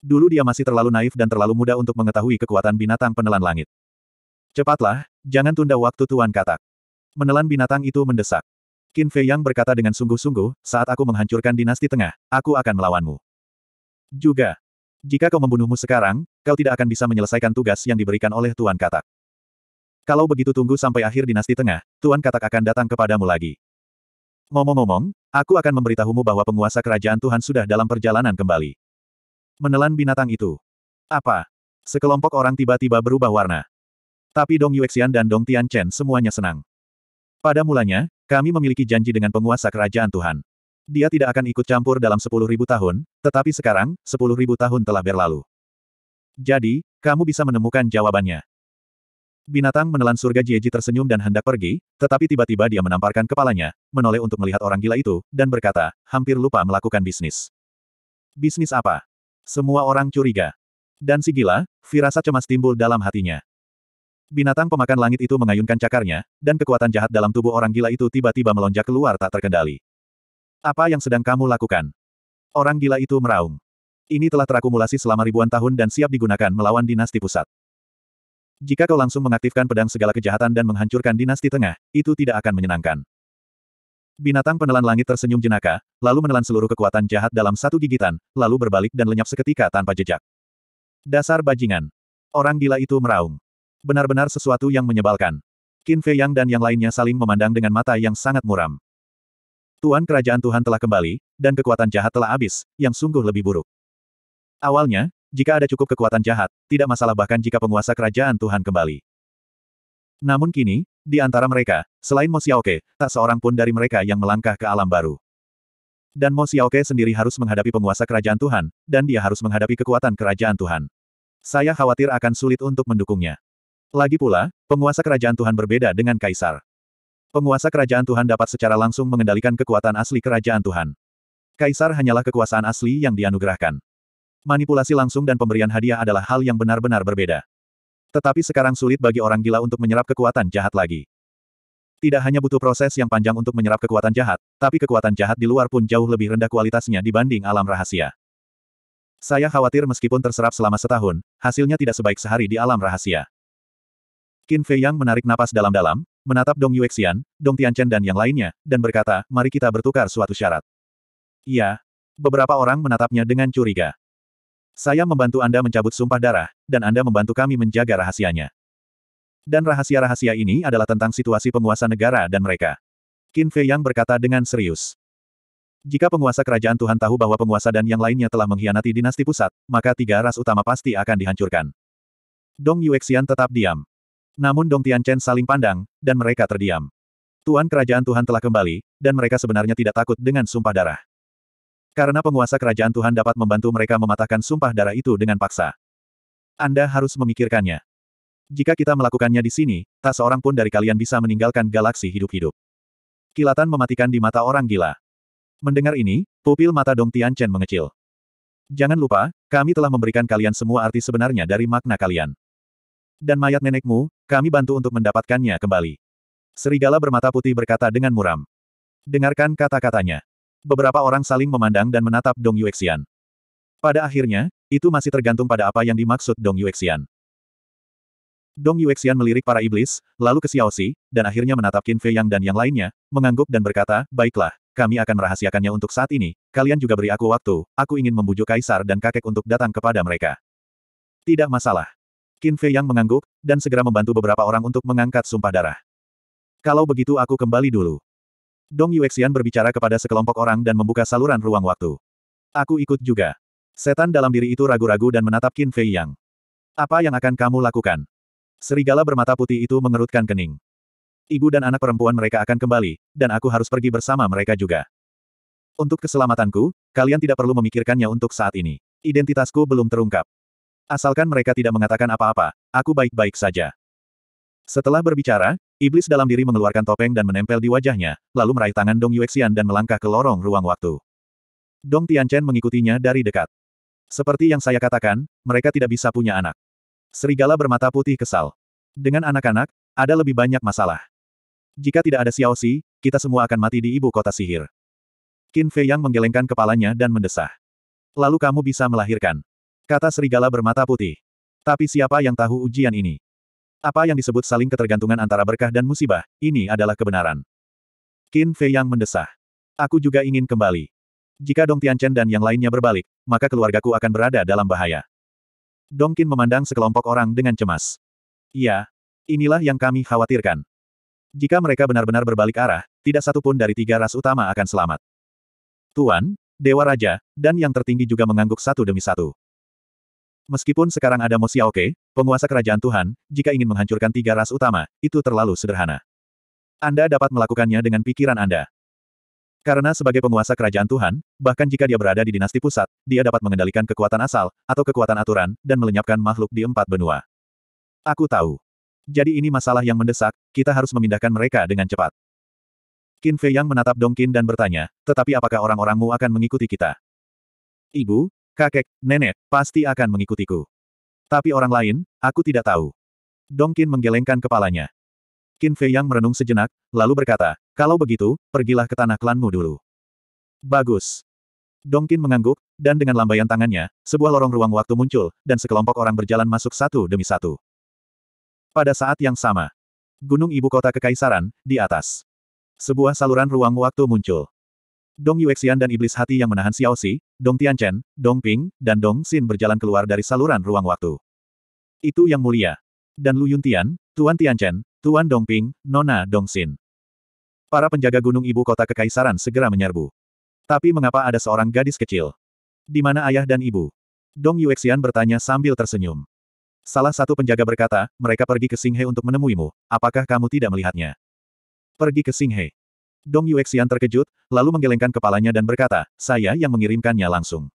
Dulu dia masih terlalu naif dan terlalu muda untuk mengetahui kekuatan binatang penelan langit. Cepatlah, jangan tunda waktu Tuan katak. Menelan binatang itu mendesak. Qin Fei Yang berkata dengan sungguh-sungguh, saat aku menghancurkan dinasti tengah, aku akan melawanmu. Juga, jika kau membunuhmu sekarang, kau tidak akan bisa menyelesaikan tugas yang diberikan oleh Tuan katak. Kalau begitu tunggu sampai akhir dinasti tengah, Tuan katak akan datang kepadamu lagi. Ngomong-ngomong, aku akan memberitahumu bahwa penguasa kerajaan Tuhan sudah dalam perjalanan kembali. Menelan binatang itu. Apa? Sekelompok orang tiba-tiba berubah warna. Tapi Dong Yuexian dan Dong Tianchen semuanya senang. Pada mulanya, kami memiliki janji dengan penguasa kerajaan Tuhan. Dia tidak akan ikut campur dalam sepuluh ribu tahun, tetapi sekarang, sepuluh ribu tahun telah berlalu. Jadi, kamu bisa menemukan jawabannya. Binatang menelan surga Jieji tersenyum dan hendak pergi, tetapi tiba-tiba dia menamparkan kepalanya, menoleh untuk melihat orang gila itu, dan berkata, hampir lupa melakukan bisnis. Bisnis apa? Semua orang curiga. Dan si gila, firasat cemas timbul dalam hatinya. Binatang pemakan langit itu mengayunkan cakarnya, dan kekuatan jahat dalam tubuh orang gila itu tiba-tiba melonjak keluar tak terkendali. Apa yang sedang kamu lakukan? Orang gila itu meraung. Ini telah terakumulasi selama ribuan tahun dan siap digunakan melawan dinasti pusat. Jika kau langsung mengaktifkan pedang segala kejahatan dan menghancurkan dinasti tengah, itu tidak akan menyenangkan. Binatang penelan langit tersenyum jenaka, lalu menelan seluruh kekuatan jahat dalam satu gigitan, lalu berbalik dan lenyap seketika tanpa jejak. Dasar bajingan. Orang gila itu meraung. Benar-benar sesuatu yang menyebalkan. Qin Fei Yang dan yang lainnya saling memandang dengan mata yang sangat muram. Tuan kerajaan Tuhan telah kembali, dan kekuatan jahat telah habis, yang sungguh lebih buruk. Awalnya, jika ada cukup kekuatan jahat, tidak masalah bahkan jika penguasa kerajaan Tuhan kembali. Namun kini, di antara mereka, selain Mo Xiaoke, tak seorang pun dari mereka yang melangkah ke alam baru. Dan Mo Xiaoke sendiri harus menghadapi penguasa kerajaan Tuhan, dan dia harus menghadapi kekuatan kerajaan Tuhan. Saya khawatir akan sulit untuk mendukungnya. Lagi pula, penguasa kerajaan Tuhan berbeda dengan kaisar. Penguasa kerajaan Tuhan dapat secara langsung mengendalikan kekuatan asli kerajaan Tuhan. Kaisar hanyalah kekuasaan asli yang dianugerahkan. Manipulasi langsung dan pemberian hadiah adalah hal yang benar-benar berbeda. Tetapi sekarang sulit bagi orang gila untuk menyerap kekuatan jahat lagi. Tidak hanya butuh proses yang panjang untuk menyerap kekuatan jahat, tapi kekuatan jahat di luar pun jauh lebih rendah kualitasnya dibanding alam rahasia. Saya khawatir meskipun terserap selama setahun, hasilnya tidak sebaik sehari di alam rahasia. Qin Fei Yang menarik napas dalam-dalam, menatap Dong Yuexian, Dong Tianchen dan yang lainnya, dan berkata, mari kita bertukar suatu syarat. Iya. Beberapa orang menatapnya dengan curiga. Saya membantu Anda mencabut sumpah darah, dan Anda membantu kami menjaga rahasianya. Dan rahasia-rahasia ini adalah tentang situasi penguasa negara dan mereka. Qin Fei Yang berkata dengan serius. Jika penguasa kerajaan Tuhan tahu bahwa penguasa dan yang lainnya telah mengkhianati dinasti pusat, maka tiga ras utama pasti akan dihancurkan. Dong Yuexian tetap diam. Namun Dong Tianchen saling pandang, dan mereka terdiam. Tuan kerajaan Tuhan telah kembali, dan mereka sebenarnya tidak takut dengan sumpah darah. Karena penguasa kerajaan Tuhan dapat membantu mereka mematahkan sumpah darah itu dengan paksa. Anda harus memikirkannya. Jika kita melakukannya di sini, tak seorang pun dari kalian bisa meninggalkan galaksi hidup-hidup. Kilatan mematikan di mata orang gila. Mendengar ini, pupil mata Dong Tianchen mengecil. Jangan lupa, kami telah memberikan kalian semua arti sebenarnya dari makna kalian. Dan mayat nenekmu, kami bantu untuk mendapatkannya kembali. Serigala bermata putih berkata dengan muram. Dengarkan kata-katanya. Beberapa orang saling memandang dan menatap Dong Yuexian. Pada akhirnya, itu masih tergantung pada apa yang dimaksud Dong Yuexian. Dong Yuexian melirik para iblis, lalu ke Xiao Xiaoxi, dan akhirnya menatap Qin Fei Yang dan yang lainnya, mengangguk dan berkata, Baiklah, kami akan merahasiakannya untuk saat ini, kalian juga beri aku waktu, aku ingin membujuk Kaisar dan kakek untuk datang kepada mereka. Tidak masalah. Qin Fei Yang mengangguk, dan segera membantu beberapa orang untuk mengangkat sumpah darah. Kalau begitu aku kembali dulu. Dong Yuexian berbicara kepada sekelompok orang dan membuka saluran ruang waktu. Aku ikut juga. Setan dalam diri itu ragu-ragu dan menatap Qin Fei Yang. Apa yang akan kamu lakukan? Serigala bermata putih itu mengerutkan kening. Ibu dan anak perempuan mereka akan kembali, dan aku harus pergi bersama mereka juga. Untuk keselamatanku, kalian tidak perlu memikirkannya untuk saat ini. Identitasku belum terungkap. Asalkan mereka tidak mengatakan apa-apa, aku baik-baik saja. Setelah berbicara, Iblis dalam diri mengeluarkan topeng dan menempel di wajahnya, lalu meraih tangan Dong Yuexian dan melangkah ke lorong ruang waktu. Dong Tianchen mengikutinya dari dekat. Seperti yang saya katakan, mereka tidak bisa punya anak. Serigala bermata putih kesal. Dengan anak-anak, ada lebih banyak masalah. Jika tidak ada Xiao Xi, kita semua akan mati di ibu kota sihir. Qin Fei Yang menggelengkan kepalanya dan mendesah. Lalu kamu bisa melahirkan. Kata serigala bermata putih. Tapi siapa yang tahu ujian ini? Apa yang disebut saling ketergantungan antara berkah dan musibah, ini adalah kebenaran. Qin Fei yang mendesah. Aku juga ingin kembali. Jika Dong Tianchen dan yang lainnya berbalik, maka keluargaku akan berada dalam bahaya. Dong Qin memandang sekelompok orang dengan cemas. Ya, inilah yang kami khawatirkan. Jika mereka benar-benar berbalik arah, tidak satu pun dari tiga ras utama akan selamat. Tuan, Dewa Raja, dan yang tertinggi juga mengangguk satu demi satu. Meskipun sekarang ada Mo Xiaoke, penguasa kerajaan Tuhan, jika ingin menghancurkan tiga ras utama, itu terlalu sederhana. Anda dapat melakukannya dengan pikiran Anda. Karena sebagai penguasa kerajaan Tuhan, bahkan jika dia berada di dinasti pusat, dia dapat mengendalikan kekuatan asal, atau kekuatan aturan, dan melenyapkan makhluk di empat benua. Aku tahu. Jadi ini masalah yang mendesak, kita harus memindahkan mereka dengan cepat. Qin Fei Yang menatap Dong Qin dan bertanya, tetapi apakah orang-orangmu akan mengikuti kita? Ibu, kakek, nenek, pasti akan mengikutiku. Tapi orang lain, aku tidak tahu. Dongkin menggelengkan kepalanya. Qin Fei yang merenung sejenak, lalu berkata, kalau begitu, pergilah ke tanah klanmu dulu. Bagus. Dongkin mengangguk, dan dengan lambaian tangannya, sebuah lorong ruang waktu muncul, dan sekelompok orang berjalan masuk satu demi satu. Pada saat yang sama, gunung ibu kota kekaisaran, di atas. Sebuah saluran ruang waktu muncul. Dong Yuexian dan iblis hati yang menahan Xiao Xi, Dong Tianchen, Dong Ping, dan Dong Xin berjalan keluar dari saluran ruang waktu. Itu yang mulia. Dan Lu Yuntian, Tuan Tianchen, Tuan Dong Ping, Nona Dong Xin. Para penjaga gunung ibu kota kekaisaran segera menyerbu. Tapi mengapa ada seorang gadis kecil? Di mana ayah dan ibu? Dong Yuexian bertanya sambil tersenyum. Salah satu penjaga berkata, mereka pergi ke Singhe untuk menemuimu, apakah kamu tidak melihatnya? Pergi ke Singhe. Dong Yuexian terkejut, lalu menggelengkan kepalanya dan berkata, saya yang mengirimkannya langsung.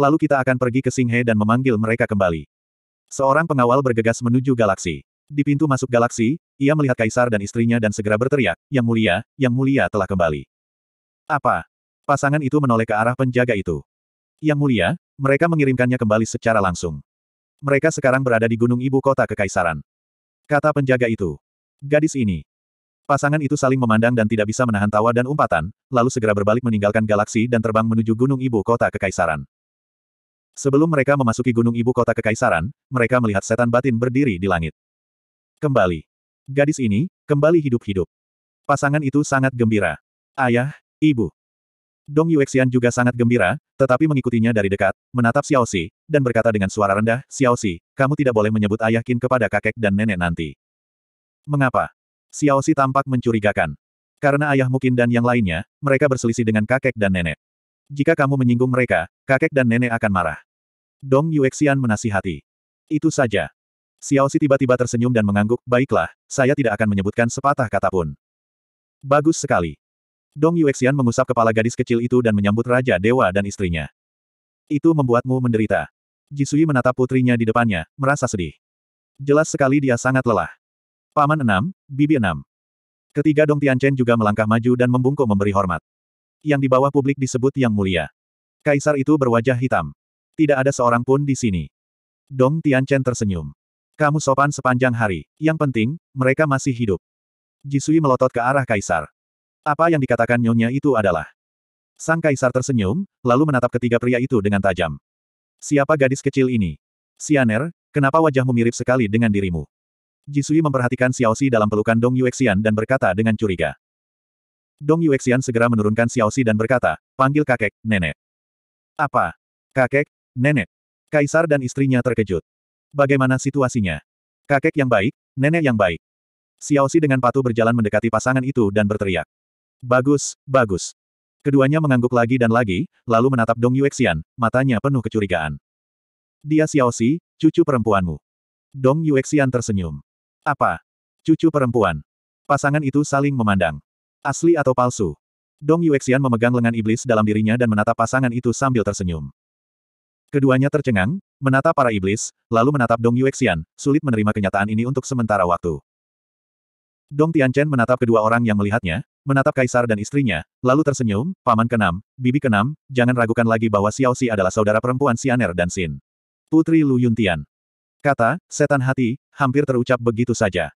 Lalu kita akan pergi ke Singhe dan memanggil mereka kembali. Seorang pengawal bergegas menuju galaksi. Di pintu masuk galaksi, ia melihat kaisar dan istrinya dan segera berteriak, yang mulia, yang mulia telah kembali. Apa? Pasangan itu menoleh ke arah penjaga itu. Yang mulia, mereka mengirimkannya kembali secara langsung. Mereka sekarang berada di gunung ibu kota kekaisaran. Kata penjaga itu. Gadis ini, Pasangan itu saling memandang dan tidak bisa menahan tawa dan umpatan, lalu segera berbalik meninggalkan galaksi dan terbang menuju gunung ibu kota Kekaisaran. Sebelum mereka memasuki gunung ibu kota Kekaisaran, mereka melihat setan batin berdiri di langit. Kembali. Gadis ini, kembali hidup-hidup. Pasangan itu sangat gembira. Ayah, ibu. Dong Yuexian juga sangat gembira, tetapi mengikutinya dari dekat, menatap Xiao Xi, dan berkata dengan suara rendah, Xiao Xi, kamu tidak boleh menyebut ayah Qin kepada kakek dan nenek nanti. Mengapa? Xiao Si tampak mencurigakan. Karena ayah Mukin dan yang lainnya, mereka berselisih dengan kakek dan nenek. Jika kamu menyinggung mereka, kakek dan nenek akan marah. Dong Yuexian menasihati. Itu saja. Xiao Si tiba-tiba tersenyum dan mengangguk, baiklah, saya tidak akan menyebutkan sepatah kata pun. Bagus sekali. Dong Yuexian mengusap kepala gadis kecil itu dan menyambut Raja Dewa dan istrinya. Itu membuatmu menderita. Jisui menatap putrinya di depannya, merasa sedih. Jelas sekali dia sangat lelah. Paman enam, Bibi enam. Ketiga Dong Tianchen juga melangkah maju dan membungkuk memberi hormat. Yang di bawah publik disebut Yang Mulia. Kaisar itu berwajah hitam. Tidak ada seorang pun di sini. Dong Tianchen tersenyum. Kamu sopan sepanjang hari. Yang penting, mereka masih hidup. Jisui melotot ke arah kaisar. Apa yang dikatakan nyonya itu adalah. Sang kaisar tersenyum, lalu menatap ketiga pria itu dengan tajam. Siapa gadis kecil ini? Sianer, kenapa wajahmu mirip sekali dengan dirimu? Jisui memperhatikan Xiao Xiaoxi dalam pelukan Dong Yuexian dan berkata dengan curiga. Dong Yuexian segera menurunkan Xiao Xiaoxi dan berkata, panggil kakek, nenek. Apa? Kakek, nenek. Kaisar dan istrinya terkejut. Bagaimana situasinya? Kakek yang baik, nenek yang baik. Xiao Xiaoxi dengan patuh berjalan mendekati pasangan itu dan berteriak. Bagus, bagus. Keduanya mengangguk lagi dan lagi, lalu menatap Dong Yuexian, matanya penuh kecurigaan. Dia Xiao Xiaoxi, cucu perempuanmu. Dong Yuexian tersenyum. Apa? Cucu perempuan. Pasangan itu saling memandang. Asli atau palsu? Dong Yuexian memegang lengan iblis dalam dirinya dan menatap pasangan itu sambil tersenyum. Keduanya tercengang, menatap para iblis, lalu menatap Dong Yuexian, sulit menerima kenyataan ini untuk sementara waktu. Dong Tianchen menatap kedua orang yang melihatnya, menatap kaisar dan istrinya, lalu tersenyum, paman keenam, bibi keenam, jangan ragukan lagi bahwa Xiao Xi adalah saudara perempuan Xianer dan Xin, Putri Lu Yuntian. Kata, setan hati, hampir terucap begitu saja.